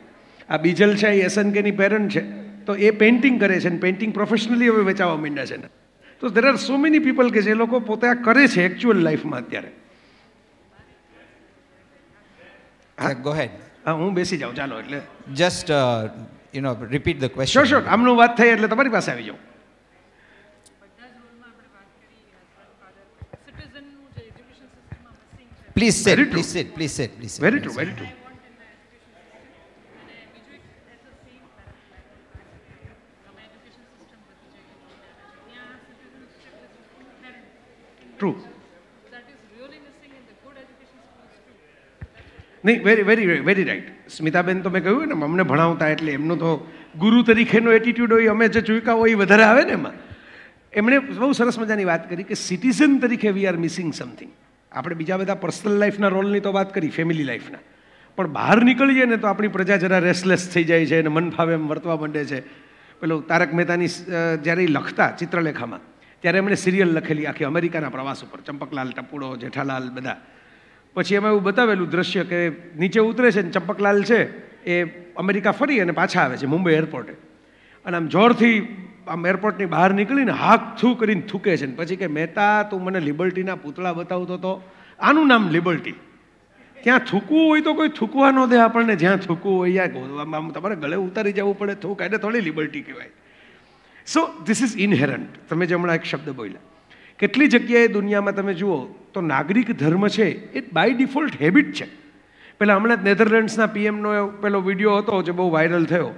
આ બીજલ છે એ એસએન કેની પેરેન્ટ છે તો એ પેઇન્ટિંગ કરે છે ને પેઇન્ટિંગ પ્રોફેશનલી હવે વેચાવા માંડ્યા છે ને તો there are so many people કે જે લોકો પોતે આ કરે છે એકચ્યુઅલ લાઈફમાં અત્યારે હા ગો હા હું બેસી જાઉં ચાલો એટલે just you know repeat the question sure sure આમનું વાત થઈ એટલે તમારી પાસે આવી જાઉં please set please set please set please very true very true true નહીં વેરી વેરી વેરી રાઈટ સ્મિતાબેન તો મેં કહ્યું ને અમને ભણાવતા એટલે એમનો તો ગુરુ તરીકેનો એટીટ્યુડ હોય અમે જે ચૂકા હોય એ વધારે આવે ને એમાં એમણે બહુ સરસ મજાની વાત કરી કે સિટીઝન તરીકે વી આર મિસિંગ સમથિંગ આપણે બીજા બધા પર્સનલ લાઈફના રોલની તો વાત કરી ફેમિલી લાઈફના પણ બહાર નીકળીએ ને તો આપણી પ્રજા જરા રેસલેસ થઈ જાય છે અને મન એમ વર્તવા માંડે છે પેલો તારક મહેતાની જ્યારે એ લખતા ચિત્રલેખામાં ત્યારે એમણે સિરિયલ લખેલી આખી અમેરિકાના પ્રવાસ ઉપર ચંપકલાલ ટપુડો જેઠાલાલ બધા પછી એમાં એવું બતાવેલું દ્રશ્ય કે નીચે ઉતરે છે ને ચંપકલાલ છે એ અમેરિકા ફરી અને પાછા આવે છે મુંબઈ એરપોર્ટે અને આમ જોરથી આમ એરપોર્ટની બહાર નીકળીને હાક થૂ કરીને થૂકે છે ને પછી કે મહેતા તું મને લિબર્ટીના પૂતળા બતાવતો હતો આનું નામ લિબર્ટી ત્યાં થૂકવું હોય તો કોઈ થૂકવા ન દે આપણને જ્યાં થૂકવું હોય આમ તમારે ગળે ઉતારી જવું પડે થૂક એને થોડી લિબર્ટી કહેવાય સો ધીસ ઇઝ ઇનહેરન્ટ તમે જે હમણાં એક શબ્દ બોલ્યા કેટલી જગ્યાએ દુનિયામાં તમે જુઓ તો નાગરિક ધર્મ છે એ બાય ડિફોલ્ટ હેબિટ છે પહેલાં હમણાં જ નેધરલેન્ડ્સના પીએમનો પેલો વિડીયો હતો જે બહુ વાયરલ થયો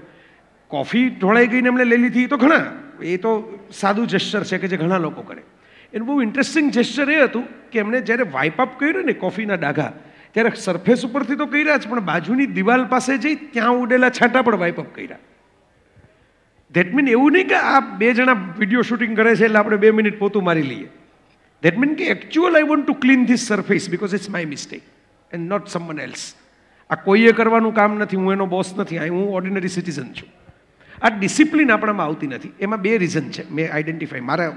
કોફી ઢોળાઈ ગઈને એમણે લઈ લીધી તો ઘણા એ તો સાદું જેસ્ચર છે કે જે ઘણા લોકો કરે એનું બહુ ઇન્ટરેસ્ટિંગ જેસ્ચર એ હતું કે એમણે જ્યારે વાઇપ અપ કર્યું ને કોફીના ડાઘા ત્યારે સરફેસ ઉપરથી તો કર્યા જ પણ બાજુની દિવાલ પાસે જઈ ત્યાં ઉડેલા છાંટા પણ વાઇપ અપ કર્યા ધેટ મીન એવું નહીં કે આ બે જણા વિડીયો શૂટિંગ કરે છે એટલે આપણે બે મિનિટ પોતું મારી લઈએ ધેટ મીન કે actual I want to clean this surface because it's my mistake and not someone else આ કોઈએ કરવાનું કામ નથી હું એનો બોસ નથી હું ઓર્ડિનરી સિટીઝન છું આ ડિસિપ્લિન આપણામાં આવતી નથી એમાં બે રીઝન છે મેં આઈડેન્ટિફાઈ મારા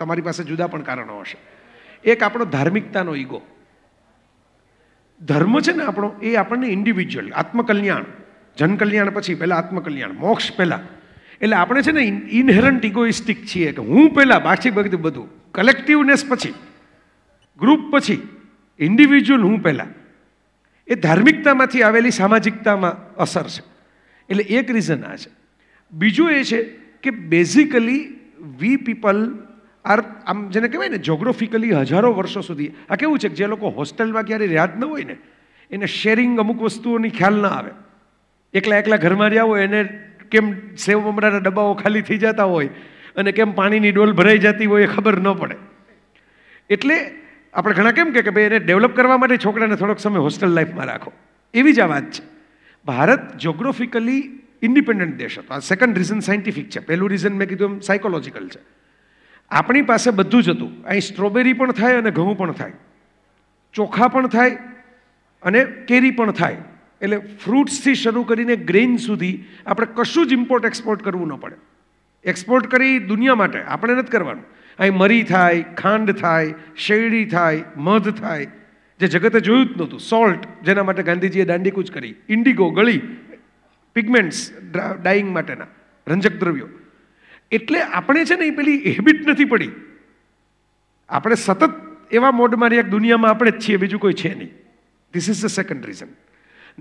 તમારી પાસે જુદા પણ કારણો હશે એક આપણો ધાર્મિકતાનો ઈગો ધર્મ છે ને આપણો એ આપણને ઇન્ડિવિજ્યુઅલ આત્મકલ્યાણ જનકલ્યાણ પછી પહેલાં આત્મકલ્યાણ મોક્ષ પહેલાં એટલે આપણે છે ને ઇનહેરન્ટ ઇગોઇસ્ટિક છીએ કે હું પહેલાં બાકી બધું બધું કલેક્ટિવનેસ પછી ગ્રુપ પછી ઇન્ડિવિજ્યુઅલ હું પહેલાં એ ધાર્મિકતામાંથી આવેલી સામાજિકતામાં અસર છે એટલે એક રીઝન આ છે બીજું એ છે કે બેઝિકલી વી પીપલ આર આમ જેને કહેવાય ને જોગ્રોફિકલી હજારો વર્ષો સુધી આ કેવું છે કે જે લોકો હોસ્ટેલમાં ક્યારેય યાદ ન હોય ને એને શેરિંગ અમુક વસ્તુઓની ખ્યાલ ના આવે એકલા એકલા ઘરમાં રહ્યા હોય એને કેમ સેવ મમરાના ડબ્બાઓ ખાલી થઈ જતા હોય અને કેમ પાણીની ડોલ ભરાઈ જતી હોય એ ખબર ન પડે એટલે આપણે ઘણા કેમ કે ભાઈ એને ડેવલપ કરવા માટે છોકરાને થોડોક સમય હોસ્ટેલ લાઈફમાં રાખો એવી જ આ વાત છે ભારત જોગ્રોફિકલી ઇન્ડિપેન્ડન્ટ દેશ હતો આ સેકન્ડ રીઝન સયન્ટિફિક છે પહેલું રીઝન મેં કીધું એમ સાયકોલોજીકલ છે આપણી પાસે બધું જ હતું અહીં સ્ટ્રોબેરી પણ થાય અને ઘઉં પણ થાય ચોખા પણ થાય અને કેરી પણ થાય એટલે ફ્રૂટ્સથી શરૂ કરીને ગ્રેઇન સુધી આપણે કશું જ ઇમ્પોર્ટ એક્સપોર્ટ કરવું ન પડે એક્સપોર્ટ કરી દુનિયા માટે આપણે નથી કરવાનું અહીં મરી થાય ખાંડ થાય શેરડી થાય મધ થાય જે જગતે જોયું જ નહોતું સોલ્ટ જેના માટે ગાંધીજીએ દાંડીકૂચ કરી ઇન્ડિગો ગળી પિગમેન્ટ્સ ડાઈંગ માટેના રંજક દ્રવ્યો એટલે આપણે છે ને એ પેલી હેબિટ નથી પડી આપણે સતત એવા મોડમાં રહ્યા દુનિયામાં આપણે જ છીએ બીજું કોઈ છે નહીં this is the second reason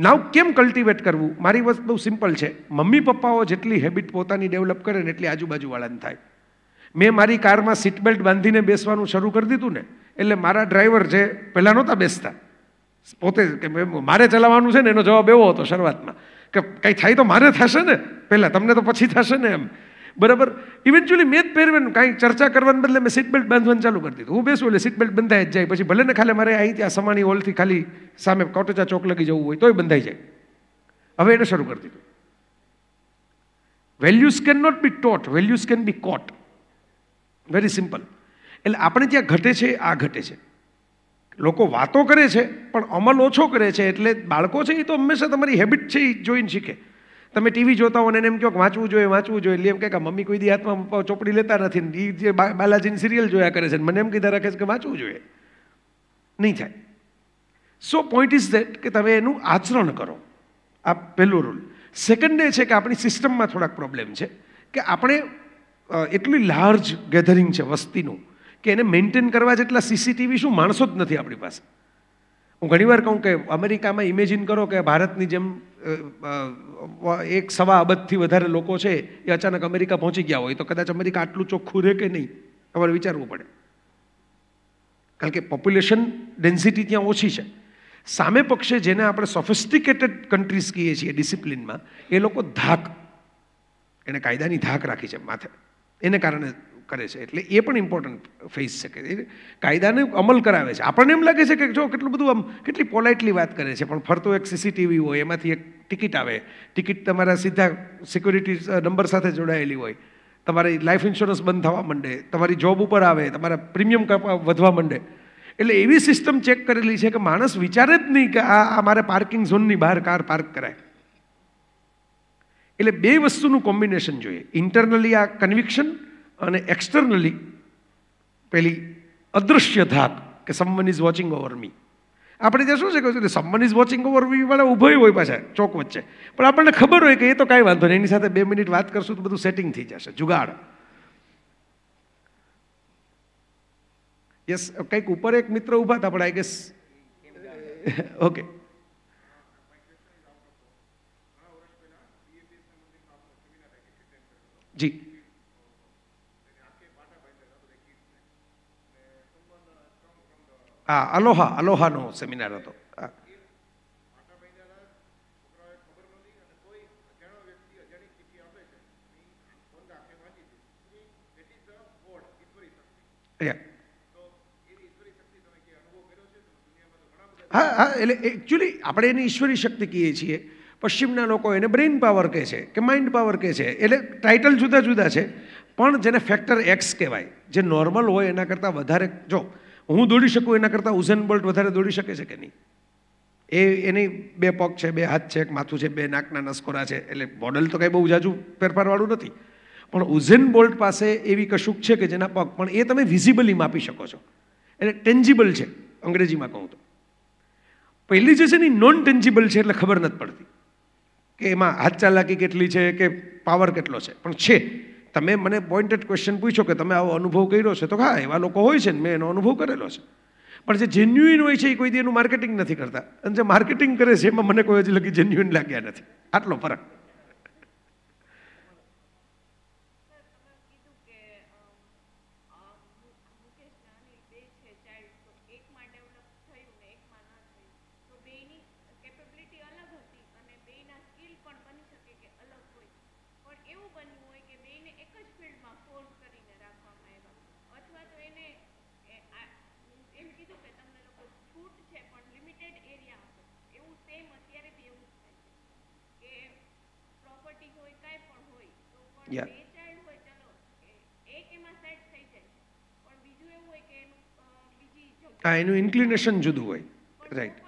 now કેમ કલ્ટિવેટ કરવું મારી વસ્તુ બહુ સિમ્પલ છે મમ્મી પપ્પાઓ જેટલી હેબિટ પોતાની ડેવલપ કરે ને એટલી આજુબાજુવાળાને થાય મેં મારી કારમાં સીટ બેલ્ટ બાંધીને બેસવાનું શરૂ કરી દીધું ને એટલે મારા ડ્રાઈવર જે પહેલાં નહોતા બેસતા પોતે કે મારે ચલાવવાનું છે ને એનો જવાબ એવો હતો શરૂઆતમાં કે કંઈ થાય તો મારે થશે ને પહેલાં તમને તો પછી થશે ને એમ બરાબર ઇવેન્ચ્યુઅલી મેં જ પહેરવાનું કાંઈ ચર્ચા કરવાને બદલે મેં સીટ બેલ્ટ બાંધવાનું ચાલુ કરી દીધું હું બેસું એટલે સીટ બેલ્ટ બંધાઈ જ જાય પછી ભલે ને ખાલી મારે અહીં ત્યાં સમાણી હોલથી ખાલી સામે કોટચા ચોક લગી જવું હોય તોય બંધાઈ જાય હવે એને શરૂ કરી દીધું values can not be taught values can be caught very simple એટલે આપણે ત્યાં ઘટે છે આ ઘટે છે લોકો વાતો કરે છે પણ અમલ ઓછો કરે છે એટલે બાળકો છે એ તો હંમેશા તમારી હેબિટ છે એ જોઈને શીખે તમે ટીવી જોતા હો ને એમ કહો વાંચવું જોઈએ વાંચવું જોઈએ એટલે એમ કે મમ્મી કોઈ દી હાથમાં ચોપડી લેતા નથી ને એ જે બાલાજીની સિરિયલ જોયા કરે છે મને એમ કીધા રાખે છે કે વાંચવું જોઈએ નહીં થાય સો પોઈન્ટ ઇઝ દેટ કે તમે એનું આચરણ કરો આ પહેલો રૂલ સેકન્ડ એ છે કે આપણી સિસ્ટમમાં થોડાક પ્રોબ્લેમ છે કે આપણે એટલી લાર્જ ગેધરિંગ છે વસ્તીનું કે એને મેન્ટેન કરવા જેટલા સીસીટીવી શું માણસો જ નથી આપણી પાસે હું ઘણીવાર કહું કે અમેરિકામાં ઇમેજિન કરો કે ભારતની જેમ એક સવા અબજથી વધારે લોકો છે એ અચાનક અમેરિકા પહોંચી ગયા હોય તો કદાચ અમેરિકા આટલું ચોખ્ખું રહે કે નહીં તમારે વિચારવું પડે કારણ કે પોપ્યુલેશન ડેન્સિટી ત્યાં ઓછી છે સામે પક્ષે જેને આપણે સોફિસ્ટિકેટેડ કન્ટ્રીઝ કહીએ છીએ ડિસિપ્લિનમાં એ લોકો ધાક એને કાયદાની ધાક રાખી છે માથે એને કારણે કરે છે એટલે એ પણ ઇમ્પોર્ટન્ટ ફેસ છે કે કાયદાને અમલ કરાવે છે આપણને એમ લાગે છે કે જો કેટલું બધું આમ કેટલી પોલાઇટલી વાત કરે છે પણ ફરતો એક સીસીટીવી હોય એમાંથી એક ટિકિટ આવે ટિકિટ તમારા સીધા સિક્યુરિટી નંબર સાથે જોડાયેલી હોય તમારી લાઈફ ઇન્સ્યોરન્સ બંધ થવા માંડે તમારી જોબ ઉપર આવે તમારા પ્રીમિયમ વધવા માંડે એટલે એવી સિસ્ટમ ચેક કરેલી છે કે માણસ વિચારે જ નહીં કે આ મારે પાર્કિંગ ઝોનની બહાર કાર પાર્ક કરાય એટલે બે વસ્તુનું કોમ્બિનેશન જોઈએ ઇન્ટરનલી આ કન્વિક્શન અને એક્સટર્નલી પેલી અદૃશ્ય ધાક કે someone is watching over me આપણે ત્યાં શું છે કહ્યું કે someone is watching over me વાળા ઊભો હોય પાછા ચોક વચ્ચે પણ આપણને ખબર હોય કે એ તો કાંઈ વાંધો નહીં એની સાથે બે મિનિટ વાત કરશું તો બધું સેટિંગ થઈ જશે જુગાડ યસ કંઈક ઉપર એક મિત્ર ઊભા હતા પણ આઈ ગેસ ઓકે જી હા અલોહા અલોહાનો સેમિનાર હતો હા હા એટલે એકચ્યુઅલી આપણે એની ઈશ્વરી શક્તિ કહીએ છીએ પશ્ચિમના લોકો એને બ્રેઇન પાવર કહે છે કે માઇન્ડ પાવર કહે છે એટલે ટાઇટલ જુદા જુદા છે પણ જેને ફેક્ટર એક્સ કહેવાય જે નોર્મલ હોય એના કરતાં વધારે જો હું દોડી શકું એના કરતાં ઉઝેન બોલ્ટ વધારે દોડી શકે છે કે નહીં એ એની બે પગ છે બે હાથ છે એક માથું છે બે નાકના નસકોરા છે એટલે મોડલ તો કંઈ બહુ જાજુ ફેરફારવાળું નથી પણ ઉઝેન બોલ્ટ પાસે એવી કશુંક છે કે જેના પગ પણ એ તમે વિઝિબલી માપી શકો છો એટલે ટેન્જિબલ છે અંગ્રેજીમાં કહું તો પહેલી જે છે ને નોન ટેન્જિબલ છે એટલે ખબર નથી પડતી કે એમાં હાથ ચાલાકી કેટલી છે કે પાવર કેટલો છે પણ છે તમે મને પોઈન્ટેડ ક્વેશ્ચન પૂછો કે તમે આવો અનુભવ કર્યો છે તો હા એવા લોકો હોય છે ને મેં એનો અનુભવ કરેલો છે પણ જે જેન્યુઇન હોય છે એ કોઈ દી એનું માર્કેટિંગ નથી કરતા અને જે માર્કેટિંગ કરે છે એમાં મને કોઈ હજી લગી જેન્યુઇન લાગ્યા નથી આટલો ફરક હા એનું ઇન્ક્લિનેશન જુદું હોય રાઈટ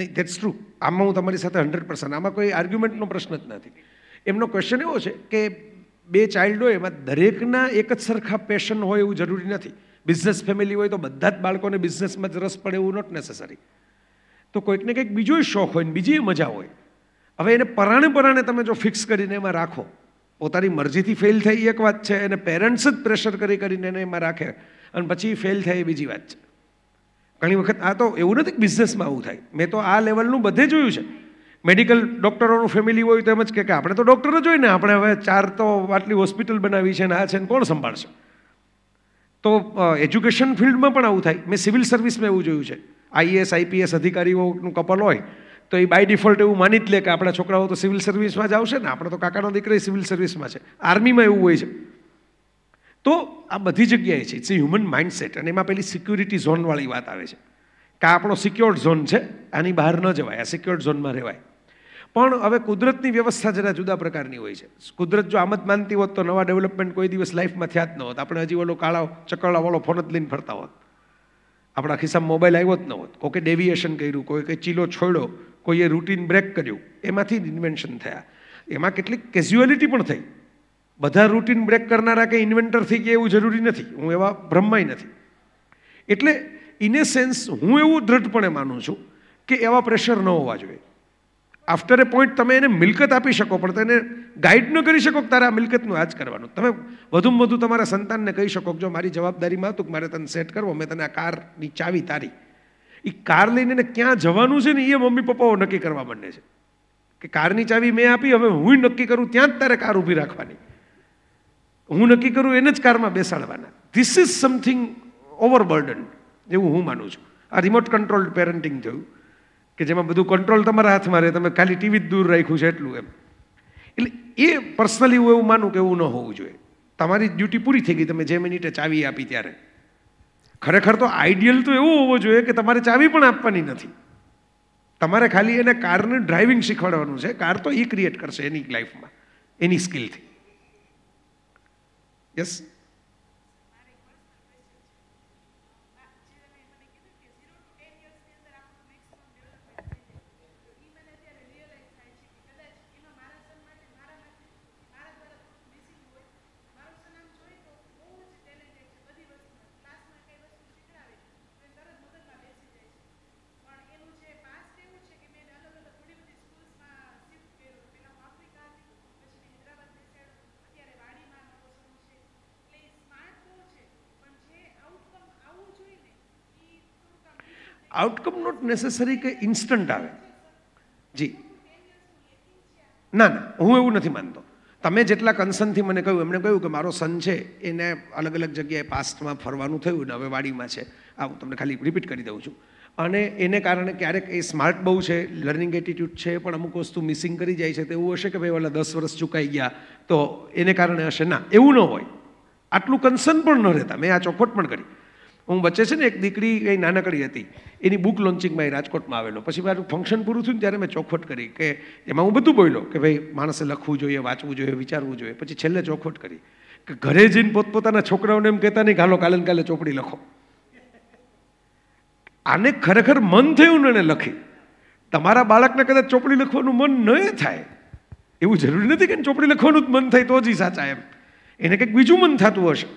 નહીં ધેટ્સ ટ્રુ આમાં હું તમારી સાથે હંડ્રેડ પર્સન્ટ આમાં કોઈ આર્ગ્યુમેન્ટનો પ્રશ્ન જ નથી એમનો ક્વેશ્ચન એવો છે કે બે ચાઇલ્ડ હોય એમાં દરેકના એક જ સરખા પેશન હોય એવું જરૂરી નથી બિઝનેસ ફેમિલી હોય તો બધા જ બાળકોને બિઝનેસમાં જ રસ પડે એવું નોટ નેસેસરી તો કોઈકને કંઈક બીજો શોખ હોય ને બીજી મજા હોય હવે એને પરાણે પરાણે તમે જો ફિક્સ કરીને એમાં રાખો પોતાની મરજીથી ફેલ થઈ એક વાત છે અને પેરેન્ટ્સ જ પ્રેશર કરી કરીને એને એમાં રાખે અને પછી ફેલ થાય એ બીજી વાત છે ઘણી વખત આ તો એવું નથી બિઝનેસમાં આવું થાય મેં તો આ લેવલનું બધે જોયું છે મેડિકલ ડૉક્ટરોનું ફેમિલી હોય તો એમ જ કે આપણે તો ડૉક્ટર જ હોય ને આપણે હવે ચાર તો આટલી હોસ્પિટલ બનાવી છે ને આ છે ને કોણ સંભાળશે તો એજ્યુકેશન ફિલ્ડમાં પણ આવું થાય મેં સિવિલ સર્વિસમાં એવું જોયું છે આઈએએસ આઈપીએસ અધિકારીઓનું કપલ હોય તો એ બાય ડિફોલ્ટ એવું માની જ લે કે આપણા છોકરાઓ તો સિવિલ સર્વિસમાં જ આવશે ને આપણે તો કાકાનો દીકરો સિવિલ સર્વિસમાં છે આર્મીમાં એવું હોય છે તો આ બધી જગ્યાએ છે ઇટ્સ એ હ્યુમન માઇન્ડસેટ અને એમાં પેલી સિક્યુરિટી ઝોનવાળી વાત આવે છે કે આપણો સિક્યોર્ડ ઝોન છે આની બહાર ન જવાય આ સિક્યોર્ડ ઝોનમાં રહેવાય પણ હવે કુદરતની વ્યવસ્થા જરા જુદા પ્રકારની હોય છે કુદરત જો આમ જ માનતી હોત તો નવા ડેવલપમેન્ટ કોઈ દિવસ લાઈફમાં થયા જ ન હોત આપણે હજી ઓલો કાળા ચકળા ફોન જ લઈને ફરતા હોત આપણા ખિસ્સામાં મોબાઈલ આવ્યો જ ન હોત કોકે ડેવિએશન કર્યું કોઈ કંઈ ચીલો છોડ્યો કોઈએ રૂટીન બ્રેક કર્યું એમાંથી ઇન્વેન્શન થયા એમાં કેટલીક કેઝ્યુઅલિટી પણ થઈ બધા રૂટીન બ્રેક કરનારા કે ઇન્વેન્ટર થઈ ગયા એવું જરૂરી નથી હું એવા ભ્રમમાંય નથી એટલે ઇન એ સેન્સ હું એવું દ્રઢપણે માનું છું કે એવા પ્રેશર ન હોવા જોઈએ આફ્ટર એ પોઈન્ટ તમે એને મિલકત આપી શકો પણ તેને ગાઈડ ન કરી શકો કે તારે આ મિલકતનું આ જ કરવાનું તમે વધુમાં વધુ તમારા સંતાનને કહી શકો કે જો મારી જવાબદારીમાં હતું કે મારે તને સેટ કરવો મેં તને આ કારની ચાવી તારી એ કાર લઈને એને ક્યાં જવાનું છે ને એ મમ્મી પપ્પાઓ નક્કી કરવા માંડે છે કે કારની ચાવી મેં આપી હવે હું નક્કી કરું ત્યાં જ તારે કાર ઊભી રાખવાની હું નક્કી કરું એને જ કારમાં બેસાડવાના ધીસ ઇઝ સમથિંગ ઓવરબર્ડન એવું હું માનું છું આ રિમોટ કંટ્રોલ્ડ પેરેન્ટિંગ થયું કે જેમાં બધું કંટ્રોલ તમારા હાથમાં રહે તમે ખાલી ટીવી જ દૂર રાખ્યું છે એટલું એમ એટલે એ પર્સનલી હું એવું માનું કે એવું ન હોવું જોઈએ તમારી ડ્યુટી પૂરી થઈ ગઈ તમે જે મિનિટે ચાવી આપી ત્યારે ખરેખર તો આઈડિયલ તો એવું હોવો જોઈએ કે તમારે ચાવી પણ આપવાની નથી તમારે ખાલી એને કારને ડ્રાઇવિંગ શીખવાડવાનું છે કાર તો એ ક્રિએટ કરશે એની લાઈફમાં એની સ્કિલથી યસ આઉટકમ નોટ નેસેસરી કે ઇન્સ્ટન્ટ આવે જી ના ના હું એવું નથી માનતો તમે જેટલા કન્સર્નથી મને કહ્યું એમણે કહ્યું કે મારો સન છે એને અલગ અલગ જગ્યાએ પાસ્ટમાં ફરવાનું થયું ને હવે વાડીમાં છે આ હું તમને ખાલી રિપીટ કરી દઉં છું અને એને કારણે ક્યારેક એ સ્માર્ટ બહુ છે લર્નિંગ એટીટ્યૂડ છે પણ અમુક વસ્તુ મિસિંગ કરી જાય છે તો એવું હશે કે ભાઈ ઓલા દસ વર્ષ ચૂકાઈ ગયા તો એને કારણે હશે ના એવું ન હોય આટલું કન્સર્ન પણ ન રહેતા મેં આ ચોખવટ પણ કરી હું વચ્ચે છે ને એક દીકરી કંઈ નાનકડી હતી એની બુક લોન્ચિંગમાં એ રાજકોટમાં આવેલો પછી મારું ફંક્શન પૂરું થયું ત્યારે મેં ચોખવટ કરી કે એમાં હું બધું બોલ્યો કે ભાઈ માણસે લખવું જોઈએ વાંચવું જોઈએ વિચારવું જોઈએ પછી છેલ્લે ચોખવટ કરી કે ઘરે જઈને પોતપોતાના છોકરાઓને એમ કહેતા નહીં ગાલો કાલે કાલે ચોપડી લખો આને ખરેખર મન થયું ને એને લખી તમારા બાળકને કદાચ ચોપડી લખવાનું મન ન થાય એવું જરૂરી નથી કે ચોપડી લખવાનું જ મન થાય તો જ સાચા એમ એને કંઈક બીજું મન થતું હશે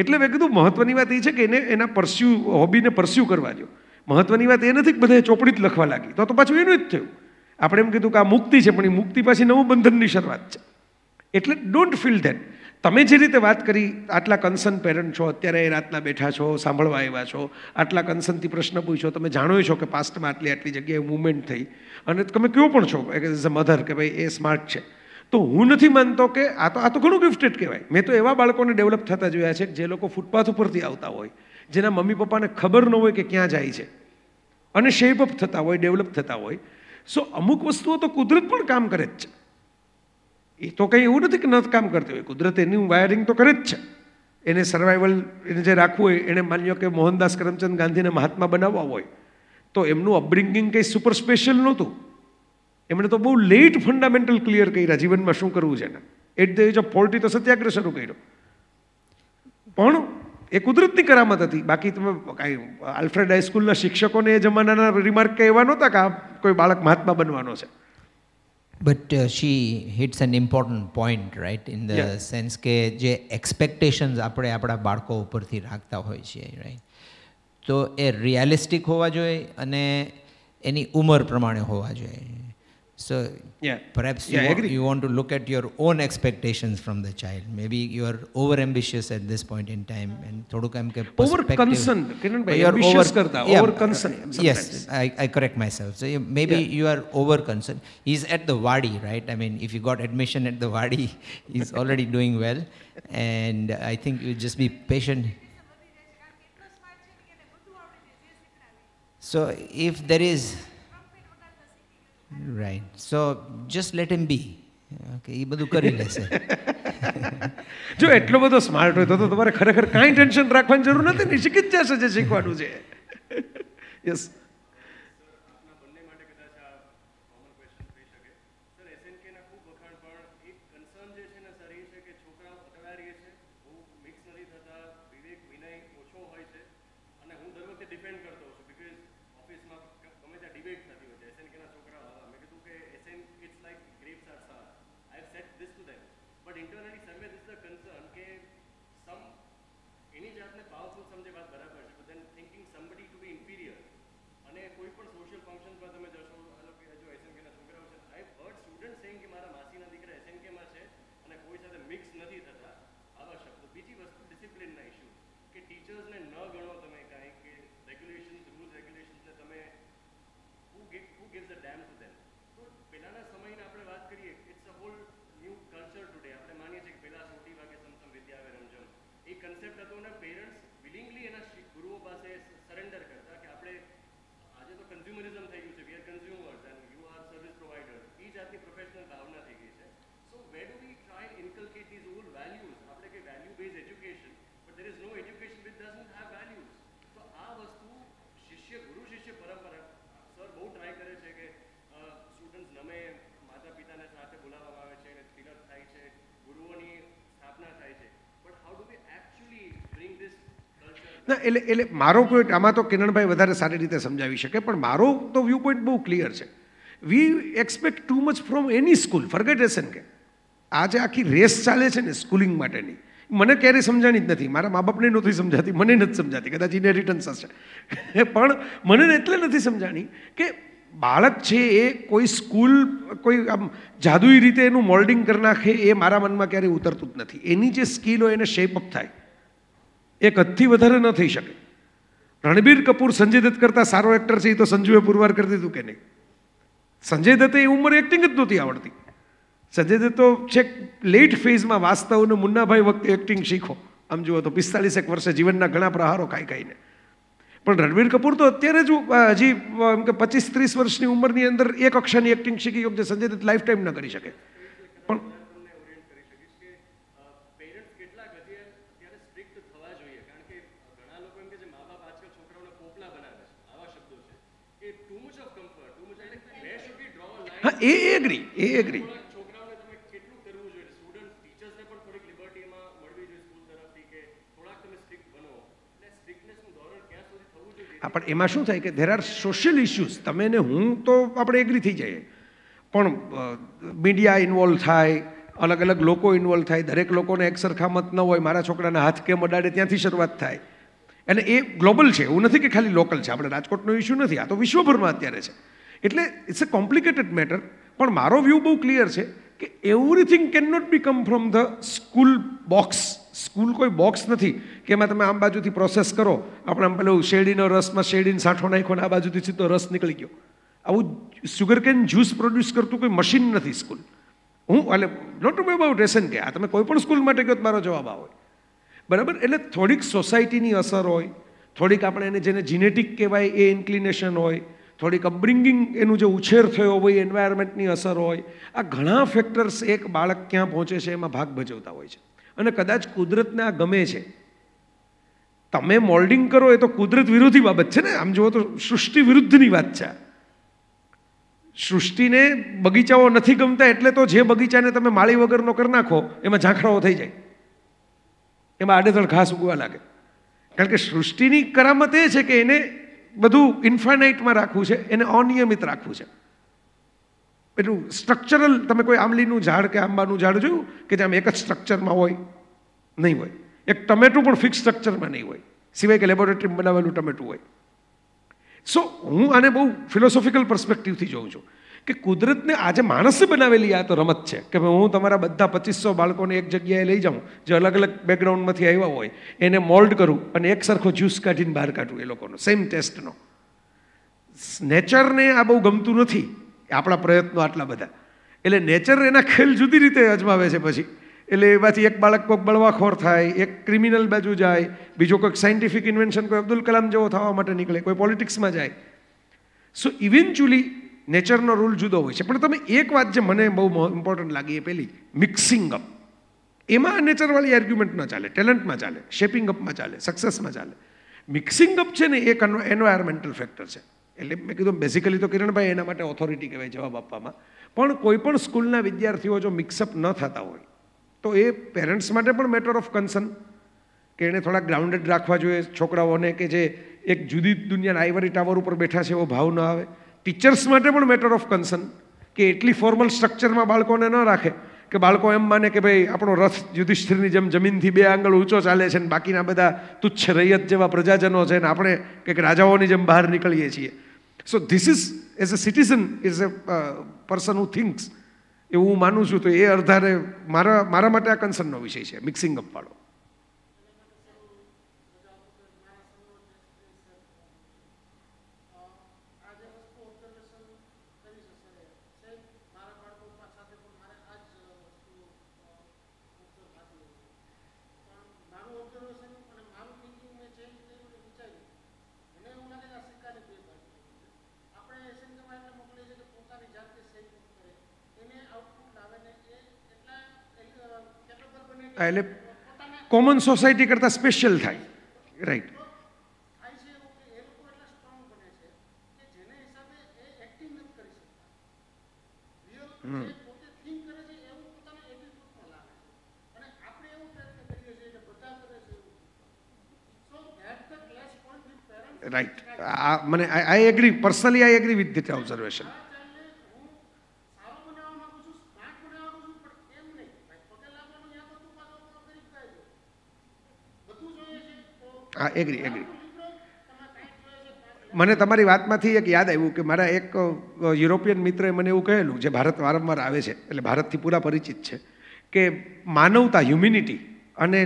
એટલે મેં કીધું મહત્વની વાત એ છે કે એને એના પરસ્યુ હોબીને પરસ્યુ કરવા દો મહત્ત્વની વાત એ નથી કે બધા ચોપડી જ લખવા લાગી તો તો પાછું એનું જ થયું આપણે એમ કીધું કે આ મુક્તિ છે પણ એ મુક્તિ પાછી નવું બંધનની શરૂઆત છે એટલે ડોન્ટ ફીલ ધેટ તમે જે રીતે વાત કરી આટલા કન્સર્ન પેરેન્ટ છો અત્યારે એ રાતના બેઠા છો સાંભળવા આવ્યા છો આટલા કન્સર્નથી પ્રશ્ન પૂછો તમે જાણો છો કે પાસ્ટમાં આટલી આટલી જગ્યાએ મુવમેન્ટ થઈ અને તમે કયો પણ છો એઝ અ મધર કે ભાઈ એ સ્માર્ટ છે તો હું નથી માનતો કે આ તો આ તો ઘણું ગિફ્ટેડ કહેવાય મેં તો એવા બાળકોને ડેવલપ થતા જોયા છે જે લોકો ફૂટપાથ ઉપરથી આવતા હોય જેના મમ્મી પપ્પાને ખબર ન હોય કે ક્યાં જાય છે અને શેપ અપ થતા હોય ડેવલપ થતા હોય સો અમુક વસ્તુઓ તો કુદરત પણ કામ કરે જ છે એ તો કંઈ એવું નથી કે ન કામ કરતી હોય કુદરત એનું વાયરિંગ તો કરે જ છે એને સર્વાઈવલ એને જે રાખવું હોય એણે માન્યો કે મોહનદાસ કરમચંદ ગાંધીને મહાત્મા બનાવવા હોય તો એમનું અપબ્રિંગિંગ કંઈ સુપર સ્પેશિયલ નહોતું એમણે તો બહુ લેટ ફંડામેન્ટલ ક્લિયર કર્યા જીવનમાં શું કરવું છે એને at the age of forty તો સત્યાગ્રહ શરૂ કર્યો પણ એ કુદરતની કરામત હતી બાકી તમે કાંઈ આલ્ફ્રેડ હાઈસ્કૂલના શિક્ષકોને એ જમાનાના રિમાર્ક કે એવા નહોતા કે આ કોઈ બાળક મહાત્મા બનવાનો છે but she hits an important point right in the sense કે જે એક્સપેક્ટેશન્સ આપણે આપણા બાળકો ઉપરથી રાખતા હોઈએ છીએ રાઈટ તો એ રિયાલિસ્ટિક હોવા જોઈએ અને એની ઉંમર પ્રમાણે હોવા જોઈએ So yeah, perhaps yeah, you, want, you want to look at your own expectations from the child. Maybe you are over ambitious at this point in time, and thodu kam ke over concerned. you're over, yeah, over concerned. Yes, I, I correct myself. So you, maybe yeah. you are over concerned. He's at the Wadi, right? I mean, if you got admission at the Wadi, he's already doing well, and I think you just be patient. So if there is right so just let them be કે એ બધું કરી લેશે જો એટલો બધો smart હોય તો તમારે ખરેખર કાંઈ ટેન્શન રાખવાની જરૂર નથી ને શીખી જ જશે જે શીખવાનું છે યસ ના એટલે એટલે મારો પોઈન્ટ આમાં તો કિરણભાઈ વધારે સારી રીતે સમજાવી શકે પણ મારો તો વ્યૂ પોઈન્ટ બહુ ક્લિયર છે we expect too much from any school ફર્ગેટેશન કે આજે આખી રેસ ચાલે છે ને સ્કૂલિંગ માટેની મને ક્યારેય સમજાણી જ નથી મારા મા બાપને નથી સમજાતી મને નથી સમજાતી કદાચ એને ઇનહેરિટન્સ હશે પણ મને એટલે નથી સમજાણી કે બાળક છે એ કોઈ સ્કૂલ કોઈ આમ જાદુઈ રીતે એનું મોલ્ડિંગ કરી નાખે એ મારા મનમાં ક્યારેય ઉતરતું જ નથી એની જે સ્કિલ હોય એને શેપ અપ થાય એક હદથી વધારે ન થઈ શકે રણબીર કપૂર સંજય દત્ત કરતા સારો એક્ટર છે એ તો સંજુએ પુરવાર કરી દીધું કે નહીં સંજય દત્તે એ ઉંમર એક્ટિંગ જ નહોતી આવડતી સંજય દત્ત તો છેક લેટ ફેઝમાં વાસ્તવ અને મુન્નાભાઈ વખતે એક્ટિંગ શીખો આમ જુઓ તો પિસ્તાલીસેક વર્ષે જીવનના ઘણા પ્રહારો ખાઈ ખાઈને પણ રણબીર કપૂર તો અત્યારે જ હજી એમ કે પચીસ ત્રીસ વર્ષની ઉંમરની અંદર એક અક્ષરની એક્ટિંગ શીખી યોગ્ય સંજય દત્ત લાઈફ ટાઈમ ન કરી શકે હા એ એગ્રી એ એગ્રી પણ એમાં શું થાય કે ધેર આર સોશિયલ ઇસ્યુઝ તમે ને હું તો આપણે એગ્રી થઈ જઈએ પણ મીડિયા ઇન્વોલ્વ થાય અલગ અલગ લોકો ઇન્વોલ્વ થાય દરેક લોકોને એક સરખા મત ન હોય મારા છોકરાના હાથ કેમ અડાડે ત્યાંથી શરૂઆત થાય એટલે એ ગ્લોબલ છે એવું નથી કે ખાલી લોકલ છે આપણે રાજકોટનો ઇસ્યુ નથી આ તો વિશ્વભરમાં અત્યારે છે એટલે ઇટ્સ અ કોમ્પ્લિકેટેડ મેટર પણ મારો વ્યૂ બહુ ક્લિયર છે કે everything can not be come from the school box school કોઈ બોક્સ નથી કે એમાં તમે આમ બાજુથી પ્રોસેસ કરો આપણે આમ પેલું શેરડીનો રસમાં શેરડીને સાંઠો નાખ્યો ને આ બાજુથી સીધો રસ નીકળી ગયો આવું સુગર કેન જ્યુસ પ્રોડ્યુસ કરતું કોઈ મશીન નથી સ્કૂલ હું એટલે નોટ મે અબાઉટ રેસન કે આ તમે કોઈ પણ સ્કૂલ માટે ગયો મારો જવાબ આવે બરાબર એટલે થોડીક સોસાયટીની અસર હોય થોડીક આપણે એને જેને જીનેટિક કહેવાય એ ઇન્ક્લિનેશન હોય થોડીક અપબ્રિંગિંગ એનું જે ઉછેર થયો હોય એન્વાયરમેન્ટની અસર હોય આ ઘણા ફેક્ટર્સ એક બાળક ક્યાં પહોંચે છે એમાં ભાગ ભજવતા હોય છે અને કદાચ કુદરતને આ ગમે છે તમે મોલ્ડિંગ કરો એ તો કુદરત વિરોધી બાબત છે ને આમ જુઓ તો સૃષ્ટિ વિરુદ્ધની વાત છે સૃષ્ટિને બગીચાઓ નથી ગમતા એટલે તો જે બગીચાને તમે માળી વગરનો કરી નાખો એમાં ઝાંખરાઓ થઈ જાય એમાં આડેધડ ઘાસ ઉગવા લાગે કારણ કે સૃષ્ટિની કરામત એ છે કે એને બધું ઇન્ફાનાઇટમાં રાખવું છે એને અનિયમિત રાખવું છે એટલું સ્ટ્રક્ચરલ તમે કોઈ આંબલીનું ઝાડ કે આંબાનું ઝાડ જોયું કે જેમ એક જ સ્ટ્રક્ચરમાં હોય નહીં હોય એક ટમેટું પણ ફિક્સ સ્ટ્રક્ચરમાં નહીં હોય સિવાય કે લેબોરેટરીમાં બનાવેલું ટમેટું હોય સો હું આને બહુ ફિલોસોફિકલ પર્સપેક્ટિવથી જોઉં છું કે કુદરતને આજે માણસે બનાવેલી આ તો રમત છે કે હું તમારા બધા પચીસો બાળકોને એક જગ્યાએ લઈ જાઉં જે અલગ અલગ બેકગ્રાઉન્ડમાંથી આવ્યા હોય એને મોલ્ડ કરું અને એક સરખો જ્યુસ કાઢીને બહાર કાઢું એ લોકોનો સેમ ટેસ્ટનો નેચરને આ બહુ ગમતું નથી આપણા પ્રયત્નો આટલા બધા એટલે નેચર એના ખેલ જુદી રીતે અજમાવે છે પછી એટલે એમાંથી એક બાળક કોઈક બળવાખોર થાય એક ક્રિમિનલ બાજુ જાય બીજો કોઈક સાયન્ટિફિક ઇન્વેન્શન કોઈ અબ્દુલ કલામ જેવો થવા માટે નીકળે કોઈ પોલિટિક્સમાં જાય સો ઇવેન્ચ્યુઅલી નેચરનો રૂલ જુદો હોય છે પણ તમે એક વાત જે મને બહુ ઇમ્પોર્ટન્ટ લાગી એ પહેલી મિક્સિંગ અપ એમાં નેચરવાળી ન ચાલે ટેલેન્ટમાં ચાલે શેપિંગ અપમાં ચાલે સક્સેસમાં ચાલે મિક્સિંગ અપ છે ને એક એન્વાયરમેન્ટલ ફેક્ટર છે એટલે મેં કીધું બેઝિકલી તો કિરણભાઈ એના માટે ઓથોરિટી કહેવાય જવાબ આપવામાં પણ કોઈ પણ સ્કૂલના વિદ્યાર્થીઓ જો મિક્સઅપ ન થતા હોય તો એ પેરેન્ટ્સ માટે પણ મેટર ઓફ કન્સર્ન કે એણે થોડા ગ્રાઉન્ડેડ રાખવા જોઈએ છોકરાઓને કે જે એક જુદી દુનિયાના આઈવરી ટાવર ઉપર બેઠા છે એવો ભાવ ન આવે ટીચર્સ માટે પણ મેટર ઓફ કન્સર્ન કે એટલી ફોર્મલ સ્ટ્રક્ચરમાં બાળકોને ન રાખે કે બાળકો એમ માને કે ભાઈ આપણો રથ યુધિષ્ઠિરની જેમ જમીનથી બે આંગળ ઊંચો ચાલે છે ને બાકીના બધા તુચ્છ રૈયત જેવા પ્રજાજનો છે ને આપણે કંઈક રાજાઓની જેમ બહાર નીકળીએ છીએ so this is as a citizen is a person who thinks એવું હું માનું છું તો એ અર્ધારે મારા મારા માટે આ કન્સર્નનો વિષય છે મિક્સિંગ અપવાળો થાય એટલે કોમન સોસાયટી કરતાં સ્પેશિયલ થાય રાઈટ રાઈટ આ મને I agree personally I agree with this observation હા એગ્રી એગ્રી મને તમારી વાતમાંથી એક યાદ આવ્યું કે મારા એક યુરોપિયન મિત્રએ મને એવું કહેલું જે ભારત વારંવાર આવે છે એટલે ભારતથી પૂરા પરિચિત છે કે માનવતા હ્યુમિનિટી અને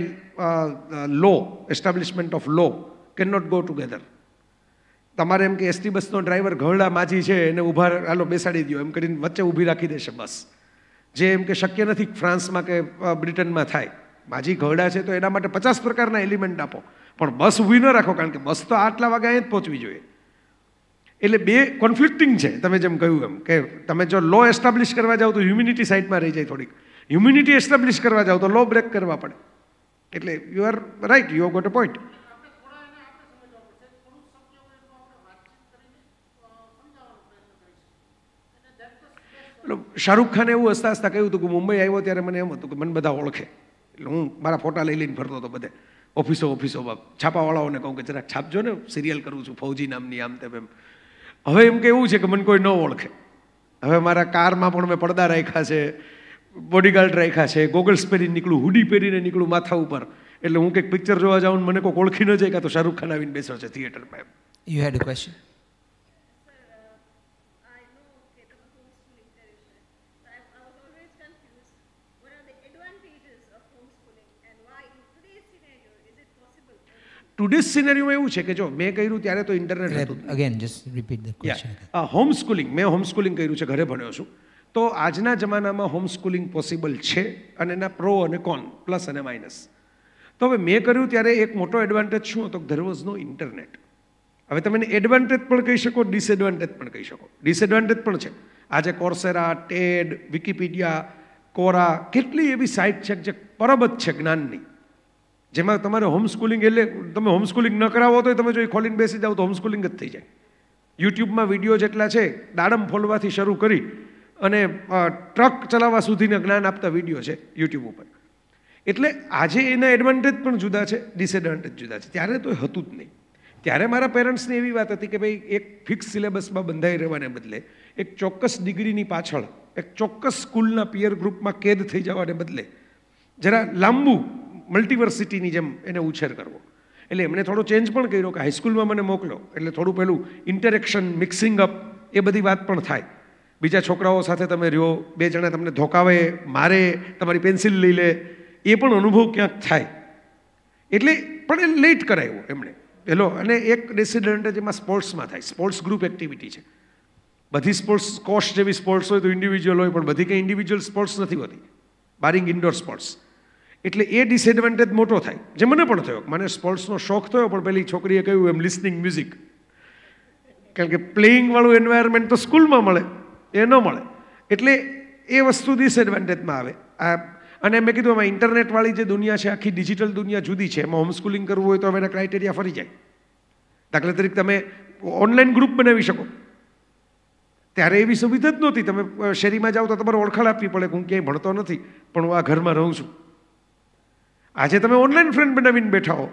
law establishment of law can not go together તમારે એમ કે એસટી બસનો ડ્રાઈવર ઘરડા માજી છે એને ઉભા હાલો બેસાડી દો એમ કરીને વચ્ચે ઊભી રાખી દેશે બસ જે એમ કે શક્ય નથી ફ્રાન્સમાં કે બ્રિટનમાં થાય માજી ઘરડા છે તો એના માટે પચાસ પ્રકારના એલિમેન્ટ આપો પણ બસ ઊભી ન રાખો કારણ કે બસ તો આટલા વાગે અહીં જ પહોંચવી જોઈએ એટલે બે કોન્ફ્લિક્ટિંગ છે તમે જેમ કહ્યું એમ કે તમે જો લો એસ્ટાબ્લિશ કરવા જાઓ તો હ્યુમિનિટી સાઇડમાં રહી જાય થોડીક હ્યુમિનિટી એસ્ટાબ્લિશ કરવા જાઓ તો લો બ્રેક કરવા પડે એટલે you are right you got a point Shahrukh ખાને એવું હસતા હસતા કહ્યું હતું કે મુંબઈ આવ્યો ત્યારે મને એમ હતું કે મને બધા ઓળખે એટલે હું મારા ફોટા લઈ લઈને ફરતો હતો બધે ઓફિસો ઓફિસોમાં છાપાવાળાઓને કહું કે જરાક છાપજો ને સિરિયલ કરું છું ફૌજી નામની આમ તેમ એમ હવે એમ કેવું છે કે મને કોઈ ન ઓળખે હવે મારા કારમાં પણ મેં પડદા રાખ્યા છે બોડીગાર્ડ રાખ્યા છે ગોગલ્સ પહેરીને નીકળું હુડી પહેરીને નીકળું માથા ઉપર એટલે હું કંઈક પિક્ચર જોવા જાઉં મને કોઈ ઓળખી ન જાય કાં તો શાહરૂખ ખાન આવીને બેસો છે થિયેટરમાં you had a question today's સિનેરિયોમાં એવું છે કે જો મેં કર્યું ત્યારે તો ઇન્ટરનેટ હતું again just repeat home schooling મેં હોમ સ્કૂલિંગ કર્યું છે ઘરે ભણ્યો છું તો આજના જમાનામાં હોમ સ્કૂલિંગ પોસિબલ છે અને એના પ્રો અને કોન પ્લસ અને માઇનસ તો હવે મેં કર્યું ત્યારે એક મોટો એડવાન્ટેજ શું હતો ધેર વોઝ નો ઇન્ટરનેટ હવે તમે એડવાન્ટેજ પણ કહી શકો ડિસએડવાન્ટેજ પણ કહી શકો ડિસએડવાન્ટેજ પણ છે આજે કોર્સેરા ટેડ વિકિપીડિયા કોરા કેટલી એવી સાઇટ છે જે પરબત છે જ્ઞાનની જેમાં તમારે હોમસ્કૂલિંગ એટલે તમે હોમસ્કૂલિંગ ન કરાવો તો તમે જો એ ખોલીને બેસી જાઓ તો હોમસ્કૂલિંગ જ થઈ જાય યુટ્યુબમાં વિડીયો જેટલા છે દાડમ ફોલવાથી શરૂ કરી અને ટ્રક ચલાવવા સુધીના જ્ઞાન આપતા વિડીયો છે યુટ્યુબ ઉપર એટલે આજે એના એડવાન્ટેજ પણ જુદા છે ડિસએડવાન્ટેજ જુદા છે ત્યારે તો હતું જ નહીં ત્યારે મારા પેરેન્ટ્સની એવી વાત હતી કે ભાઈ એક ફિક્સ સિલેબસમાં બંધાઈ રહેવાને બદલે એક ચોક્કસ ડિગ્રીની પાછળ એક ચોક્કસ સ્કૂલના પિયર ગ્રુપમાં કેદ થઈ જવાને બદલે જરા લાંબુ મલ્ટિવર્સિટીની જેમ એને ઉછેર કરવો એટલે એમણે થોડો ચેન્જ પણ કર્યો કે હાઈસ્કૂલમાં મને મોકલો એટલે થોડું પેલું ઇન્ટરેક્શન મિક્સિંગ અપ એ બધી વાત પણ થાય બીજા છોકરાઓ સાથે તમે રહ્યો બે જણા તમને ધોકાવે મારે તમારી પેન્સિલ લઈ લે એ પણ અનુભવ ક્યાંક થાય એટલે પણ એ લેટ કરાવ્યો એમણે પેલો અને એક ડેસિડન્ટ જેમાં સ્પોર્ટ્સમાં થાય સ્પોર્ટ્સ ગ્રુપ એક્ટિવિટી છે બધી સ્પોર્ટ્સ કોસ્ટ જેવી સ્પોર્ટ્સ હોય તો ઇન્ડિવિજ્યુઅલ હોય પણ બધી કંઈ ઇન્ડિવિજ્યુઅલ સ્પોર્ટ્સ નથી હોતી બારિંગ ઇન્ડોર સ્પોર્ટ્સ એટલે એ ડિસએડવાન્ટેજ મોટો થાય જે મને પણ થયો મને સ્પોર્ટ્સનો શોખ થયો પણ પેલી છોકરીએ કહ્યું એમ લિસનિંગ મ્યુઝિક કારણ કે પ્લેઇંગવાળું એન્વાયરમેન્ટ તો સ્કૂલમાં મળે એ ન મળે એટલે એ વસ્તુ ડિસએડવાન્ટેજમાં આવે આ અને મેં કીધું એમાં ઇન્ટરનેટવાળી જે દુનિયા છે આખી ડિજિટલ દુનિયા જુદી છે એમાં હોમસ્કૂલિંગ કરવું હોય તો હવે એના ક્રાઇટેરિયા ફરી જાય દાખલા તરીકે તમે ઓનલાઈન ગ્રુપ બનાવી શકો ત્યારે એવી સુવિધા જ નહોતી તમે શેરીમાં જાઓ તો તમારે ઓળખાણ આપવી પડે કે હું ક્યાંય ભણતો નથી પણ હું આ ઘરમાં રહું છું આજે તમે ઓનલાઈન ફ્રેન્ડ બનાવીને બેઠા હો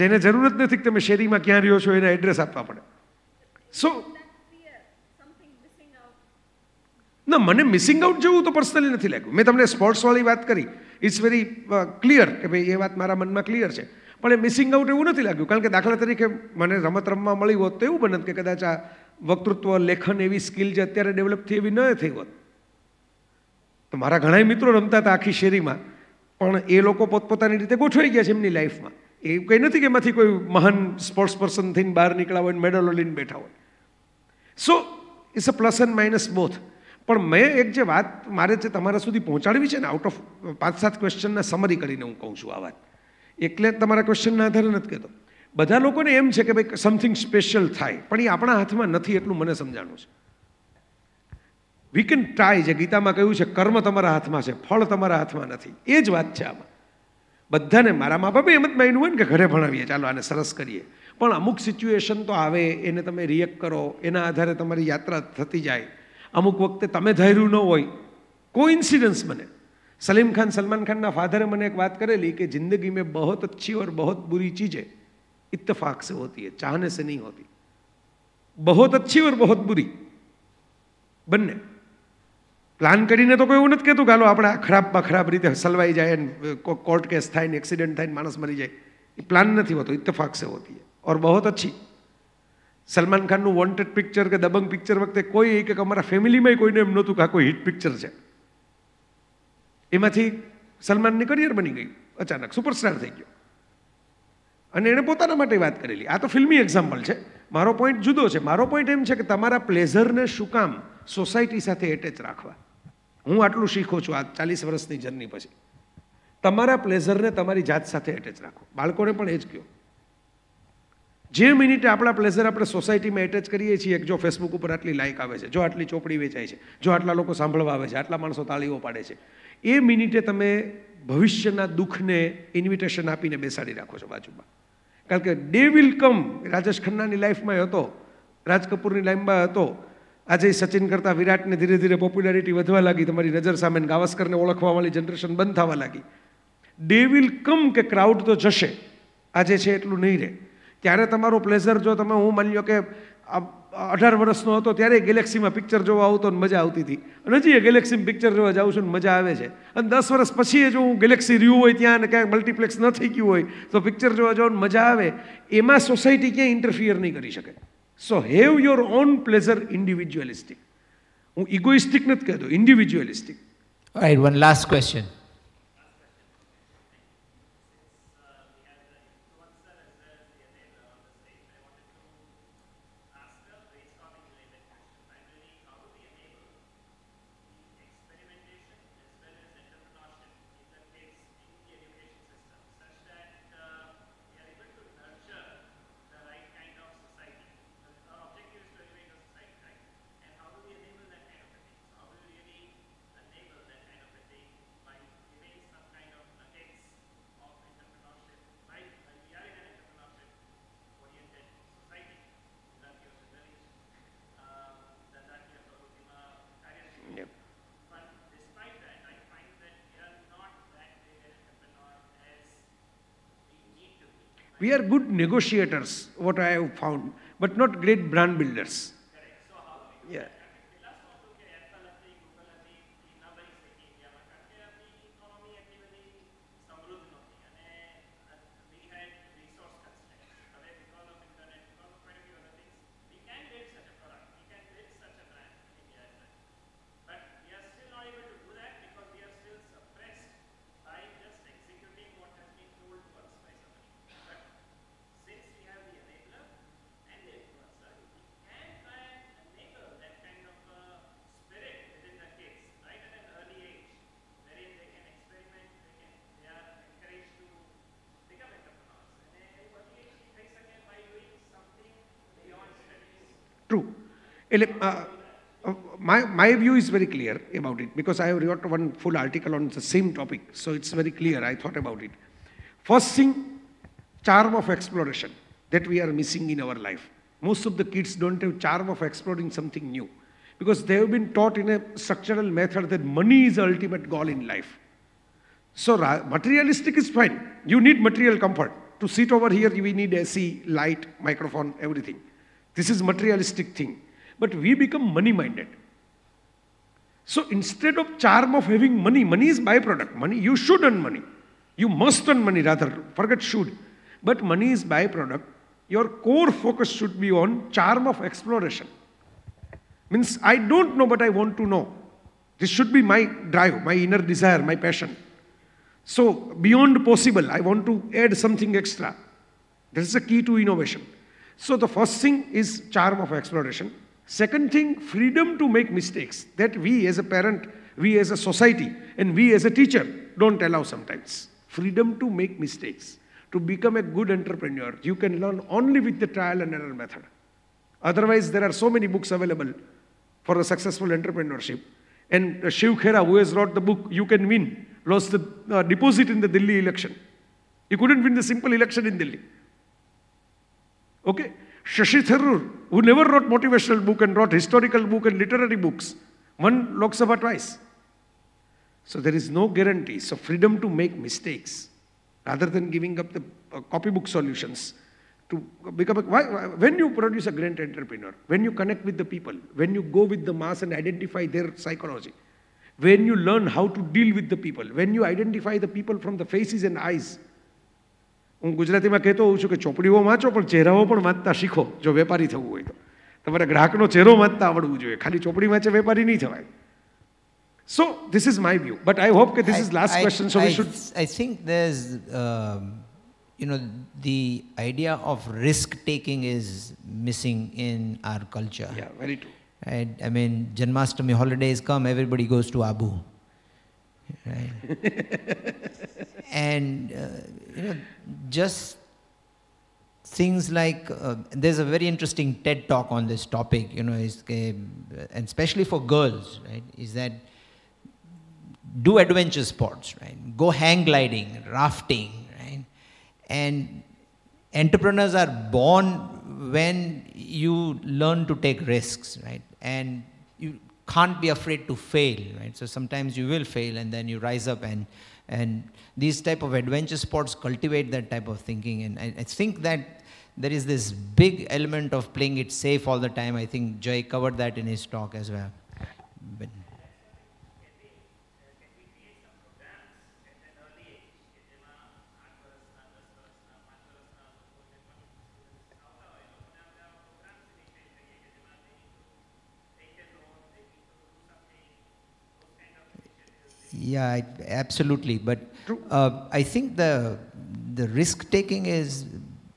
જેને જરૂરત નથી કે તમે શેરીમાં ક્યાં રહ્યો છો એને એડ્રેસ આપવા પડે સો ના મને મિસિંગ આઉટ જેવું તો પર્સનલી નથી લાગ્યું મેં તમને સ્પોર્ટ્સવાળી વાત કરી ઇટ્સ વેરી ક્લિયર કે ભાઈ એ વાત મારા મનમાં ક્લિયર છે પણ એ મિસિંગ આઉટ એવું નથી લાગ્યું કારણ કે દાખલા તરીકે મને રમત રમવા મળી હોત તો એવું બને કે કદાચ આ વક્તૃત્વ લેખન એવી સ્કિલ જે અત્યારે ડેવલપ થઈ એવી ન થઈ હોત તો મારા ઘણા મિત્રો રમતા હતા આખી શેરીમાં પણ એ લોકો પોતપોતાની રીતે ગોઠવાઈ ગયા છે એમની લાઈફમાં એવું કંઈ નથી કે એમાંથી કોઈ મહાન સ્પોર્ટ્સ પર્સન થઈને બહાર નીકળ્યા હોય મેડલો લઈને બેઠા હોય so it's a plus and minus both પણ મેં એક જે વાત મારે જે તમારા સુધી પહોંચાડવી છે ને આઉટ ઓફ પાંચ સાત ક્વેશ્ચનના સમરી કરીને હું કહું છું આ વાત એટલે તમારા ક્વેશ્ચનના આધારે નથી કહેતો બધા લોકોને એમ છે કે ભાઈ સમથિંગ સ્પેશિયલ થાય પણ એ આપણા હાથમાં નથી એટલું મને સમજાણું છે વી કેન ટ્રાય જે ગીતામાં કહ્યું છે કર્મ તમારા હાથમાં છે ફળ તમારા હાથમાં નથી એ જ વાત છે આમાં બધાને મારા મા બાપે એમ જ માન્યું હોય ને કે ઘરે ભણાવીએ ચાલો આને સરસ કરીએ પણ અમુક સિચ્યુએશન તો આવે એને તમે રિએક્ટ કરો એના આધારે તમારી યાત્રા થતી જાય અમુક વખતે તમે ધાર્યું ન હોય કોઈ ઇન્સિડન્સ બને સલીમ ખાન સલમાન ખાનના ફાધરે મને એક વાત કરેલી કે જિંદગી મેં બહુ અચ્છી ઓર બહોત બુરી ચીજે ઇત્તફાક સે હોતી હૈ ચાહને સે નહીં હોતી બહોત અચ્છી ઓર બહોત બુરી બંને પ્લાન કરીને તો કોઈ એવું નથી કહેતું ગાલો આપણે ખરાબમાં ખરાબ રીતે હસલવાઈ જાય ને કોર્ટ કેસ થાય ને એક્સિડન્ટ થાય ને માણસ મરી જાય એ પ્લાન નથી હોતો ઇત્તફાક સે હોતી ઓર બહોત અચ્છી સલમાન ખાનનું વોન્ટેડ પિક્ચર કે દબંગ પિક્ચર વખતે કોઈ એક અમારા ફેમિલીમાં કોઈને એમ નહોતું કે આ કોઈ હિટ પિક્ચર છે એમાંથી સલમાનની કરિયર બની ગઈ અચાનક સુપરસ્ટાર થઈ ગયો અને એણે પોતાના માટે વાત કરેલી આ તો ફિલ્મી એક્ઝામ્પલ છે મારો પોઈન્ટ જુદો છે મારો પોઈન્ટ એમ છે કે તમારા પ્લેઝરને શું કામ સોસાયટી સાથે એટેચ રાખવા હું આટલું શીખું છું આ ચાલીસ વર્ષની જર્ની પછી તમારા પ્લેઝરને તમારી જાત સાથે એટેચ રાખો બાળકોને પણ એ જ કહો જે મિનિટે આપણા પ્લેઝર આપણે સોસાયટીમાં એટેચ કરીએ છીએ જો ફેસબુક ઉપર આટલી લાઇક આવે છે જો આટલી ચોપડી વેચાય છે જો આટલા લોકો સાંભળવા આવે છે આટલા માણસો તાળીઓ પાડે છે એ મિનિટે તમે ભવિષ્યના દુઃખને ઇન્વિટેશન આપીને બેસાડી રાખો છો બાજુમાં કારણ કે ડે વિલ કમ રાજેશ ખન્નાની લાઈફમાં હતો રાજ કપૂરની લાઈફમાં હતો આજે સચિન કરતાં વિરાટને ધીરે ધીરે પોપ્યુલારિટી વધવા લાગી તમારી નજર સામે ગાવસ્કરને ઓળખવાવાળી જનરેશન બંધ થવા લાગી ડે વિલ કમ કે ક્રાઉડ તો જશે આજે છે એટલું નહીં રહે ત્યારે તમારો પ્લેઝર જો તમે હું માની લો કે અઢાર વર્ષનો હતો ત્યારે ગેલેક્સીમાં પિક્ચર જોવા આવતો ને મજા આવતી હતી અને હજી ગેલેક્સીમાં પિક્ચર જોવા જાઉં છું ને મજા આવે છે અને દસ વર્ષ પછી જો હું ગેલેક્સી રહ્યું હોય ત્યાં અને ક્યાંક મલ્ટીપ્લેક્સ ન થઈ ગયું હોય તો પિક્ચર જોવા જવાનું મજા આવે એમાં સોસાયટી ક્યાંય ઇન્ટરફિયર નહીં કરી શકે So have your own pleasure individualistic. egoistic નથી કહેતો individualistic. All right, one last question. We are good negotiators, what I have found, but not great brand builders. Yeah. Uh, uh, my, my view is very clear about it because I have wrote one full article on the same topic. So it's very clear. I thought about it. First thing, charm of exploration that we are missing in our life. Most of the kids don't have charm of exploring something new because they have been taught in a structural method that money is the ultimate goal in life. So materialistic is fine. You need material comfort. To sit over here, we need AC, light, microphone, everything. This is materialistic thing. But we become money minded. So instead of charm of having money, money is byproduct. Money, you should earn money. You must earn money rather, forget should. But money is byproduct. Your core focus should be on charm of exploration. Means I don't know, but I want to know. This should be my drive, my inner desire, my passion. So beyond possible, I want to add something extra. This is the key to innovation. So the first thing is charm of exploration. Second thing, freedom to make mistakes that we as a parent, we as a society, and we as a teacher don't allow sometimes. Freedom to make mistakes. To become a good entrepreneur, you can learn only with the trial and error method. Otherwise, there are so many books available for a successful entrepreneurship. And uh, Shiv Khera, who has wrote the book, You Can Win, lost the uh, deposit in the Delhi election. He couldn't win the simple election in Delhi. Okay? Shashi Tharoor, who never wrote motivational book and wrote historical book and literary books, won Lok Sabha twice. So there is no guarantee. So freedom to make mistakes, rather than giving up the uh, copybook solutions, to become a, why, when you produce a great entrepreneur, when you connect with the people, when you go with the mass and identify their psychology, when you learn how to deal with the people, when you identify the people from the faces and eyes, હું ગુજરાતીમાં કહેતો હોઉં છું કે ચોપડીઓ વાંચો પણ ચહેરાઓ પણ વાંચતા શીખો જો વેપારી થવું હોય તો તમારે ગ્રાહકનો ચહેરો વાંચતા આવડવું જોઈએ ખાલી ચોપડી વાંચે વેપારી નહીં થવાય so this is my view but I hope કે this is last question so we should I think there is you know, the idea of risk taking is missing in our culture. Yeah, very true. Right? I mean, Janmashtami holidays come, everybody goes to Abu. Right? and uh, you know, just things like uh, there's a very interesting TED talk on this topic, you know, is, uh, and especially for girls, right? Is that do adventure sports, right? Go hang gliding, rafting, right? And entrepreneurs are born when you learn to take risks, right? And you can't be afraid to fail, right? So sometimes you will fail, and then you rise up and and these type of adventure sports cultivate that type of thinking. And I, I think that there is this big element of playing it safe all the time. I think Joy covered that in his talk as well. But Yeah, absolutely. But True. Uh, I think the, the risk taking is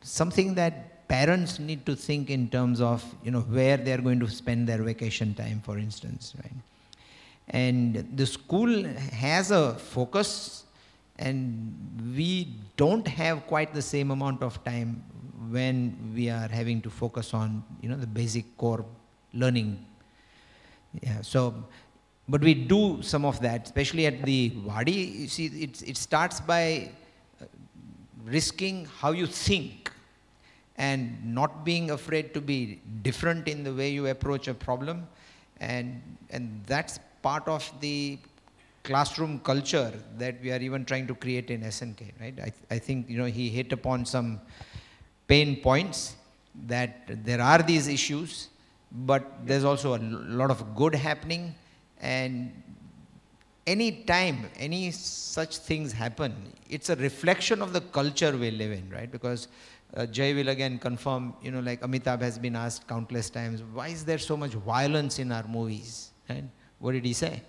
something that parents need to think in terms of you know where they're going to spend their vacation time for instance right and the school has a focus and we don't have quite the same amount of time when we are having to focus on you know the basic core learning yeah so but we do some of that, especially at the Wadi. You see, it, it starts by uh, risking how you think and not being afraid to be different in the way you approach a problem. And, and that's part of the classroom culture that we are even trying to create in SNK, right? I, th I think, you know, he hit upon some pain points that there are these issues, but there's also a lot of good happening and any time any such things happen, it's a reflection of the culture we live in, right? Because uh, Jay will again confirm, you know, like Amitabh has been asked countless times, why is there so much violence in our movies? Right? What did he say?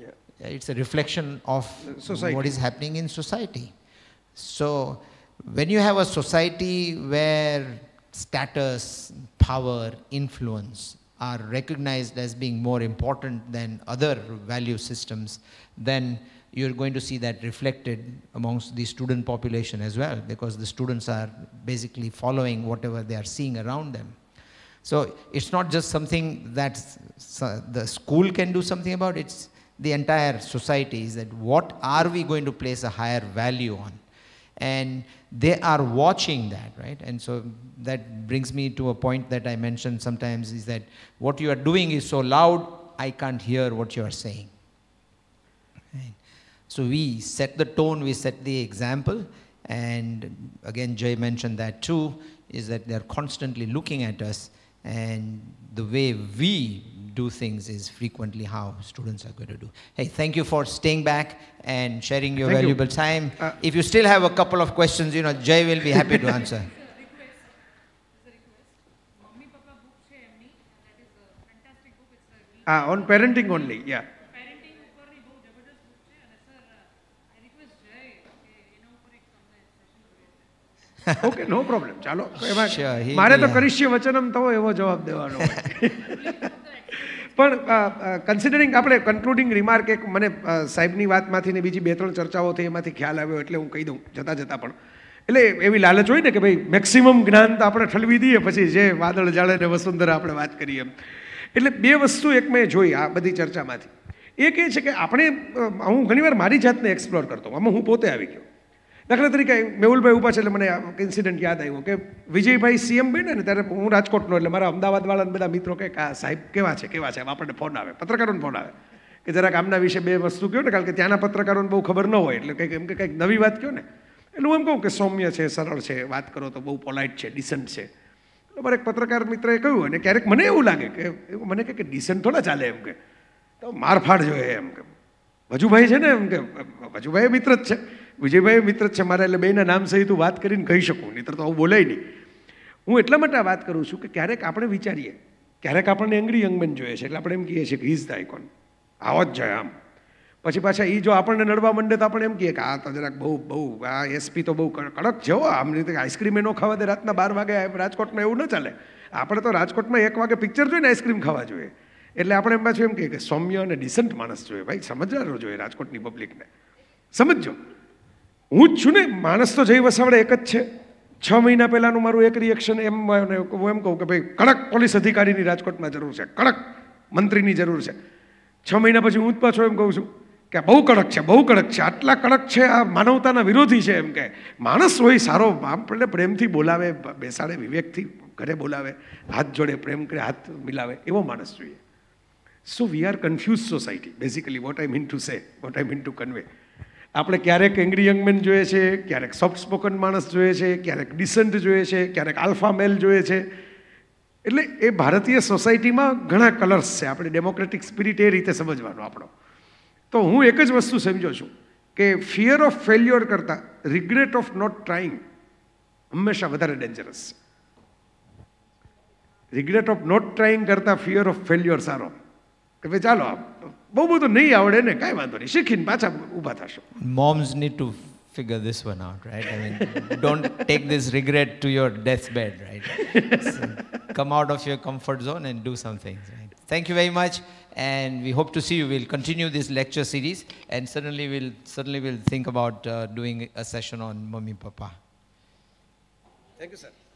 Yeah. It's a reflection of society. what is happening in society. So when you have a society where status, power, influence are recognized as being more important than other value systems, then you're going to see that reflected amongst the student population as well because the students are basically following whatever they are seeing around them. So it's not just something that the school can do something about, it's the entire society is that what are we going to place a higher value on? and they are watching that, right? And so that brings me to a point that I mentioned sometimes is that what you are doing is so loud, I can't hear what you are saying. Right? So we set the tone, we set the example, and again, Jay mentioned that too, is that they're constantly looking at us and the way we do things is frequently how students are going to do. Hey, thank you for staying back and sharing your thank valuable you. time. Uh, if you still have a couple of questions, you know, Jay will be happy to answer. Ah, on parenting only, yeah. Okay no problem ચાલો મારે તો કરીશ વચનમ तो એવો जवाब देवानों પણ considering આપણે concluding remark એક મને સાહેબની વાતમાંથી ને બીજી બે ત્રણ ચર્ચાઓ થઈ એમાંથી ખ્યાલ આવ્યો એટલે હું કહી દઉં જતા જતાં પણ એટલે એવી લાલચ હોય ને કે ભાઈ મેક્સિમમ જ્ઞાન તો આપણે ઠલવી દઈએ પછી જે વાદળ જાળે ને વસુંધરા આપણે વાત કરીએ એમ એટલે બે વસ્તુ એક મેં જોઈ આ બધી ચર્ચામાંથી એક એ છે કે આપણે હું ઘણીવાર મારી જાતને એક્સપ્લોર કરતો આમાં હું પોતે આવી ગયો દાખલા તરીકે મેહુલભાઈ ઉભા છે એટલે મને ઇન્સિડન્ટ યાદ આવ્યો કે વિજયભાઈ સીએમ બને ને ત્યારે હું રાજકોટનો એટલે મારા અમદાવાદવાળાને બધા મિત્રો કે આ સાહેબ કેવા છે કેવા છે આપણને ફોન આવે પત્રકારોને ફોન આવે કે જરાક આમના વિશે બે વસ્તુ કહો ને કારણ કે ત્યાંના પત્રકારોને બહુ ખબર ન હોય એટલે કંઈક એમ કે કંઈક નવી વાત કહો ને એટલે હું એમ કહું કે સૌમ્ય છે સરળ છે વાત કરો તો બહુ પોલાઇટ છે ડિસન્ટ છે એટલે મારે એક પત્રકાર મિત્રએ કહ્યું અને ક્યારેક મને એવું લાગે કે મને કહે કે ડિસન્ટ થોડા ચાલે એમ કે તો મારફાડ જોઈએ એમ કે વજુભાઈ છે ને એમ કે વજુભાઈ મિત્ર જ છે વિજયભાઈ મિત્ર છે મારા એટલે બેના નામ સહિત હું વાત કરીને કહી શકું નહીં તો આવું બોલાય નહીં હું એટલા માટે વાત કરું છું કે ક્યારેક આપણે વિચારીએ ક્યારેક આપણને એંગ્રી યંગમેન જોઈએ છે એટલે આપણે એમ કહીએ છીએ કે ઇઝ ધ આઇકોન આવો જ જાય આમ પછી પાછા એ જો આપણને નડવા માંડે તો આપણે એમ કહીએ કે આ તો જરાક બહુ બહુ આ એસપી તો બહુ કડક છે આમ રીતે આઈસ્ક્રીમ એ ન ખાવા દે રાતના બાર વાગે રાજકોટમાં એવું ન ચાલે આપણે તો રાજકોટમાં એક વાગે પિક્ચર જોઈને આઈસ્ક્રીમ ખાવા જોઈએ એટલે આપણે એમ પાછું એમ કહીએ કે સૌમ્ય અને ડિસન્ટ માણસ જોઈએ ભાઈ સમજદારો જોઈએ રાજકોટની પબ્લિકને સમજો હું જ છું ને માણસ તો જઈ વસાવડે એક જ છે છ મહિના પહેલાંનું મારું એક રિએક્શન એમ હું એમ કહું કે ભાઈ કડક પોલીસ અધિકારીની રાજકોટમાં જરૂર છે કડક મંત્રીની જરૂર છે છ મહિના પછી હું જ પાછો એમ કહું છું કે બહુ કડક છે બહુ કડક છે આટલા કડક છે આ માનવતાના વિરોધી છે એમ કે માણસ હોય સારો આમ પ્રેમથી બોલાવે બેસાડે વિવેકથી ઘરે બોલાવે હાથ જોડે પ્રેમ કરે હાથ મિલાવે એવો માણસ જોઈએ so we are confuse society basically what I mean to say what I mean to convey આપણે ક્યારેક એંગ્રી યંગમેન જોઈએ છે ક્યારેક સોફ્ટ સ્પોકન માણસ જોઈએ છે ક્યારેક ડિસન્ટ જોઈએ છે ક્યારેક આલ્ફા મેલ જોઈએ છે એટલે એ ભારતીય સોસાયટીમાં ઘણા કલર્સ છે આપણે ડેમોક્રેટિક સ્પિરિટ એ રીતે સમજવાનો આપણો તો હું એક જ વસ્તુ સમજો છું કે ફિયર ઓફ ફેલ્યોર કરતાં રિગ્રેટ ઓફ નોટ ટ્રાઇંગ હંમેશા વધારે ડેન્જરસ છે રિગ્રેટ ઓફ નોટ ટ્રાઇંગ કરતાં ફિયર ઓફ ફેલ્યોર સારો કે ભાઈ ચાલો આપ Moms need to figure this one out, right? I mean, don't take this regret to your deathbed, right? So come out of your comfort zone and do some things, right? Thank you very much, and we hope to see you. We'll continue this lecture series, and certainly we'll certainly we'll think about uh, doing a session on mommy papa. Thank you, sir.